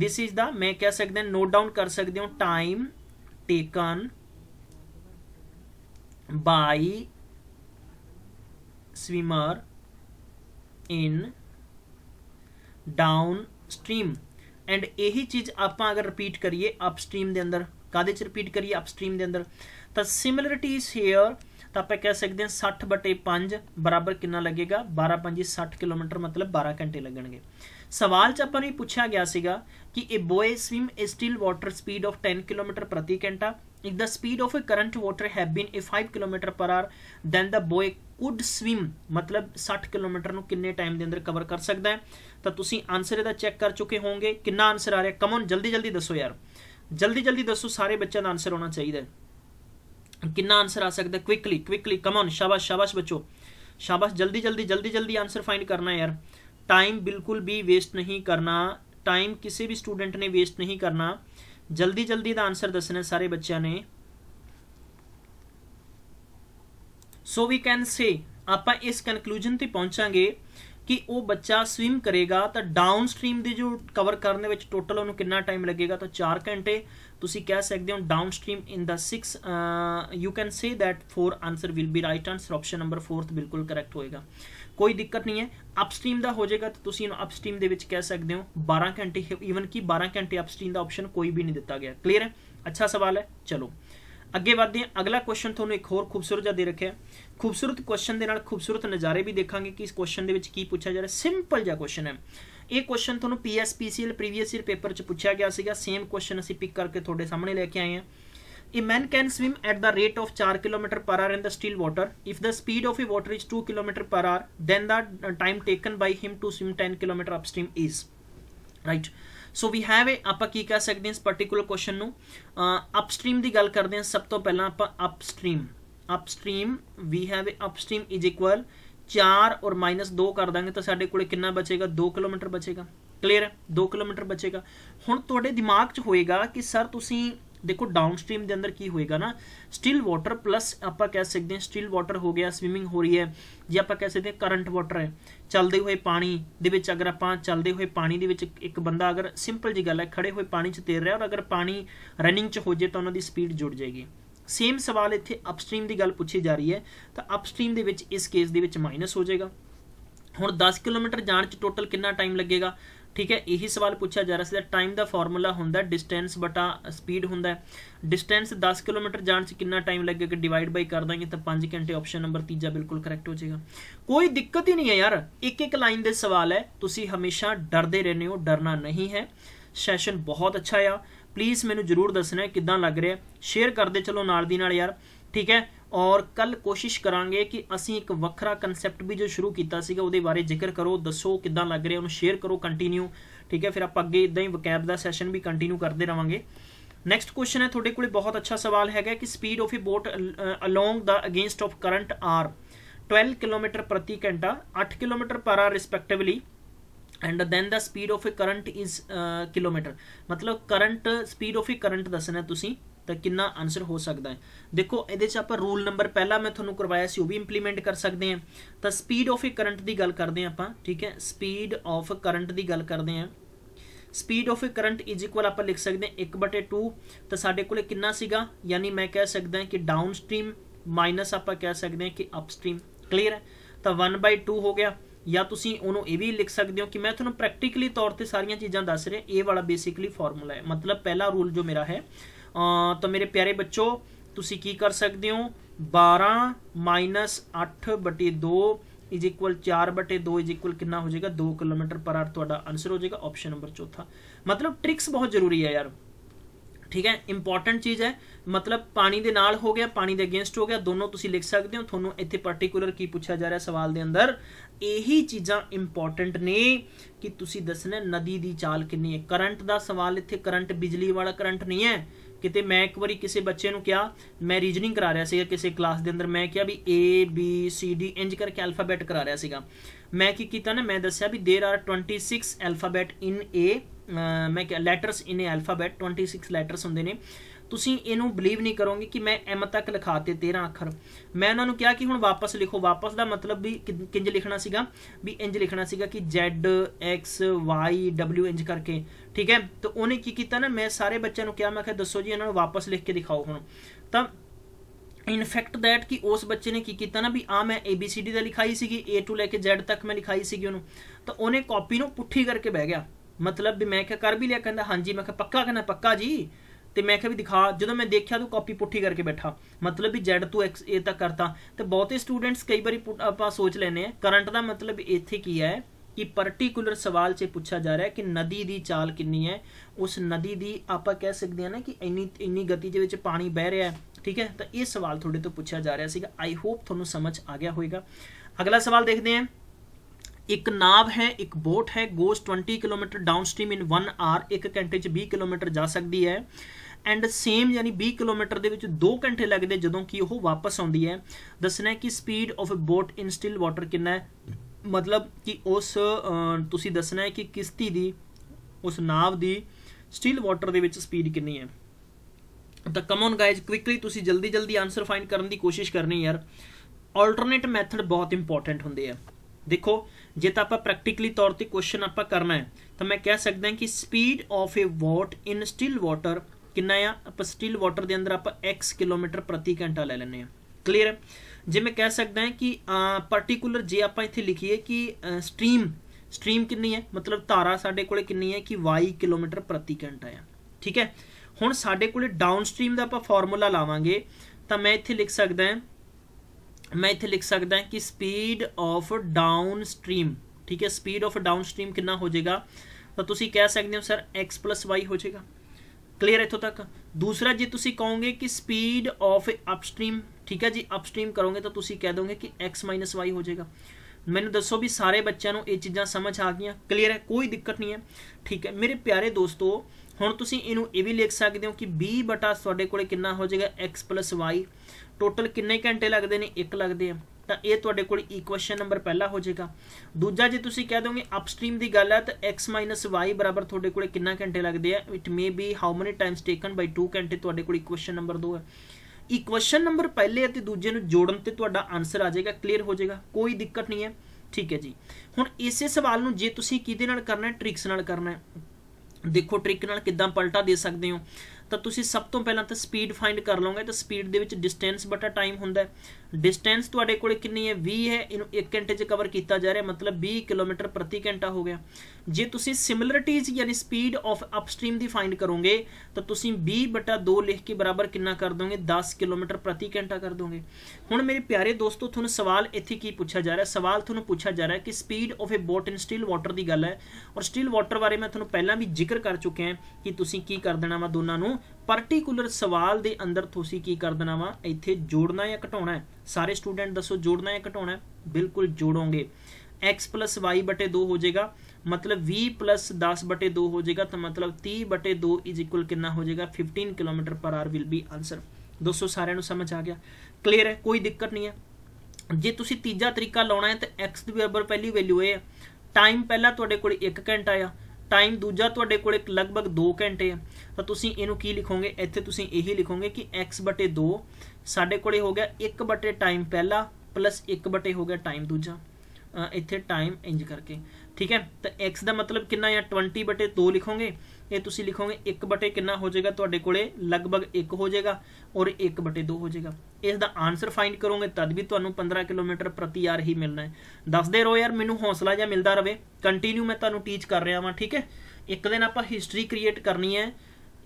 this is the ਮੈਂ ਕਹਿ ਸਕਦਾ ਨੋਟ ਡਾਊਨ ਕਰ ਸਕਦੇ ਹਾਂ time taken by swimmer in down stream and ਇਹੀ ਚੀਜ਼ ਆਪਾਂ ਅਗਰ ਰਿਪੀਟ ਕਰੀਏ ਅਪਸਟ੍ਰੀਮ ਦੇ ਅੰਦਰ ਕਾਦੇ ਚ ਰਿਪੀਟ ਕਰੀਏ ਅਪਸਟ੍ਰੀਮ ਦੇ ਅੰਦਰ ਤਾਂ ਸਿਮਿਲਰਿਟੀਜ਼ ਹੇਅਰ ਤਾਂ ਆਪਾਂ ਕਹਿ ਸਕਦੇ ਹਾਂ 60 ਬਟੇ 5 ਬਰਾਬਰ ਕਿੰਨਾ ਲੱਗੇਗਾ 12 5 60 ਕਿਲੋਮੀਟਰ ਮਤਲਬ 12 ਘੰਟੇ ਲੱਗਣਗੇ ਸਵਾਲ ਚ ਆਪਾਂ ਨੂੰ ਪੁੱਛਿਆ ਗਿਆ ਸੀਗਾ ਕਿ ਇਹ boy swim is still water speed of 10 kilometre ਪ੍ਰਤੀ ਘੰਟਾ if the speed of a current water have been a 5 km per hour then the boy could swim ਮਤਲਬ 60 ਕਿਲੋਮੀਟਰ ਨੂੰ ਕਿੰਨੇ ਟਾਈਮ ਦੇ ਅੰਦਰ ਕਵਰ ਕਰ ਸਕਦਾ ਹੈ ਤਾਂ ਤੁਸੀਂ ਆਨਸਰ ਇਹਦਾ ਚੈੱਕ ਕਰ ਚੁੱਕੇ ਹੋਵੋਗੇ ਕਿੰਨਾ ਆਨਸਰ ਆ ਰਿਹਾ ਕਮ ਔਨ ਜਲਦੀ ਜਲਦੀ ਦੱਸੋ ਯਾਰ ਜਲਦੀ ਜਲਦੀ ਦੱਸੋ ਸਾਰੇ ਬੱਚਿਆਂ ਦਾ ਆਨਸਰ ਹੋਣਾ ਚਾਹੀਦਾ ਹੈ ਕਿੰਨਾ ਆਨਸਰ ਆ ਸਕਦਾ ਕੁਇਕਲੀ ਕੁਇਕਲੀ ਕਮ ਔਨ ਸ਼ਾਬਾਸ਼ ਸ਼ਾਬਾਸ਼ ਬੱਚੋ ਸ਼ਾਬਾਸ਼ ਜਲਦੀ ਜਲਦੀ ਜਲਦੀ ਜਲਦੀ ਆਨਸਰ ਫਾਈਂਡ ਕਰਨਾ ਯਾਰ ਟਾਈਮ ਬਿਲਕੁਲ ਵੀ ਵੇਸਟ ਨਹੀਂ ਕਰਨਾ ਟਾਈਮ ਕਿਸੇ ਵੀ ਸਟੂਡੈਂਟ ਨੇ ਵੇਸਟ ਨਹੀਂ ਕਰਨਾ ਜਲਦੀ ਜਲਦੀ ਦਾ ਆਨਸਰ ਦੱਸਣਾ ਸਾਰੇ ਬੱਚਿਆਂ ਨੇ ਸੋ ਵੀ ਕੈਨ ਸੇ ਆਪਾਂ ਇਸ ਕਨਕਲੂਜਨ ਤੇ ਪਹੁੰਚਾਂਗੇ ਕਿ ਉਹ ਬੱਚਾ ਸਵਿਮ ਕਰੇਗਾ ਤਾਂ ਡਾਊਨ ਸਟ੍ਰੀਮ ਦੀ ਜੋ ਕਵਰ ਕਰਨ ਦੇ ਵਿੱਚ ਟੋਟਲ ਉਹਨੂੰ ਕਿੰਨਾ ਟਾਈਮ ਲੱਗੇਗਾ ਤਾਂ 4 ਘੰਟੇ ਤੁਸੀਂ ਕਹਿ ਸਕਦੇ ਹੋ downstream in the 6 you can say that 4 answer will be right answer option number 4th ਬਿਲਕੁਲ ਕਰੈਕਟ ਹੋਏਗਾ ਕੋਈ ਦਿੱਕਤ ਨਹੀਂ ਹੈ ਅਪਸਟ੍ਰੀਮ ਦਾ ਹੋ ਜਾਏਗਾ ਤਾਂ ਤੁਸੀਂ ਇਹਨੂੰ ਅਪਸਟ੍ਰੀਮ ਦੇ ਵਿੱਚ ਕਹਿ ਸਕਦੇ ਹੋ 12 ਘੰਟੇ ਈਵਨ ਕਿ 12 ਘੰਟੇ ਅਪਸਟ੍ਰੀਮ ਦਾ ਆਪਸ਼ਨ ਕੋਈ ਵੀ ਨਹੀਂ ਦਿੱਤਾ ਗਿਆ ਕਲੀਅਰ ਹੈ ਅੱਛਾ ਸਵਾਲ ਹੈ ਚਲੋ ਅੱਗੇ ਵਧਦੇ ਹਾਂ ਅਗਲਾ ਕੁਐਸਚਨ ਤੁਹਾਨੂੰ ਇੱਕ ਹੋਰ ਖੂਬਸੂਰਤ ਜਿਹਾ ਦੇ ਰੱਖਿਆ ਖੂਬਸੂਰਤ ਕੁਐਸਚਨ ਦੇ ਨਾਲ ਖੂਬਸੂਰਤ ਨਜ਼ਾਰੇ ਵੀ ਦੇਖਾਂਗੇ ਕਿ ਇਸ ਕੁਐਸਚਨ ਦੇ ਵਿੱਚ ਕੀ ਪੁੱਛਿਆ ਜਾ ਰਿਹਾ ਸਿੰਪਲ ਜਿਹਾ ਕੁਐਸਚਨ ਹੈ ਇਹ ਕੁਐਸਚਨ ਤੁਹਾਨੂੰ ਪੀਐਸਪੀਸੀਐਲ ਪ੍ਰੀਵੀਅਸ ਈਅਰ ਪੇਪਰ 'ਚ ਪੁੱਛਿਆ ਗਿਆ ਸੀਗਾ ਸੇਮ ਕੁਐਸਚਨ ਅਸੀਂ ਪਿਕ ਕਰਕੇ ਤੁਹਾਡੇ ਸਾਹਮਣੇ ਲੈ ਕੇ ਆਏ ਹਾਂ A man can swim at the rate of 4 km per hour in the still water. If the speed of a water is 2 km per hour, then the uh, time taken by him to swim 10 km upstream is. Right. So we have ਆਪਾਂ ਕੀ ਕਹਿ ਸਕਦੇ ਹਾਂ ਇਸ particular question ਨੂੰ ਅਪਸਟ੍ਰੀਮ ਦੀ ਗੱਲ ਕਰਦੇ ਹਾਂ ਸਭ ਤੋਂ ਪਹਿਲਾਂ ਆਪਾਂ upstream upstream we have upstream is equal 4 ਔਰ -2 ਕਰ ਦਾਂਗੇ ਤਾਂ ਸਾਡੇ ਕੋਲੇ ਕਿੰਨਾ ਬਚੇਗਾ 2 ਕਿਲੋਮੀਟਰ ਬਚੇਗਾ ਕਲੀਅਰ ਹੈ 2 ਕਿਲੋਮੀਟਰ ਬਚੇਗਾ ਹੁਣ ਤੁਹਾਡੇ ਦਿਮਾਗ 'ਚ ਹੋਏਗਾ ਕਿ ਸਰ ਤੁਸੀਂ ਦੇਖੋ ਡਾਊਨਸਟ੍ਰੀਮ ਦੇ ਅੰਦਰ ਕੀ ਹੋਏਗਾ ਨਾ ਸਟਿਲ ਵਾਟਰ ਪਲੱਸ ਆਪਾਂ ਕਹਿ ਸਕਦੇ ਹਾਂ ਸਟਿਲ ਵਾਟਰ ਹੋ ਗਿਆ ਸਵਿਮਿੰਗ ਹੋ ਰਹੀ ਹੈ ਜੇ ਆਪਾਂ ਕਹਿ ਸਕਦੇ ਹਾਂ ਕਰੰਟ ਵਾਟਰ ਹੈ ਚੱਲਦੇ ਹੋਏ ਪਾਣੀ ਦੇ ਵਿੱਚ ਅਗਰ ਆਪਾਂ ਚੱਲਦੇ ਹੋਏ ਪਾਣੀ ਦੇ ਵਿੱਚ ਇੱਕ ਬੰਦਾ ਅਗਰ ਸਿੰਪਲ ਜੀ ਗੱਲ ਹੈ ਖੜੇ ਹੋਏ ਪਾਣੀ 'ਚ ਤੈਰ ਰਿਹਾ ਔਰ ਅਗਰ ਪਾਣੀ ਰਨਿੰਗ 'ਚ ਹੋ ਜੇ ਤਾਂ ਉਹਨਾਂ ਦੀ ਸਪੀਡ ਜੁੜ ਜਾਏਗੀ ਸੇਮ ਸਵਾਲ ਇੱਥੇ ਅਪਸਟ੍ਰੀਮ ਦੀ ਗੱਲ ਪੁੱਛੀ ਜਾ ਰਹੀ ਹੈ ਤਾਂ ਅਪਸਟ੍ਰੀਮ ਦੇ ਵਿੱਚ ਇਸ ਕੇਸ ਦੇ ਵਿੱਚ ਮਾਈਨਸ ਹੋ ਜਾਏਗਾ ਹੁਣ 10 ਕਿਲੋਮੀਟਰ ਜਾਣ 'ਚ ਟੋਟਲ ਕਿੰਨਾ ਟਾਈਮ ਲੱਗੇਗਾ ਠੀਕ ਹੈ ਇਹੀ ਸਵਾਲ ਪੁੱਛਿਆ ਜਾ ਰਿਹਾ ਸੀ ਟਾਈਮ ਦਾ ਫਾਰਮੂਲਾ ਹੁੰਦਾ ਡਿਸਟੈਂਸ ਬਟਾ ਸਪੀਡ ਹੁੰਦਾ ਡਿਸਟੈਂਸ 10 ਕਿਲੋਮੀਟਰ ਜਾਣ 'ਚ ਕਿੰਨਾ ਟਾਈਮ ਲੱਗੇਗਾ ਡਿਵਾਈਡ ਬਾਈ ਕਰ ਦਾਂਗੇ ਤਾਂ 5 ਘੰਟੇ ਆਪਸ਼ਨ ਨੰਬਰ ਤੀਜਾ ਬਿਲਕੁਲ ਕਰੈਕਟ ਹੋ ਜਾਏਗਾ ਕੋਈ ਦਿੱਕਤ ਹੀ ਨਹੀਂ ਹੈ ਯਾਰ ਇੱਕ ਇੱਕ ਲਾਈਨ ਦੇ ਸਵਾਲ ਹੈ ਤੁਸੀਂ ਹਮੇਸ਼ਾ ਡਰਦੇ ਰਹਿੰਦੇ ਹੋ ਡਰਨਾ ਨਹੀਂ ਹੈ ਸੈਸ਼ਨ ਬਹੁਤ ਅੱਛਾ ਆ ਪਲੀਜ਼ ਮੈਨੂੰ ਜਰੂਰ ਦੱਸਣਾ ਕਿਦਾਂ ਲੱਗ ਰਿਹਾ ਸ਼ੇਅਰ ਕਰਦੇ ਚਲੋ ਨਾਲ ਦੀ ਨਾਲ ਯਾਰ ਠੀਕ ਹੈ ਔਰ ਕੱਲ ਕੋਸ਼ਿਸ਼ ਕਰਾਂਗੇ ਕਿ ਅਸੀਂ ਇੱਕ ਵੱਖਰਾ ਕਨਸੈਪਟ ਵੀ ਜੋ ਸ਼ੁਰੂ ਕੀਤਾ ਸੀਗਾ ਉਹਦੇ ਬਾਰੇ ਜ਼ਿਕਰ ਕਰੋ ਦੱਸੋ ਕਿੱਦਾਂ ਲੱਗ ਰਿਹਾ ਉਹਨੂੰ ਸ਼ੇਅਰ ਕਰੋ ਕੰਟੀਨਿਊ ਠੀਕ ਹੈ ਫਿਰ ਆਪਾਂ ਅੱਗੇ ਇਦਾਂ ਹੀ ਵਕੈਬ ਦਾ ਸੈਸ਼ਨ ਵੀ ਕੰਟੀਨਿਊ ਕਰਦੇ ਰਵਾਂਗੇ ਨੈਕਸਟ ਕੁਐਸਚਨ ਹੈ ਤੁਹਾਡੇ ਕੋਲੇ ਬਹੁਤ ਅੱਛਾ ਸਵਾਲ ਹੈਗਾ ਕਿ speed of a boat along the against of current are 12 kilometre ਪ੍ਰਤੀ ਘੰਟਾ 8 kilometre per hour respectively and then the speed of a current is kilometre ਮਤਲਬ current speed of a current ਦੱਸਣਾ ਤੁਸੀਂ ਤਾਂ ਕਿੰਨਾ ਆਨਸਰ ਹੋ ਸਕਦਾ ਹੈ ਦੇਖੋ ਇਹਦੇ 'ਚ ਆਪਾਂ ਰੂਲ ਨੰਬਰ ਪਹਿਲਾ ਮੈਂ ਤੁਹਾਨੂੰ ਕਰਵਾਇਆ ਸੀ ਉਹ ਵੀ ਇੰਪਲੀਮੈਂਟ ਕਰ ਸਕਦੇ ਹਾਂ ਤਾਂ ਸਪੀਡ ਆਫ ਅ ਕਰੰਟ ਦੀ ਗੱਲ ਕਰਦੇ ਹਾਂ ਆਪਾਂ ਠੀਕ ਹੈ ਸਪੀਡ ਆਫ ਕਰੰਟ ਦੀ ਗੱਲ ਕਰਦੇ ਹਾਂ speed of a current is equal ਆਪਾਂ ਲਿਖ ਸਕਦੇ ਹਾਂ 1/2 ਤਾਂ ਸਾਡੇ ਕੋਲੇ ਕਿੰਨਾ ਸੀਗਾ ਯਾਨੀ ਮੈਂ ਕਹਿ ਸਕਦਾ ਕਿ ਡਾਊਨਸਟ੍ਰੀਮ ਮਾਈਨਸ ਆਪਾਂ ਕਹਿ ਸਕਦੇ ਹਾਂ ਕਿ ਅਪਸਟ੍ਰੀਮ ਕਲੀਅਰ ਹੈ ਤਾਂ 1/2 ਹੋ ਗਿਆ ਜਾਂ ਤੁਸੀਂ ਉਹਨੂੰ ਇਹ ਵੀ ਲਿਖ ਸਕਦੇ ਹੋ ਕਿ ਮੈਂ ਤੁਹਾਨੂੰ ਪ੍ਰੈਕਟੀਕਲੀ ਤੌਰ ਤੇ ਸਾਰੀਆਂ ਚੀਜ਼ਾਂ ਦੱਸ ਰਿਹਾ ਇਹ ਵਾਲਾ ਬੇਸਿਕਲੀ ਫਾਰਮੂਲਾ ਹੈ ਮਤਲਬ ਪਹਿਲਾ ਰੂਲ ਜੋ ਮੇਰਾ ਹੈ ਤਾਂ ਮੇਰੇ ਪਿਆਰੇ ਬੱਚੋ ਤੁਸੀਂ ਕੀ ਕਰ ਸਕਦੇ ਹੋ 12 8 2 4 2 ਕਿੰਨਾ ਹੋ ਜਾਏਗਾ 2 ਕਿਲੋਮੀਟਰ ਪਰ ਆਰ ਤੁਹਾਡਾ ਆਨਸਰ ਹੋ ਜਾਏਗਾ ਆਪਸ਼ਨ ਨੰਬਰ ਚੌਥਾ ਮਤਲਬ ਟ੍ਰਿਕਸ ਬਹੁਤ ਜ਼ਰੂਰੀ ਹੈ ਯਾਰ ਠੀਕ ਹੈ ਇੰਪੋਰਟੈਂਟ ਚੀਜ਼ ਹੈ ਮਤਲਬ ਪਾਣੀ ਦੇ ਨਾਲ ਹੋ ਗਿਆ ਪਾਣੀ ਦੇ ਅਗੇਂਸਟ ਹੋ ਗਿਆ ਦੋਨੋਂ ਤੁਸੀਂ ਲਿਖ ਸਕਦੇ ਹੋ ਤੁਹਾਨੂੰ ਇੱਥੇ ਪਾਰਟਿਕੂਲਰ ਕੀ ਪੁੱਛਿਆ ਜਾ ਰਿਹਾ ਸਵਾਲ ਦੇ ਅੰਦਰ ਇਹੀ ਚੀਜ਼ਾਂ ਇੰਪੋਰਟੈਂਟ ਨੇ ਕਿ ਤੁਸੀਂ ਦੱਸਣਾ ਨਦੀ ਦੀ ਚਾਲ ਕਿੰਨੀ ਹੈ ਕਰੰਟ ਦਾ ਸਵਾਲ ਇੱਥੇ ਕਰੰਟ ਬਿਜਲੀ ਵਾਲਾ ਕਰੰਟ ਨਹੀਂ ਹੈ ਕਿਤੇ ਮੈਂ ਇੱਕ ਵਾਰੀ ਕਿਸੇ ਬੱਚੇ ਨੂੰ ਕਿਹਾ ਮੈਂ ਰੀਜਨਿੰਗ ਕਰਾ ਰਿਹਾ ਸੀਗਾ ਕਿਸੇ ਕਲਾਸ ਦੇ ਅੰਦਰ ਮੈਂ ਕਿਹਾ ਵੀ A B C D ਇੰਜ ਕਰਕੇ ਅਲਫਾਬੈਟ ਕਰਾ ਰਿਹਾ ਸੀਗਾ ਮੈਂ ਕੀ ਕੀਤਾ ਨਾ ਮੈਂ ਦੱਸਿਆ ਵੀ there are 26 alphabet in A ਮੈਂ ਕਿਹਾ ਲੈਟਰਸ ਇਨ ਅਲਫਾਬੈਟ 26 ਲੈਟਰਸ ਹੁੰਦੇ ਨੇ ਤੁਸੀਂ ਇਹਨੂੰ ਬਲੀਵ ਨਹੀਂ ਕਰੋਗੇ ਕਿ ਮੈਂ ਐਮ ਤੱਕ ਲਿਖਾਤੇ 13 ਅੱਖਰ ਮੈਂ ਉਹਨਾਂ ਨੂੰ ਕਿਹਾ ਕਿ ਹੁਣ ਵਾਪਸ ਲਿਖੋ ਵਾਪਸ ਦਾ ਮਤਲਬ ਵੀ ਕਿੰਜ ਲਿਖਣਾ ਸੀਗਾ ਵੀ ਇੰਜ ਲਿਖਣਾ ਸੀਗਾ ਕਿ Z X Y W ਇੰਜ ਕਰਕੇ ਠੀਕ ਹੈ ਤਾਂ ਉਹਨੇ ਕੀ ਕੀਤਾ ਨਾ ਮੈਂ ਸਾਰੇ ਬੱਚਿਆਂ ਨੂੰ ਕਿਹਾ ਮੈਂ ਕਿਹਾ ਦੱਸੋ ਜੀ ਇਹਨਾਂ ਨੂੰ ਵਾਪਸ ਲਿਖ ਕੇ ਦਿਖਾਓ ਹੁਣ ਤਾਂ ਇਨ ਫੈਕਟ ਦੈਟ ਕਿ ਉਸ ਬੱਚੇ ਨੇ ਕੀ ਕੀਤਾ ਨਾ ਵੀ ਆ ਮੈਂ ਏ ਬੀ ਸੀ ਡੀ ਦਾ ਲਿਖਾਈ ਸੀਗੀ A ਤੋਂ ਲੈ ਕੇ Z ਤੱਕ ਮੈਂ ਲਿਖਾਈ ਸੀਗੀ ਉਹਨੂੰ ਤਾਂ ਉਹਨੇ ਕਾਪੀ ਨੂੰ ਪੁੱਠੀ ਕਰਕੇ ਬਹਿ ਗਿਆ ਮਤਲਬ ਵੀ ਮੈਂ ਕਿਹਾ ਕਰ ਵੀ ਲਿਆ ਕਹਿੰਦਾ ਹਾਂਜੀ ਮੈਂ ਕਿਹਾ ਪੱਕਾ ਕਹਿੰਦਾ ਪੱਕਾ ਜੀ ਤੇ ਮੈਂ ਕਿਹਾ ਵੀ ਦਿਖਾ ਜਦੋਂ ਮੈਂ ਦੇਖਿਆ ਤੂੰ ਕਾਪੀ ਪੁੱਠੀ ਕਰਕੇ ਬੈਠਾ ਮਤਲਬ ਵੀ Z ਤੋਂ A ਤੱਕ ਕਰਤਾ ਤੇ ਬਹੁਤੇ ਸਟੂਡੈਂਟਸ ਕਈ ਵਾਰੀ ਆਪਾਂ ਸੋਚ ਲੈਨੇ ਆ ਕਰੰਟ ਦਾ ਮਤਲਬ ਇੱਥੇ ਕੀ ਹੈ ਕਿ ਪਾਰਟਿਕੂਲਰ ਸਵਾਲ 'ਚ ਪੁੱਛਿਆ ਜਾ ਰਿਹਾ ਹੈ ਕਿ ਨਦੀ ਦੀ ਚਾਲ ਕਿੰਨੀ ਹੈ ਉਸ ਨਦੀ ਦੀ ਆਪਾਂ ਕਹਿ ਸਕਦੇ ਹਾਂ ਨਾ ਕਿ ਇੰਨੀ ਇੰਨੀ ਗਤੀ ਦੇ ਵਿੱਚ ਪਾਣੀ ਵਹਿ ਰਿਹਾ ਹੈ ਠੀਕ ਹੈ ਤਾਂ ਇਹ ਸਵਾਲ ਤੁਹਾਡੇ ਤੋਂ ਪੁੱਛਿਆ ਜਾ ਰਿਹਾ ਸੀਗਾ ਆਈ ਹੋਪ ਤੁਹਾਨੂੰ ਸਮਝ ਆ ਗਿਆ ਹੋਵੇਗਾ ਅਗਲਾ ਸਵਾਲ ਦੇਖਦੇ ਹਾਂ ਇੱਕ ਨਾਵ ਹੈ ਇੱਕ ਬੋਟ ਹੈ goes 20 kilometre downstream in 1 hour 1 ਘੰਟੇ ਚ 20 ਕਿਲੋਮੀਟਰ ਜਾ ਸਕਦੀ ਹੈ ਐਂਡ ਸੇਮ ਯਾਨੀ 20 ਕਿਲੋਮੀਟਰ ਦੇ ਵਿੱਚ 2 ਘੰਟੇ ਲੱਗਦੇ ਜਦੋਂ ਕਿ ਉਹ ਵਾਪਸ ਆਉਂਦੀ ਹੈ ਦੱਸਣਾ ਹੈ ਕਿ speed of a boat in still water ਕਿੰਨਾ ਹੈ ਮਤਲਬ ਕਿ ਉਸ ਤੁਸੀਂ ਦੱਸਣਾ ਹੈ ਕਿ ਕਿਸ਼ਤੀ ਦੀ ਉਸ ਨਾਵ ਦੀ ਸਟਿਲ ਵਾਟਰ ਦੇ ਵਿੱਚ ਸਪੀਡ ਕਿੰਨੀ ਹੈ ਤਾਂ ਕਮ ਔਨ ਗਾਇਜ਼ ਕੁਇਕਲੀ ਤੁਸੀਂ ਜਲਦੀ ਜਲਦੀ ਆਨਸਰ ਫਾਈਂਡ ਕਰਨ ਦੀ ਕੋਸ਼ਿਸ਼ ਕਰਨੀ ਯਾਰ ਆਲਟਰਨੇਟ ਮੈਥਡ ਬਹੁਤ ਇੰਪੋਰਟੈਂਟ ਹੁੰਦੇ ਆ ਦੇਖੋ ਜੇ ਤਾਂ ਆਪਾਂ ਪ੍ਰੈਕਟੀਕਲੀ ਤੌਰ ਤੇ ਕੁਐਸਚਨ ਆਪਾਂ ਕਰਨਾ ਹੈ ਤਾਂ ਮੈਂ ਕਹਿ ਸਕਦਾ ਕਿ speed of a boat in still water ਕਿੰਨਾ ਆ ਆਪਾਂ ਸਟਿਲ ਵਾਟਰ ਦੇ ਅੰਦਰ ਆਪਾਂ x ਕਿਲੋਮੀਟਰ ਪ੍ਰਤੀ ਘੰਟਾ ਲੈ ਲੈਨੇ ਆ ਕਲੀਅਰ ਹੈ ਜਿਵੇਂ ਕਹਿ ਸਕਦਾ ਹਾਂ ਕਿ ਪਾਰਟਿਕੂਲਰ ਜੇ ਆਪਾਂ ਇੱਥੇ ਲਿਖੀਏ ਕਿ ਸਟ੍ਰੀਮ ਸਟ੍ਰੀਮ ਕਿੰਨੀ ਹੈ ਮਤਲਬ ਧਾਰਾ ਸਾਡੇ ਕੋਲੇ ਕਿੰਨੀ ਹੈ ਕਿ y ਕਿਲੋਮੀਟਰ ਪ੍ਰਤੀ ਘੰਟਾ ਹੈ ਠੀਕ ਹੈ ਹੁਣ ਸਾਡੇ ਕੋਲੇ ਡਾਊਨ ਸਟ੍ਰੀਮ ਦਾ ਆਪਾਂ ਫਾਰਮੂਲਾ ਲਾਵਾਂਗੇ ਤਾਂ ਮੈਂ ਇੱਥੇ ਲਿਖ ਸਕਦਾ ਹਾਂ ਮੈਂ ਇੱਥੇ ਲਿਖ ਸਕਦਾ ਹਾਂ ਕਿ ਸਪੀਡ ਆਫ ਡਾਊਨ ਸਟ੍ਰੀਮ ਠੀਕ ਹੈ ਸਪੀਡ ਆਫ ਡਾਊਨ ਸਟ੍ਰੀਮ ਕਿੰਨਾ ਹੋ ਜਾਏਗਾ ਤਾਂ ਤੁਸੀਂ ਕਹਿ ਸਕਦੇ ਹੋ ਸਰ x y ਹੋ ਜਾਏਗਾ ਕਲੀਅਰ ਇਥੋਂ ਤੱਕ ਦੂਸਰਾ ਜੇ ਤੁਸੀਂ ਕਹੋਗੇ ਕਿ ਸਪੀਡ ਆਫ ਅਪਸਟ੍ਰੀਮ ਠੀਕ ਹੈ ਜੀ ਅਪਸਟ੍ਰੀਮ ਕਰੋਗੇ ਤਾਂ ਤੁਸੀਂ ਕਹਿ ਦੋਗੇ ਕਿ x y ਹੋ ਜਾਏਗਾ ਮੈਨੂੰ ਦੱਸੋ ਵੀ ਸਾਰੇ ਬੱਚਿਆਂ ਨੂੰ ਇਹ ਚੀਜ਼ਾਂ ਸਮਝ ਆ ਗਈਆਂ ਕਲੀਅਰ ਹੈ ਕੋਈ ਦਿੱਕਤ ਨਹੀਂ ਹੈ ਠੀਕ ਹੈ ਮੇਰੇ ਪਿਆਰੇ ਦੋਸਤੋ ਹੁਣ ਤੁਸੀਂ ਇਹਨੂੰ ਇਹ ਵੀ ਲਿਖ ਸਕਦੇ ਹੋ ਕਿ b ਬਟਾ ਤੁਹਾਡੇ ਕੋਲੇ ਕਿੰਨਾ ਹੋ ਜਾਏਗਾ x y ਟੋਟਲ ਕਿੰਨੇ ਘੰਟੇ ਲੱਗਦੇ ਨੇ 1 ਲੱਗਦੇ ਆ ਤਾਂ ਇਹ ਤੁਹਾਡੇ ਕੋਲ ਇਕੁਏਸ਼ਨ ਨੰਬਰ ਪਹਿਲਾ ਹੋ ਜਾਏਗਾ ਦੂਜਾ ਜੇ ਤੁਸੀਂ ਕਹਿ ਦੋਗੇ ਅਪਸਟ੍ਰੀਮ ਦੀ ਗੱਲ ਹੈ ਤਾਂ x y ਬਰਾਬਰ ਤੁਹਾਡੇ ਕੋਲੇ ਕਿੰਨਾ ਘੰਟੇ ਲੱਗਦੇ ਆ it may be how many times taken by 2 ਘੰਟੇ ਤੁਹਾਡੇ ਕੋਲ ਇਕੁਏਸ਼ਨ ਨੰਬਰ 2 ਹੈ ਇਹ ਕੁਐਸਚਨ ਨੰਬਰ ਪਹਿਲੇ ਅਤੇ ਦੂਜੇ ਨੂੰ ਜੋੜਨ ਤੇ ਤੁਹਾਡਾ ਆਨਸਰ ਆ ਜਾਏਗਾ ਕਲੀਅਰ ਹੋ ਜਾਏਗਾ ਕੋਈ ਦਿੱਕਤ ਨਹੀਂ ਹੈ ਠੀਕ ਹੈ ਜੀ ਹੁਣ ਇਸੇ ਸਵਾਲ ਨੂੰ ਜੇ ਤੁਸੀਂ ਕਿਹਦੇ ਨਾਲ ਕਰਨਾ ਹੈ ਟ੍ਰਿਕਸ ਨਾਲ ਕਰਨਾ ਹੈ ਦੇਖੋ ਟ੍ਰਿਕ ਨਾਲ ਕਿਦਾਂ ਪਲਟਾ ਦੇ ਸਕਦੇ ਹੋ ਤਾਂ ਤੁਸੀਂ ਸਭ ਤੋਂ ਪਹਿਲਾਂ ਤਾਂ ਸਪੀਡ ਫਾਈਂਡ ਕਰ ਲਓਗੇ ਤਾਂ ਸਪੀਡ ਦੇ ਵਿੱਚ ਡਿਸਟੈਂਸ ਬਟਾ ਟਾਈਮ ਹੁੰਦਾ ਹੈ ਡਿਸਟੈਂਸ ਤੁਹਾਡੇ ਕੋਲੇ ਕਿੰਨੀ ਹੈ 20 ਹੈ ਇਹਨੂੰ 1 ਘੰਟੇ 'ਚ ਕਵਰ ਕੀਤਾ ਜਾ ਰਿਹਾ ਮਤਲਬ 20 ਕਿਲੋਮੀਟਰ ਪ੍ਰਤੀ ਘੰਟਾ ਹੋ ਗਿਆ ਜੇ ਤੁਸੀਂ ਸਿਮਿਲਰਿਟੀਜ਼ ਯਾਨੀ ਸਪੀਡ ਆਫ ਅਪਸਟ੍ਰੀਮ ਦੀ ਫਾਈਂਡ ਕਰੋਗੇ ਤਾਂ ਤੁਸੀਂ 20 ਬਟਾ 2 ਲਿਖ ਕੇ ਬਰਾਬਰ ਕਿੰਨਾ ਕਰ ਦੋਗੇ 10 ਕਿਲੋਮੀਟਰ ਪ੍ਰਤੀ ਘੰਟਾ ਕਰ ਦੋਗੇ ਹੁਣ ਮੇਰੇ ਪਿਆਰੇ ਦੋਸਤੋ ਤੁਹਾਨੂੰ ਸਵਾਲ ਇੱਥੇ ਕੀ ਪੁੱਛਿਆ ਜਾ ਰਿਹਾ ਸਵਾਲ ਤੁਹਾਨੂੰ ਪੁੱਛਿਆ ਜਾ ਰਿਹਾ ਕਿ speed of a boat in still water ਦੀ ਗੱਲ ਹੈ ਔਰ ਸਟੀਲ ਵਾਟਰ ਬਾਰੇ ਮੈਂ ਤੁਹਾਨੂੰ ਪਹਿਲਾਂ ਵੀ ਜ਼ਿਕਰ ਕਰ ਚੁੱਕਿਆ ਕਿ ਤੁਸੀਂ ਕੀ ਕਰ ਦੇਣਾ ਵਾ ਦੋਨਾਂ ਨੂੰ ਪਾਰਟਿਕੂਲਰ ਸਵਾਲ ਦੇ ਅੰਦਰ ਤੁਸੀਂ ਕੀ ਕਰ ਦੇਣਾ ਵਾ ਇੱਥੇ ਜੋੜਨਾ ਹੈ ਜਾਂ ਘਟਾਉਣਾ ਹੈ ਸਾਰੇ ਸਟੂਡੈਂਟ ਦੱਸੋ ਜੋੜਨਾ ਹੈ ਜਾਂ ਘਟਾਉਣਾ ਹੈ ਬਿਲਕੁਲ ਜੋੜੋਗੇ x y 2 ਹੋ ਜਾਏਗਾ ਮਤਲਬ 20 10 2 ਹੋ ਜਾਏਗਾ ਤਾਂ ਮਤਲਬ 30 2 ਕਿੰਨਾ ਹੋ ਜਾਏਗਾ 15 kilometre per R will be answer ਦੋਸਤੋ ਸਾਰਿਆਂ ਨੂੰ ਸਮਝ ਆ ਗਿਆ ਕਲੀਅਰ ਹੈ ਕੋਈ ਦਿੱਕਤ ਨਹੀਂ ਹੈ ਜੇ ਤੁਸੀਂ ਤੀਜਾ ਤਰੀਕਾ ਲਾਉਣਾ ਹੈ ਤਾਂ x ਦੀ ਬਰਾਬਰ ਪਹਿਲੀ ਵੈਲਿਊ ਹੈ ਟਾਈਮ ਪਹਿਲਾਂ ਤੁਹਾਡੇ ਕੋਲ 1 ਘੰਟਾ ਆ ਟਾਈਮ ਦੂਜਾ ਤੁਹਾਡੇ ਕੋਲ ਇੱਕ ਲਗਭਗ 2 ਘੰਟੇ ਆ ਤਾਂ ਤੁਸੀਂ ਇਹਨੂੰ ਕੀ ਲਿਖੋਗੇ ਇੱਥੇ ਤੁਸੀਂ ਇਹੀ ਲਿਖੋਗੇ ਕਿ x 2 ਸਾਡੇ ਕੋਲੇ ਹੋ ਗਿਆ 1 ਟਾਈਮ ਪਹਿਲਾ ਪਲੱਸ 1 ਹੋ ਗਿਆ ਟਾਈਮ ਦੂਜਾ ਇੱਥੇ ਟਾਈਮ ਇੰਜ ਕਰਕੇ ਠੀਕ ਹੈ ਤਾਂ x ਦਾ ਮਤਲਬ ਕਿੰਨਾ ਹੈ 20 2 ਲਿਖੋਗੇ ਇਹ ਤੁਸੀਂ ਲਿਖੋਗੇ 1 ਬਟੇ ਕਿੰਨਾ ਹੋ ਜਾਏਗਾ ਤੁਹਾਡੇ ਕੋਲੇ ਲਗਭਗ 1 ਹੋ ਜਾਏਗਾ ਔਰ 1 ਬਟੇ 2 ਹੋ ਜਾਏਗਾ ਇਸ ਦਾ ਆਨਸਰ ਫਾਈਂਡ ਕਰੋਗੇ ਤਦ ਵੀ ਤੁਹਾਨੂੰ 15 ਕਿਲੋਮੀਟਰ ਪ੍ਰਤੀ ਆਰ ਹੀ ਮਿਲਣਾ ਹੈ ਦੱਸਦੇ ਰਹੋ ਯਾਰ ਮੈਨੂੰ ਹੌਸਲਾ ਜਾਂ ਮਿਲਦਾ ਰਵੇ ਕੰਟੀਨਿਊ ਮੈਂ ਤੁਹਾਨੂੰ ਟੀਚ ਕਰ ਰਿਹਾ ਹਾਂ ਠੀਕ ਹੈ ਇੱਕ ਦਿਨ ਆਪਾਂ ਹਿਸਟਰੀ ਕ੍ਰੀਏਟ ਕਰਨੀ ਹੈ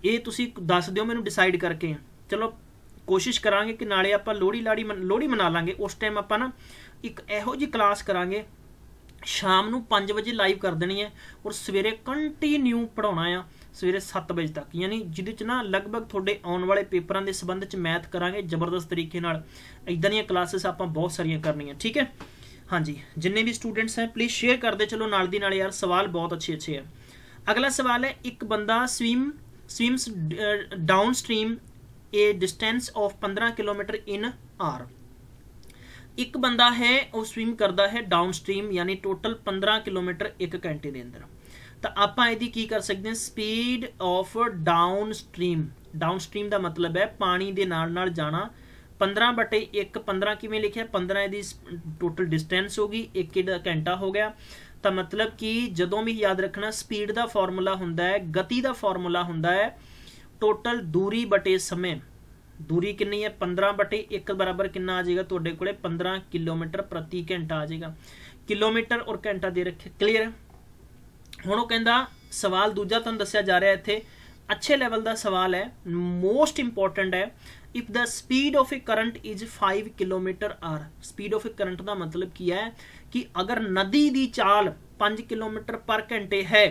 ਇਹ ਤੁਸੀਂ ਦੱਸ ਦਿਓ ਮੈਨੂੰ ਡਿਸਾਈਡ ਕਰਕੇ ਚਲੋ ਕੋਸ਼ਿਸ਼ ਕਰਾਂਗੇ ਕਿ ਨਾਲੇ ਆਪਾਂ ਲੋਹੜੀ ਲਾੜੀ ਲੋਹੜੀ ਮਨਾ ਲਾਂਗੇ ਉਸ ਟਾਈਮ ਆਪਾਂ ਨਾ ਇੱਕ ਇਹੋ ਜੀ ਕਲਾਸ ਕਰਾਂਗੇ ਸ਼ਾਮ ਨੂੰ 5 ਵਜੇ ਲਾਈਵ ਕਰ ਦੇਣੀ ਹੈ ਔਰ ਸਵੇਰੇ ਕੰਟੀਨਿਊ ਪੜਾਉਣਾ ਆ ਸਵੇਰੇ 7 ਵਜੇ ਤੱਕ ਯਾਨੀ ਜਿਹਦੇ ਚ ਨਾ ਲਗਭਗ ਤੁਹਾਡੇ ਆਉਣ ਵਾਲੇ ਪੇਪਰਾਂ ਦੇ ਸੰਬੰਧ ਚ ਮੈਥ ਕਰਾਂਗੇ ਜ਼ਬਰਦਸਤ ਤਰੀਕੇ ਨਾਲ ਇਦਾਂ ਦੀਆਂ ਕਲਾਸਿਸ ਆਪਾਂ ਬਹੁਤ ਸਾਰੀਆਂ ਕਰਨੀਆਂ ਠੀਕ ਹੈ ਹਾਂਜੀ ਜਿੰਨੇ ਵੀ ਸਟੂਡੈਂਟਸ ਹੈ ਪਲੀਜ਼ ਸ਼ੇਅਰ ਕਰਦੇ ਚਲੋ ਨਾਲ ਦੀ ਨਾਲ ਯਾਰ ਸਵਾਲ ਬਹੁਤ ਅੱਛੇ ਅੱਛੇ ਆ ਅਗਲਾ ਸਵਾਲ ਹੈ ਇੱਕ ਬੰਦਾ swim swims downstream a distance of 15 kilometre in hour ਇੱਕ ਬੰਦਾ ਹੈ ਉਹ ਸਵਿਮ ਕਰਦਾ ਹੈ ਡਾਊਨਸਟ੍ਰੀਮ ਯਾਨੀ ਟੋਟਲ 15 ਕਿਲੋਮੀਟਰ ਇੱਕ ਘੰਟੇ ਦੇ ਅੰਦਰ ਤਾਂ ਆਪਾਂ ਇਹਦੀ ਕੀ ਕਰ ਸਕਦੇ ਹਾਂ ਸਪੀਡ ਆਫ ਡਾਊਨਸਟ੍ਰੀਮ ਡਾਊਨਸਟ੍ਰੀਮ ਦਾ ਮਤਲਬ ਹੈ ਪਾਣੀ ਦੇ ਨਾਲ ਨਾਲ ਜਾਣਾ 15 ਬਟੇ 1 15 ਕਿਵੇਂ ਲਿਖਿਆ 15 ਇਹਦੀ ਟੋਟਲ ਡਿਸਟੈਂਸ ਹੋ ਗਈ 1 ਘੰਟਾ ਹੋ ਗਿਆ ਤਾਂ ਮਤਲਬ ਕਿ ਜਦੋਂ ਵੀ ਯਾਦ ਰੱਖਣਾ ਸਪੀਡ ਦਾ ਫਾਰਮੂਲਾ ਹੁੰਦਾ ਹੈ ਗਤੀ ਦਾ ਫਾਰਮੂਲਾ ਹੁੰਦਾ ਹੈ ਟੋਟਲ ਦੂਰੀ ਬਟੇ ਸਮੇਂ ਦੂਰੀ ਕਿੰਨੀ ਹੈ 15 ਬਟੇ 1 ਬਰਾਬਰ ਕਿੰਨਾ ਆ ਜਾਏਗਾ ਤੁਹਾਡੇ ਕੋਲੇ 15 ਕਿਲੋਮੀਟਰ ਪ੍ਰਤੀ ਘੰਟਾ ਆ ਜਾਏਗਾ ਕਿਲੋਮੀਟਰ ਔਰ ਘੰਟਾ ਦੇ ਰੱਖੇ ਕਲੀਅਰ ਹੁਣ ਉਹ ਕਹਿੰਦਾ ਸਵਾਲ ਦੂਜਾ ਤੁਹਾਨੂੰ ਦੱਸਿਆ ਜਾ ਰਿਹਾ ਇੱਥੇ ਅੱਛੇ ਲੈਵਲ ਦਾ ਸਵਾਲ ਹੈ ਮੋਸਟ ਇੰਪੋਰਟੈਂਟ ਹੈ if the speed of a current is 5 kilometre hour speed of a current ਦਾ ਮਤਲਬ ਕੀ ਹੈ ਕਿ ਅਗਰ ਨਦੀ ਦੀ ਚਾਲ 5 ਕਿਲੋਮੀਟਰ ਪਰ ਘੰਟੇ ਹੈ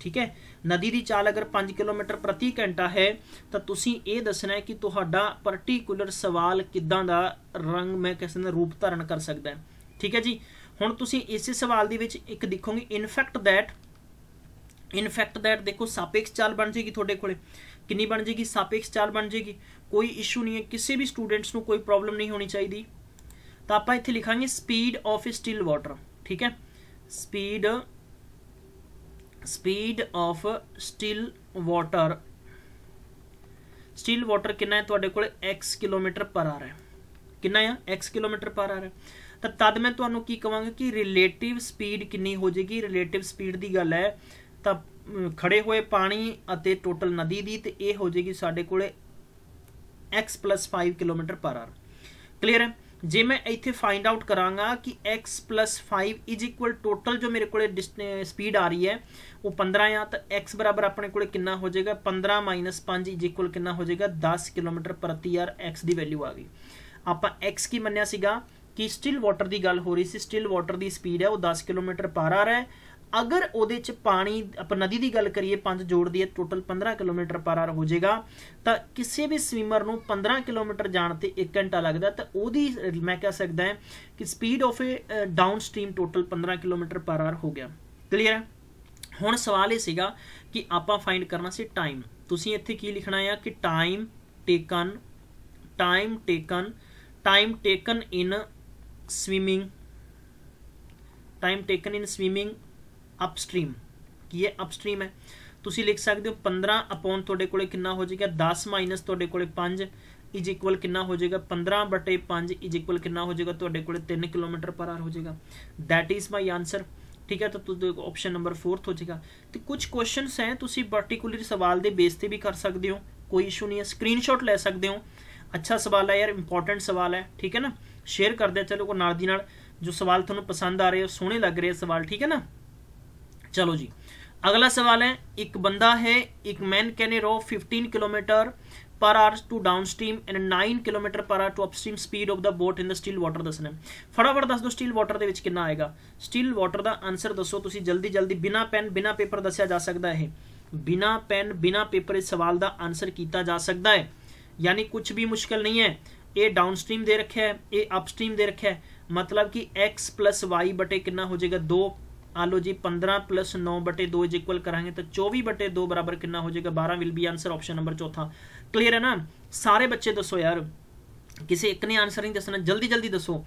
ਠੀਕ ਹੈ ਨਦੀ ਦੀ ਚਾਲ ਅਗਰ 5 ਕਿਲੋਮੀਟਰ ਪ੍ਰਤੀ ਘੰਟਾ ਹੈ ਤਾਂ ਤੁਸੀਂ ਇਹ ਦੱਸਣਾ ਹੈ ਕਿ ਤੁਹਾਡਾ ਪਾਰਟਿਕੂਲਰ ਸਵਾਲ ਕਿੱਦਾਂ ਦਾ ਰੰਗ ਮੈਂ ਕਿਸੇ ਨੇ ਰੂਪ ਧਾਰਨ ਕਰ ਸਕਦਾ ਹੈ ਠੀਕ ਹੈ ਜੀ ਹੁਣ ਤੁਸੀਂ ਇਸੇ ਸਵਾਲ ਦੇ ਵਿੱਚ ਇੱਕ ਦੇਖੋਗੇ ਇਨਫੈਕਟ ਦੈਟ ਇਨਫੈਕਟ ਦੈਟ ਦੇਖੋ ਸਾਪੇਕਸ਼ ਚਾਲ ਬਣ ਜੇਗੀ ਤੁਹਾਡੇ ਕੋਲੇ ਕਿੰਨੀ ਬਣ ਜੇਗੀ ਸਾਪੇਕਸ਼ ਚਾਲ ਬਣ ਜੇਗੀ ਕੋਈ ਇਸ਼ੂ ਨਹੀਂ ਹੈ ਕਿਸੇ ਵੀ ਸਟੂਡੈਂਟਸ ਨੂੰ ਕੋਈ ਪ੍ਰੋਬਲਮ ਨਹੀਂ ਹੋਣੀ ਚਾਹੀਦੀ ਤਾਂ ਆਪਾਂ ਇੱਥੇ ਲਿਖਾਂਗੇ ਸਪੀਡ ਆਫ ਸਟਿਲ ਵਾਟਰ ਠੀਕ ਹੈ speed speed of still water still water ਕਿੰਨਾ ਹੈ ਤੁਹਾਡੇ ਕੋਲ x ਕਿਲੋਮੀਟਰ ਪਰ ਆਰ ਹੈ ਕਿੰਨਾ ਹੈ x ਕਿਲੋਮੀਟਰ ਪਰ ਆਰ ਹੈ ਤਾਂ ਤਦ ਮੈਂ ਤੁਹਾਨੂੰ ਕੀ ਕਵਾਂਗਾ ਕਿ ਰਿਲੇਟਿਵ ਸਪੀਡ ਕਿੰਨੀ ਹੋ ਜੇਗੀ ਰਿਲੇਟਿਵ ਸਪੀਡ ਦੀ ਗੱਲ ਹੈ ਤਾਂ ਖੜੇ ਹੋਏ ਪਾਣੀ ਅਤੇ ਟੋਟਲ ਨਦੀ ਦੀ ਤੇ ਇਹ ਹੋ ਜੇਗੀ ਸਾਡੇ ਕੋਲੇ x 5 kilometre per hour clear ਹੈ ਜੇ ਮੈਂ ਇੱਥੇ ਫਾਈਂਡ ਆਊਟ ਕਰਾਂਗਾ ਕਿ x 5 ਇਜ਼ ਇਕੁਅਲ ਟੋਟਲ ਜੋ ਮੇਰੇ ਕੋਲੇ ਸਪੀਡ ਆ ਰਹੀ ਹੈ ਉਹ 15 ਆ ਤਾਂ x ਬਰਾਬਰ ਆਪਣੇ ਕੋਲੇ ਕਿੰਨਾ ਹੋ ਜਾਏਗਾ 15 5 ਇਜ਼ ਇਕੁਅਲ ਕਿੰਨਾ ਹੋ ਜਾਏਗਾ 10 ਕਿਲੋਮੀਟਰ ਪ੍ਰਤੀ ਆਰ x ਦੀ ਵੈਲਿਊ ਆ ਗਈ ਆਪਾਂ x ਕੀ ਮੰਨਿਆ ਸੀਗਾ ਕਿ ਸਟਿਲ ਵਾਟਰ ਦੀ ਗੱਲ ਹੋ ਰਹੀ ਸੀ ਸਟਿਲ ਵਾਟਰ ਦੀ ਸਪੀਡ ਹੈ ਉਹ 10 ਕਿਲੋਮੀਟਰ ਪਰ ਆਰ ਹੈ ਅਗਰ ਉਹਦੇ ਚ ਪਾਣੀ ਆਪਾਂ ਨਦੀ ਦੀ ਗੱਲ ਕਰੀਏ ਪੰਜ ਜੋੜਦੀ ਹੈ ਟੋਟਲ 15 ਕਿਲੋਮੀਟਰ ਪਰ ਆਰ ਹੋ ਜਾਏਗਾ ਤਾਂ ਕਿਸੇ ਵੀ ਸਵੀਮਰ ਨੂੰ 15 ਕਿਲੋਮੀਟਰ ਜਾਣ ਤੇ 1 ਘੰਟਾ ਲੱਗਦਾ ਤਾਂ ਉਹਦੀ ਮੈਂ ਕਹਿ ਸਕਦਾ ਹਾਂ ਕਿ speed of a downstream total 15 kilometre per hour ਹੋ ਗਿਆ ਕਲੀਅਰ ਹੈ ਹੁਣ ਸਵਾਲ ਇਹ ਸੀਗਾ ਕਿ ਆਪਾਂ ਫਾਈਂਡ ਕਰਨਾ ਸੀ ਟਾਈਮ ਤੁਸੀਂ ਇੱਥੇ ਕੀ ਲਿਖਣਾ ਹੈ ਕਿ time taken time taken time taken in swimming time taken in swimming upstream ਕੀ ਹੈ ਅਪਸਟ੍ਰੀਮ ਹੈ ਤੁਸੀਂ ਲਿਖ ਸਕਦੇ ਹੋ 15 ਅਪੋਨ ਤੁਹਾਡੇ ਕੋਲੇ ਕਿੰਨਾ ਹੋ ਜਾਏਗਾ 10 ਮਾਈਨਸ ਤੁਹਾਡੇ ਕੋਲੇ 5 ਇਜ ਇਕੁਅਲ ਕਿੰਨਾ ਹੋ ਜਾਏਗਾ 15 5 ਇਜ ਇਕੁਅਲ ਕਿੰਨਾ ਹੋ ਜਾਏਗਾ ਤੁਹਾਡੇ ਕੋਲੇ 3 ਕਿਲੋਮੀਟਰ ਪਰ ਆਰ ਹੋ ਜਾਏਗਾ ਥੈਟ ਇਜ਼ ਮਾਈ ਆਨਸਰ ਠੀਕ ਹੈ ਤਾਂ ਤੁਹਾਡਾ ਆਪਸ਼ਨ ਨੰਬਰ 4th ਹੋ ਜਾਏਗਾ ਤੇ ਕੁਝ ਕੁਐਸਚਨਸ ਹੈ ਤੁਸੀਂ ਪਾਰਟਿਕੂਲਰ ਸਵਾਲ ਦੇ ਬੇਸ ਤੇ ਵੀ ਕਰ ਸਕਦੇ ਹੋ ਕੋਈ ਇਸ਼ੂ ਨਹੀਂ ਹੈ ਸਕਰੀਨਸ਼ਾਟ ਲੈ ਸਕਦੇ ਹੋ ਅੱਛਾ ਸਵਾਲ ਹੈ ਯਾਰ ਇੰਪੋਰਟੈਂਟ ਸਵਾਲ ਹੈ ਠੀਕ ਹੈ ਨਾ ਸ਼ੇਅਰ ਕਰਦੇ ਚਲੋ ਕੋ ਨਾਲ ਦੀ ਨਾਲ ਜੋ ਸਵਾਲ ਤੁਹਾਨੂੰ ਪਸੰਦ ਆ ਰਹੇ ਹੋ ਸੋਹਣੇ ਲੱਗ ਰਹੇ ਸਵਾਲ ਠੀਕ ਹੈ ਨਾ चलो जी अगला सवाल है एक बंदा है एक man can row 15 kilometre per hour to downstream and 9 km per hour to upstream speed of the boat in the still water ਦੱਸਣਾ ਫਟਾਫਟ ਦੱਸ ਦਿਓ ਸਟੀਲ ਵਾਟਰ ਦੇ ਵਿੱਚ ਕਿੰਨਾ ਆਏਗਾ ਸਟੀਲ ਵਾਟਰ ਦਾ ਆਨਸਰ ਦੱਸੋ ਤੁਸੀਂ ਜਲਦੀ ਜਲਦੀ ਬਿਨਾ ਪੈਨ ਬਿਨਾ ਪੇਪਰ ਦੱਸਿਆ ਜਾ ਸਕਦਾ ਹੈ ਬਿਨਾ ਪੈਨ ਬਿਨਾ ਪੇਪਰ ਇਸ ਸਵਾਲ ਦਾ ਆਨਸਰ ਕੀਤਾ ਜਾ ਸਕਦਾ ਹੈ ਯਾਨੀ ਕੁਝ ਵੀ ਮੁਸ਼ਕਲ ਨਹੀਂ ਹੈ ਇਹ ਡਾਊਨਸਟ੍ਰੀਮ ਦੇ ਰੱਖਿਆ ਹੈ ਇਹ ਅਪਸਟ੍ਰੀਮ ਦੇ ਰੱਖਿਆ ਹੈ ਮਤਲਬ ਕਿ x y ਬਟੇ ਕਿੰਨਾ ਹੋ ਜਾਏਗਾ 2 आलो हाँ जी पंद्रह प्लस नौ बटे दो इज इक्वल करेंगे तो चौबी बटे दो बराबर कि हो जाएगा बारह will be answer option number चौथा क्लीयर है ना सारे बच्चे दसो यार किसी एक ने आंसर नहीं दसना जल्दी जल्दी दसो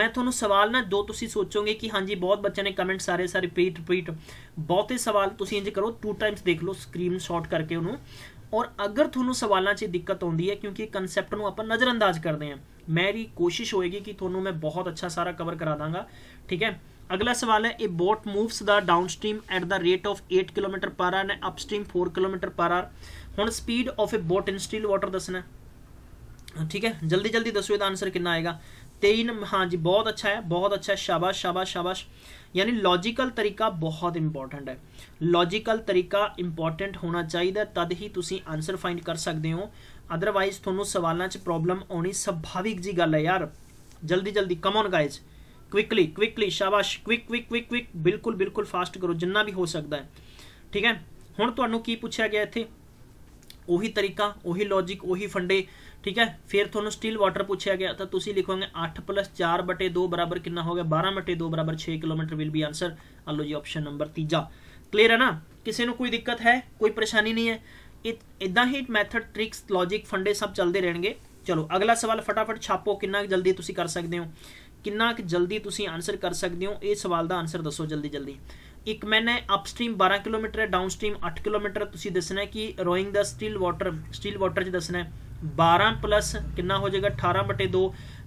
मैं थोड़ा सवाल ना जो तुम सोचोगे कि हाँ जी बहुत बच्चों ने कमेंट सारे सारे रिपीट रिपीट बहुते सवाल तुम इंज करो टू टाइम्स देख लो स्क्रीन शॉट करके उन्होंने और अगर थोड़ा सवालों से दिक्कत आँदी है क्योंकि कंसैप्ट आप नज़रअंदाज करते हैं मेरी कोशिश होएगी कि थोनों मैं बहुत अच्छा सारा कवर करा दाँगा ठीक है ਅਗਲਾ ਸਵਾਲ ਹੈ ਇਹ boat moves the downstream at the rate of 8 kilometre per hour and upstream 4 kilometre per hour ਹੁਣ speed of a boat in still water ਦੱਸਣਾ ਠੀਕ ਹੈ ਜਲਦੀ ਜਲਦੀ ਦੱਸੋ ਇਹਦਾ ਆਨਸਰ ਕਿੰਨਾ ਆਏਗਾ 23 ਹਾਂਜੀ ਬਹੁਤ ਅੱਛਾ ਹੈ ਬਹੁਤ ਅੱਛਾ ਸ਼ਾਬਾਸ਼ ਸ਼ਾਬਾਸ਼ ਸ਼ਾਬਾਸ਼ ਯਾਨੀ ਲੌਜੀਕਲ ਤਰੀਕਾ ਬਹੁਤ ਇੰਪੋਰਟੈਂਟ ਹੈ ਲੌਜੀਕਲ ਤਰੀਕਾ ਇੰਪੋਰਟੈਂਟ ਹੋਣਾ ਚਾਹੀਦਾ ਤਦ ਹੀ ਤੁਸੀਂ ਆਨਸਰ ਫਾਈਂਡ ਕਰ ਸਕਦੇ ਹੋ ਅਦਰਵਾਈਜ਼ ਤੁਹਾਨੂੰ ਸਵਾਲਾਂ 'ਚ ਪ੍ਰੋਬਲਮ ਆਉਣੀ ਸੁਭਾਵਿਕ ਜੀ ਗੱਲ ਹੈ ਯਾਰ ਜਲਦੀ ਜਲਦੀ come on guys quickly quickly ਸ਼ਾਬਾਸ਼ ਕਵਿਕ ਕਵਿਕ ਕਵਿਕ ਕੁਇਕ ਬਿਲਕੁਲ ਬਿਲਕੁਲ ਫਾਸਟ ਕਰੋ ਜਿੰਨਾ ਵੀ ਹੋ ਸਕਦਾ ਹੈ ਠੀਕ ਹੈ ਹੁਣ ਤੁਹਾਨੂੰ ਕੀ ਪੁੱਛਿਆ ਗਿਆ ਇੱਥੇ ਉਹੀ ਤਰੀਕਾ ਉਹੀ ਲੌਜੀਕ ਉਹੀ ਫੰਡੇ ਠੀਕ ਹੈ ਫਿਰ ਤੁਹਾਨੂੰ ਸਟੀਲ ਵਾਟਰ ਪੁੱਛਿਆ ਗਿਆ ਤਾਂ ਤੁਸੀਂ ਲਿਖੋਗੇ 8 4 2 ਬਰਾਬਰ ਕਿੰਨਾ ਹੋ ਗਿਆ 12 2 ਬਰਾਬਰ 6 ਕਿਲੋਮੀਟਰ ਵਿਲ ਬੀ ਆਨਸਰ ਆ ਜੀ ਆਪਸ਼ਨ ਨੰਬਰ ਤੀਜਾ ਕਲੀਅਰ ਹੈ ਨਾ ਕਿਸੇ ਨੂੰ ਕੋਈ ਦਿੱਕਤ ਹੈ ਕੋਈ ਪਰੇਸ਼ਾਨੀ ਨਹੀਂ ਹੈ ਇਦਾਂ ਹੀ ਮੈਥਡ ਟ੍ਰਿਕਸ ਲੌਜੀਕ ਫੰਡੇ ਸਭ ਚੱਲਦੇ ਰਹਿਣਗੇ ਚਲੋ ਅਗਲਾ ਸਵਾਲ ਫਟਾਫਟ ਛਾਪੋ ਕਿੰਨਾ ਜਲਦੀ ਤੁਸੀਂ ਕਰ ਸਕਦੇ ਹੋ ਕਿੰਨਾ ਕਿ ਜਲਦੀ ਤੁਸੀਂ ਆਨਸਰ ਕਰ ਸਕਦੇ ਹੋ ਇਹ ਸਵਾਲ ਦਾ ਆਨਸਰ ਦੱਸੋ ਜਲਦੀ ਜਲਦੀ ਇੱਕ ਮੈਨੇ ਅਪਸਟ੍ਰੀਮ 12 ਕਿਲੋਮੀਟਰ ਹੈ ਡਾਊਨਸਟ੍ਰੀਮ 8 ਕਿਲੋਮੀਟਰ ਤੁਸੀਂ ਦੱਸਣਾ ਕਿ ਰੋਇੰਗ ਦਾ ਸਟੀਲ ਵਾਟਰ ਸਟੀਲ ਵਾਟਰ ਚ ਦੱਸਣਾ 12 ਪਲੱਸ ਕਿੰਨਾ ਹੋ ਜਾਏਗਾ 18 2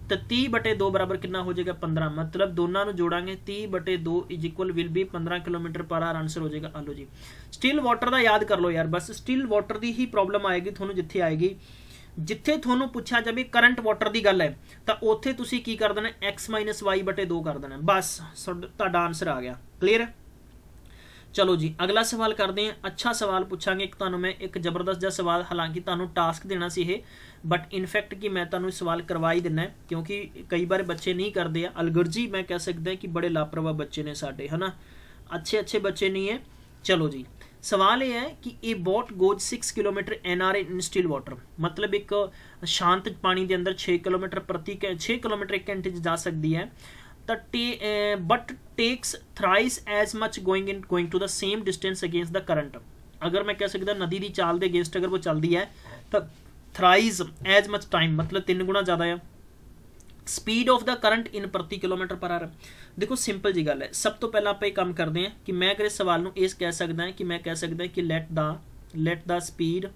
ਤਾਂ 30 2 ਬਰਾਬਰ ਕਿੰਨਾ ਹੋ ਜਾਏਗਾ 15 ਮਤਲਬ ਦੋਨਾਂ ਨੂੰ ਜੋੜਾਂਗੇ 30 2 is equal will be 15 kilometre per hour answer ਹੋ ਜਾਏਗਾ ਆਲੋ ਜੀ ਸਟੀਲ ਵਾਟਰ ਦਾ ਯਾਦ ਕਰ ਲਓ ਯਾਰ ਬਸ ਸਟੀਲ ਵਾਟਰ ਦੀ ਹੀ ਪ੍ਰੋਬਲਮ ਆਏਗੀ ਤੁਹਾਨੂੰ ਜਿੱਥੇ ਆਏਗੀ ਜਿੱਥੇ ਤੁਹਾਨੂੰ ਪੁੱਛਿਆ ਜਾਵੇ ਕਰੰਟ ਵਾਟਰ ਦੀ ਗੱਲ ਹੈ ਤਾਂ ਉੱਥੇ ਤੁਸੀਂ ਕੀ ਕਰ ਦੇਣਾ x y 2 ਕਰ ਦੇਣਾ ਬਸ ਤੁਹਾਡਾ ਆਨਸਰ ਆ ਗਿਆ ਕਲੀਅਰ ਹੈ ਚਲੋ ਜੀ ਅਗਲਾ ਸਵਾਲ ਕਰਦੇ ਹਾਂ ਅੱਛਾ ਸਵਾਲ ਪੁੱਛਾਂਗੇ ਇੱਕ ਤੁਹਾਨੂੰ ਮੈਂ ਇੱਕ ਜ਼ਬਰਦਸਤ ਜਿਹਾ ਸਵਾਲ ਹਾਲਾਂਕਿ ਤੁਹਾਨੂੰ ਟਾਸਕ ਦੇਣਾ ਸੀ ਇਹ ਬਟ ਇਨਫੈਕਟ ਕਿ ਮੈਂ ਤੁਹਾਨੂੰ ਸਵਾਲ ਕਰਵਾ ਹੀ ਦਿੰਨਾ ਕਿਉਂਕਿ ਕਈ ਵਾਰ ਬੱਚੇ ਨਹੀਂ ਕਰਦੇ ਆ ਅਲਗਰਜੀ ਮੈਂ ਕਹਿ ਸਕਦਾ ਕਿ ਬੜੇ ਲਾਪਰਵਾਹ ਬੱਚੇ ਨੇ ਸਾਡੇ ਹਨਾ ਅੱਛੇ ਅੱਛੇ ਬੱਚੇ ਨਹੀਂ ਹੈ ਚਲੋ ਜੀ सवाल यह है कि a boat goes six kilometre an hour in still water मतलब एक शांत पानी के अंदर छे किलोमीटर प्रति छे किलोमीटर एक घंटे जा सकती है द टे but takes thrice as much going in going to the same distance against the current अगर मैं कह सकता नदी की चाल के अगेंस्ट अगर वो चलती है तो थ्राइज एज मच टाइम मतलब तीन गुना ज़्यादा है speed of the current in ਪ੍ਰਤੀ ਕਿਲੋਮੀਟਰ ਪਰ ਆਰ ਦੇਖੋ ਸਿੰਪਲ ਜੀ ਗੱਲ ਹੈ ਸਭ ਤੋਂ ਪਹਿਲਾਂ ਆਪਾਂ ਇਹ ਕੰਮ ਕਰਦੇ ਹਾਂ ਕਿ ਮੈਂ ਅਗਰ ਇਸ ਸਵਾਲ ਨੂੰ ਇਸ ਕਹਿ ਸਕਦਾ ਹਾਂ ਕਿ ਮੈਂ ਕਹਿ ਸਕਦਾ ਕਿ let the let the speed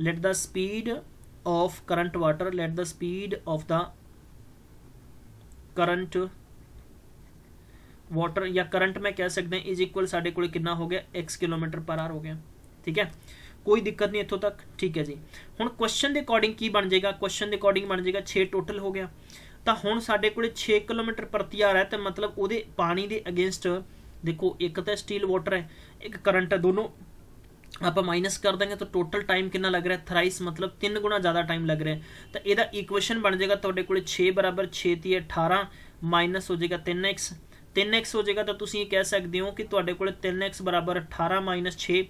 let the speed of current water let the speed of the current water ਜਾਂ ਕਰੰਟ ਮੈਂ ਕਹਿ ਸਕਦਾ ਇਜ਼ ਇਕੁਅਲ ਸਾਡੇ ਕੋਲ ਕਿੰਨਾ ਹੋ ਗਿਆ x ਕਿਲੋਮੀਟਰ ਪਰ ਆਰ ਹੋ ਗਿਆ ਠੀਕ ਹੈ ਕੋਈ ਦਿੱਕਤ ਨਹੀਂ ਇੱਥੋਂ ਤੱਕ ਠੀਕ ਹੈ ਜੀ ਹੁਣ ਕੁਐਸਚਨ ਦੇ ਅਕੋਰਡਿੰਗ ਕੀ ਬਣ ਜਾਏਗਾ ਕੁਐਸਚਨ ਦੇ ਅਕੋਰਡਿੰਗ ਬਣ ਜਾਏਗਾ 6 ਟੋਟਲ ਹੋ ਗਿਆ ਤਾਂ ਹੁਣ ਸਾਡੇ ਕੋਲੇ 6 ਕਿਲੋਮੀਟਰ ਪ੍ਰਤੀ ਆ ਰਿਹਾ ਤੇ ਮਤਲਬ ਉਹਦੇ ਪਾਣੀ ਦੇ ਅਗੇਂਸਟ ਦੇਖੋ ਇੱਕ ਤਾਂ ਸਟੀਲ ਵਾਟਰ ਹੈ ਇੱਕ ਕਰੰਟ ਹੈ ਦੋਨੋਂ ਆਪਾਂ ਮਾਈਨਸ ਕਰ ਦਾਂਗੇ ਤਾਂ ਟੋਟਲ ਟਾਈਮ ਕਿੰਨਾ ਲੱਗ ਰਿਹਾ ਥਰਾਈਸ ਮਤਲਬ 3 ਗੁਣਾ ਜ਼ਿਆਦਾ ਟਾਈਮ ਲੱਗ ਰਿਹਾ ਤਾਂ ਇਹਦਾ ਇਕੁਏਸ਼ਨ ਬਣ ਜਾਏਗਾ ਤੁਹਾਡੇ ਕੋਲੇ 6 ਬਰਾਬਰ 6 ਤੀ 18 ਮਾਈਨਸ ਹੋ ਜਾਏਗਾ 3x 3x ਹੋ ਜਾਏਗਾ ਤਾਂ ਤੁਸੀਂ ਇਹ ਕਹਿ ਸਕਦੇ ਹੋ ਕਿ ਤੁਹਾਡੇ ਕੋਲੇ 3x 18 6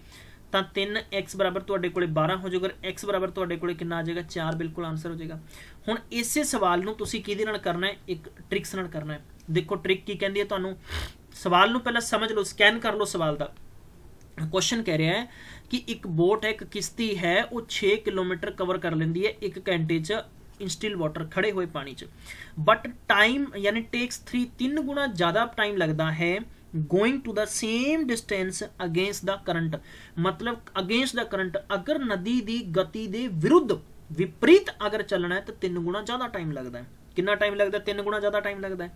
ਤਾਂ 3x ਬਰਾਬਰ ਤੁਹਾਡੇ ਕੋਲੇ 12 ਹੋ ਜਾਊਗਾ x ਬਰਾਬਰ ਤੁਹਾਡੇ ਕੋਲੇ ਕਿੰਨਾ ਆ ਜਾਏਗਾ 4 ਬਿਲਕੁਲ ਆਨਸਰ ਹੋ ਜਾਏਗਾ ਹੁਣ ਇਸੇ ਸਵਾਲ ਨੂੰ ਤੁਸੀਂ ਕਿਹਦੇ ਨਾਲ ਕਰਨਾ ਹੈ ਇੱਕ ਟ੍ਰਿਕਸ ਨਾਲ ਕਰਨਾ ਹੈ ਦੇਖੋ ਟ੍ਰਿਕ ਕੀ ਕਹਿੰਦੀ ਹੈ ਤੁਹਾਨੂੰ ਸਵਾਲ ਨੂੰ ਪਹਿਲਾਂ ਸਮਝ ਲਓ ਸਕੈਨ ਕਰ ਲਓ ਸਵਾਲ ਦਾ ਕੁਐਸਚਨ ਕਹਿ ਰਿਹਾ ਹੈ ਕਿ ਇੱਕ ਬੋਟ ਹੈ ਇੱਕ ਕਿਸ਼ਤੀ ਹੈ ਉਹ 6 ਕਿਲੋਮੀਟਰ ਕਵਰ ਕਰ ਲੈਂਦੀ ਹੈ ਇੱਕ ਘੰਟੇ 'ਚ ਇਨ ਸਟਿਲ ਵਾਟਰ ਖੜੇ ਹੋਏ ਪਾਣੀ 'ਚ ਬਟ ਟਾਈਮ ਯਾਨੀ ਟੇਕਸ 3 3 ਗੁਣਾ ਜ਼ਿਆਦਾ ਟਾਈਮ ਲੱਗਦਾ ਹੈ going to the same distance against the current ਮਤਲਬ ਅਗੇਂਸਟ ਦਾ ਕਰੰਟ ਅਗਰ ਨਦੀ ਦੀ ਗਤੀ ਦੇ ਵਿਰੁੱਧ ਵਿਪਰੀਤ ਅਗਰ ਚੱਲਣਾ ਹੈ ਤਾਂ 3 ਗੁਣਾ ਜ਼ਿਆਦਾ ਟਾਈਮ ਲੱਗਦਾ ਹੈ ਕਿੰਨਾ ਟਾਈਮ ਲੱਗਦਾ 3 ਗੁਣਾ ਜ਼ਿਆਦਾ ਟਾਈਮ ਲੱਗਦਾ ਹੈ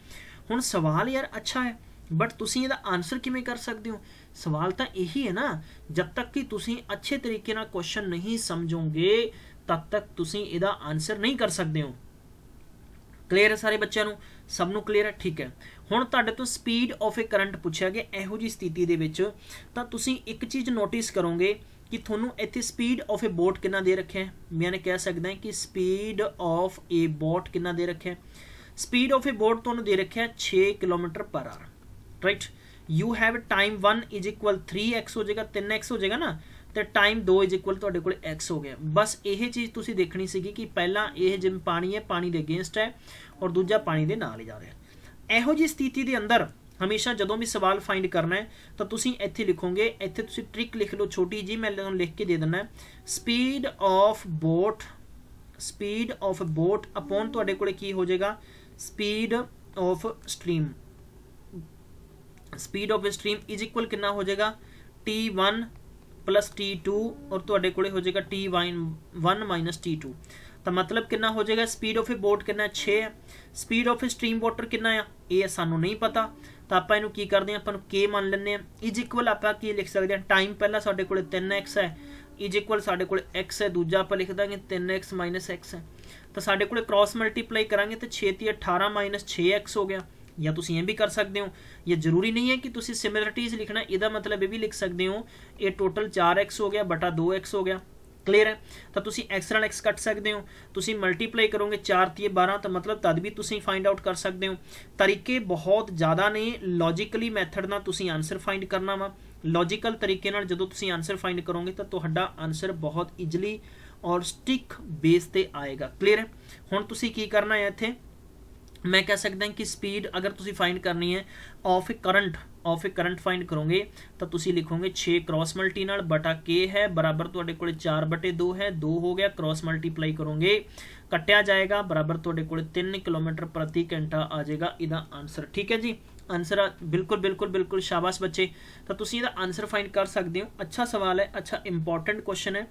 ਹੁਣ ਸਵਾਲ ਯਾਰ ਅੱਛਾ ਹੈ ਬਟ ਤੁਸੀਂ ਇਹਦਾ ਆਨਸਰ ਕਿਵੇਂ ਕਰ ਸਕਦੇ ਹੋ ਸਵਾਲ ਤਾਂ ਇਹੀ ਹੈ ਨਾ ਜਦ ਤੱਕ ਕਿ ਤੁਸੀਂ ਅੱਛੇ ਤਰੀਕੇ ਨਾਲ ਕੁਐਸਚਨ ਨਹੀਂ ਸਮਝੋਗੇ ਤਦ ਤੱਕ ਤੁਸੀਂ ਇਹਦਾ ਆਨਸਰ ਨਹੀਂ ਕਰ ਸਕਦੇ ਹੋ ਕਲੀਅਰ ਹੈ ਸਾਰੇ ਬੱਚਿਆਂ ਨੂੰ ਸਭ ਨੂੰ ਕਲੀਅਰ ਹੈ ਠੀਕ ਹੈ ਹੁਣ ਤੁਹਾਡੇ ਤੋਂ ਸਪੀਡ ਆਫ ਅ ਕਰੰਟ ਪੁੱਛਿਆ ਗਿਆ ਇਹੋ ਜੀ ਸਥਿਤੀ ਦੇ ਵਿੱਚ ਤਾਂ ਤੁਸੀਂ ਇੱਕ ਚੀਜ਼ ਨੋਟਿਸ ਕਰੋਗੇ ਕਿ ਤੁਹਾਨੂੰ ਇੱਥੇ ਸਪੀਡ ਆਫ ਅ ਬੋਟ ਕਿੰਨਾ ਦੇ ਰੱਖਿਆ ਹੈ ਮੈਂ ਕਹਿ ਸਕਦਾ ਹਾਂ ਕਿ ਸਪੀਡ ਆਫ ਅ ਬੋਟ ਕਿੰਨਾ ਦੇ ਰੱਖਿਆ ਹੈ ਸਪੀਡ ਆਫ ਅ ਬੋਟ ਤੁਹਾਨੂੰ ਦੇ ਰੱਖਿਆ 6 kilometre per hour right you have time 1 is equal 3x ਹੋ ਜਾਏਗਾ 3x ਹੋ ਜਾਏਗਾ ਨਾ ਤੇ ਟਾਈਮ 2 ਇਕੁਅਲ ਤੁਹਾਡੇ ਕੋਲ x ਹੋ ਗਿਆ ਬਸ ਇਹ ਚੀਜ਼ ਤੁਸੀਂ ਦੇਖਣੀ ਸੀਗੀ ਕਿ ਪਹਿਲਾਂ ਇਹ ਜਿਵੇਂ ਪਾਣੀ ਹੈ ਪਾਣੀ ਦੇ ਅਗੇਂਸਟ ਹੈ ਔਰ ਦੂਜਾ ਪਾਣੀ ਦੇ ਨਾਲ ਹੀ ਜਾ ਰਿਹਾ ਇਹੋ ਜੀ ਸਥਿਤੀ ਦੇ ਅੰਦਰ ਹਮੇਸ਼ਾ ਜਦੋਂ ਵੀ ਸਵਾਲ ਫਾਈਂਡ ਕਰਨਾ ਹੈ ਤਾਂ ਤੁਸੀਂ ਇੱਥੇ ਲਿਖੋਗੇ ਇੱਥੇ ਤੁਸੀਂ ਟ੍ਰਿਕ ਲਿਖ ਲਓ ਛੋਟੀ ਜੀ ਮੈਂ ਤੁਹਾਨੂੰ ਲਿਖ ਕੇ ਦੇ ਦਿੰਦਾ speed of boat speed of boat upon ਤੁਹਾਡੇ ਕੋਲੇ ਕੀ ਹੋ ਜਾਏਗਾ speed of stream speed of stream is equal ਕਿੰਨਾ ਹੋ ਜਾਏਗਾ t1 t2 ਔਰ ਤੁਹਾਡੇ ਕੋਲੇ ਹੋ ਜਾਏਗਾ t1 1 t2 ਤਾਂ ਮਤਲਬ ਕਿੰਨਾ ਹੋ ਜਾਏਗਾ ਸਪੀਡ ਆਫ ਅ ਬੋਟ ਕਿੰਨਾ 6 ਹੈ ਸਪੀਡ ਆਫ ਸਟ੍ਰੀਮ ਵਾਟਰ ਕਿੰਨਾ ਆ ਇਹ ਸਾਨੂੰ ਨਹੀਂ ਪਤਾ ਤਾਂ ਆਪਾਂ ਇਹਨੂੰ ਕੀ ਕਰਦੇ ਆ ਆਪਾਂ ਨੂੰ k ਮੰਨ ਲੈਂਦੇ ਆ ਇਜ ਇਕੁਅਲ ਆਪਾਂ ਕੀ ਲਿਖ ਸਕਦੇ ਆ ਟਾਈਮ ਪਹਿਲਾਂ ਸਾਡੇ ਕੋਲੇ 3x ਹੈ ਇਜ ਇਕੁਅਲ ਸਾਡੇ ਕੋਲੇ x ਹੈ ਦੂਜਾ ਆਪਾਂ ਲਿਖ ਦਾਂਗੇ 3x x ਹੈ ਤਾਂ ਸਾਡੇ ਕੋਲੇ ਕ੍ਰਾਸ ਮਲਟੀਪਲਾਈ ਕਰਾਂਗੇ ਤਾਂ 6 ਤੇ 18 6x ਹੋ ਗਿਆ ਜਾਂ ਤੁਸੀਂ ਇਹ ਵੀ ਕਰ ਸਕਦੇ ਹੋ ਇਹ ਜ਼ਰੂਰੀ ਨਹੀਂ ਹੈ ਕਿ ਤੁਸੀਂ ਸਿਮਿਲਰਿਟੀਜ਼ ਲਿਖਣਾ ਇਹਦਾ ਮਤਲਬ ਇਹ ਵੀ ਲਿਖ ਸਕਦੇ ਹੋ ਇਹ ਟੋਟਲ 4x ਹੋ ਗਿਆ ਬਟਾ 2x ਹੋ ਗਿਆ ਕਲੀਅਰ ਹੈ ਤਾਂ ਤੁਸੀਂ x ਨਾਲ x ਕੱਟ ਸਕਦੇ ਹੋ ਤੁਸੀਂ ਮਲਟੀਪਲਾਈ ਕਰੋਗੇ 4 3 12 ਤਾਂ ਮਤਲਬ ਤਦ ਵੀ ਤੁਸੀਂ ਫਾਈਂਡ ਆਊਟ ਕਰ ਸਕਦੇ ਹੋ ਤਰੀਕੇ ਬਹੁਤ ਜ਼ਿਆਦਾ ਨੇ ਲੌਜੀਕਲੀ ਮੈਥਡ ਨਾਲ ਤੁਸੀਂ ਆਨਸਰ ਫਾਈਂਡ ਕਰਨਾ ਵਾ ਲੌਜੀਕਲ ਤਰੀਕੇ ਨਾਲ ਜਦੋਂ ਤੁਸੀਂ ਆਨਸਰ ਫਾਈਂਡ ਕਰੋਗੇ ਤਾਂ ਤੁਹਾਡਾ ਆਨਸਰ ਬਹੁਤ ਈਜ਼ੀਲੀ ਔਰ ਸਟਿਕ ਬੇਸ ਤੇ ਆਏਗਾ ਕਲੀਅਰ ਹੈ ਹੁਣ ਤੁਸੀਂ ਕੀ ਕਰਨਾ ਹੈ ਇੱਥੇ मैं कह सकता कि स्पीड अगर तुम फाइंड करनी है of a current of a current find करोगे तो तुम लिखोगे छे क्रॉस मल्टी बटा के है बराबर को चार बटे दो है दो हो गया क्रॉस मल्टीप्लाई करोगे कट्टिया जाएगा बराबर तो तीन किलोमीटर प्रति घंटा आ जाएगा इधर आंसर ठीक है जी ਆਨਸਰ ਬਿਲਕੁਲ ਬਿਲਕੁਲ ਬਿਲਕੁਲ ਸ਼ਾਬਾਸ਼ ਬੱਚੇ ਤਾਂ ਤੁਸੀਂ ਇਹਦਾ ਆਨਸਰ ਫਾਈਂਡ ਕਰ ਸਕਦੇ ਹੋ ਅੱਛਾ ਸਵਾਲ ਹੈ ਅੱਛਾ ਇੰਪੋਰਟੈਂਟ ਕੁਐਸਚਨ ਹੈ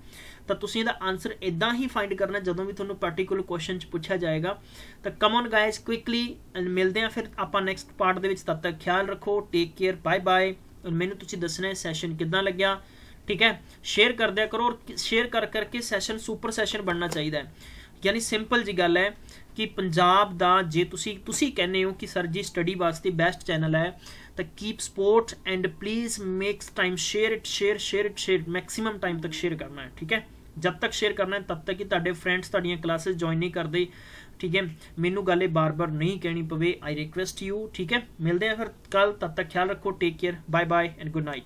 ਤਾਂ ਤੁਸੀਂ ਇਹਦਾ ਆਨਸਰ ਇਦਾਂ ਹੀ ਫਾਈਂਡ ਕਰਨਾ ਜਦੋਂ ਵੀ ਤੁਹਾਨੂੰ ਪਾਰਟਿਕੂਲਰ ਕੁਐਸਚਨ ਚ ਪੁੱਛਿਆ ਜਾਏਗਾ ਤਾਂ ਕਮ ਔਨ ਗਾਇਸ ਕੁਇਕਲੀ ਮਿਲਦੇ ਆ ਫਿਰ ਆਪਾਂ ਨੈਕਸਟ ਪਾਰਟ ਦੇ ਵਿੱਚ ਤਦ ਤੱਕ ਖਿਆਲ ਰੱਖੋ ਟੇਕ ਕੇਅਰ ਬਾਏ ਬਾਏ ਮੈਨੂੰ ਤੁਸੀਂ ਦੱਸਣਾ ਸੈਸ਼ਨ ਕਿਦਾਂ ਲੱਗਿਆ ਠੀਕ ਹੈ ਸ਼ੇਅਰ ਕਰ ਦਿਆ ਕਰੋ ਔਰ ਸ਼ੇਅਰ ਕਰ ਕਰਕੇ ਸੈਸ਼ਨ ਸੁਪਰ ਸੈਸ਼ਨ ਬਣਨਾ ਚਾਹੀਦਾ ਹੈ ਯਾਨੀ ਸਿੰਪਲ ਜੀ ਗੱਲ ਹੈ ਕਿ ਪੰਜਾਬ ਦਾ ਜੇ ਤੁਸੀਂ ਤੁਸੀਂ ਕਹਿੰਦੇ ਹੋ ਕਿ ਸਰ ਜੀ ਸਟੱਡੀ ਵਾਸਤੇ ਬੈਸਟ ਚੈਨਲ ਹੈ ਤਾਂ keep support and please makes time share it share share it share maximum time ਤੱਕ ਸ਼ੇਅਰ ਕਰਨਾ ਹੈ ਠੀਕ ਹੈ ਜਦ ਤੱਕ ਸ਼ੇਅਰ ਕਰਨਾ ਹੈ ਤਦ ਤੱਕ ਹੀ ਤੁਹਾਡੇ ਫਰੈਂਡਸ ਤੁਹਾਡੀਆਂ ਕਲਾਸਿਸ ਜੁਆਇਨ ਨਹੀਂ ਕਰਦੇ ਠੀਕ ਹੈ ਮੈਨੂੰ ਗੱਲ ਇਹ ਬਾਰ-ਬਾਰ ਨਹੀਂ ਕਹਿਣੀ ਪਵੇ ਆਈ ਰਿਕੁਐਸਟ ਯੂ ਠੀਕ ਹੈ ਮਿਲਦੇ ਆ ਫਿਰ ਕੱਲ ਤਦ ਤੱਕ ਖਿਆਲ ਰੱਖੋ take care bye bye and good night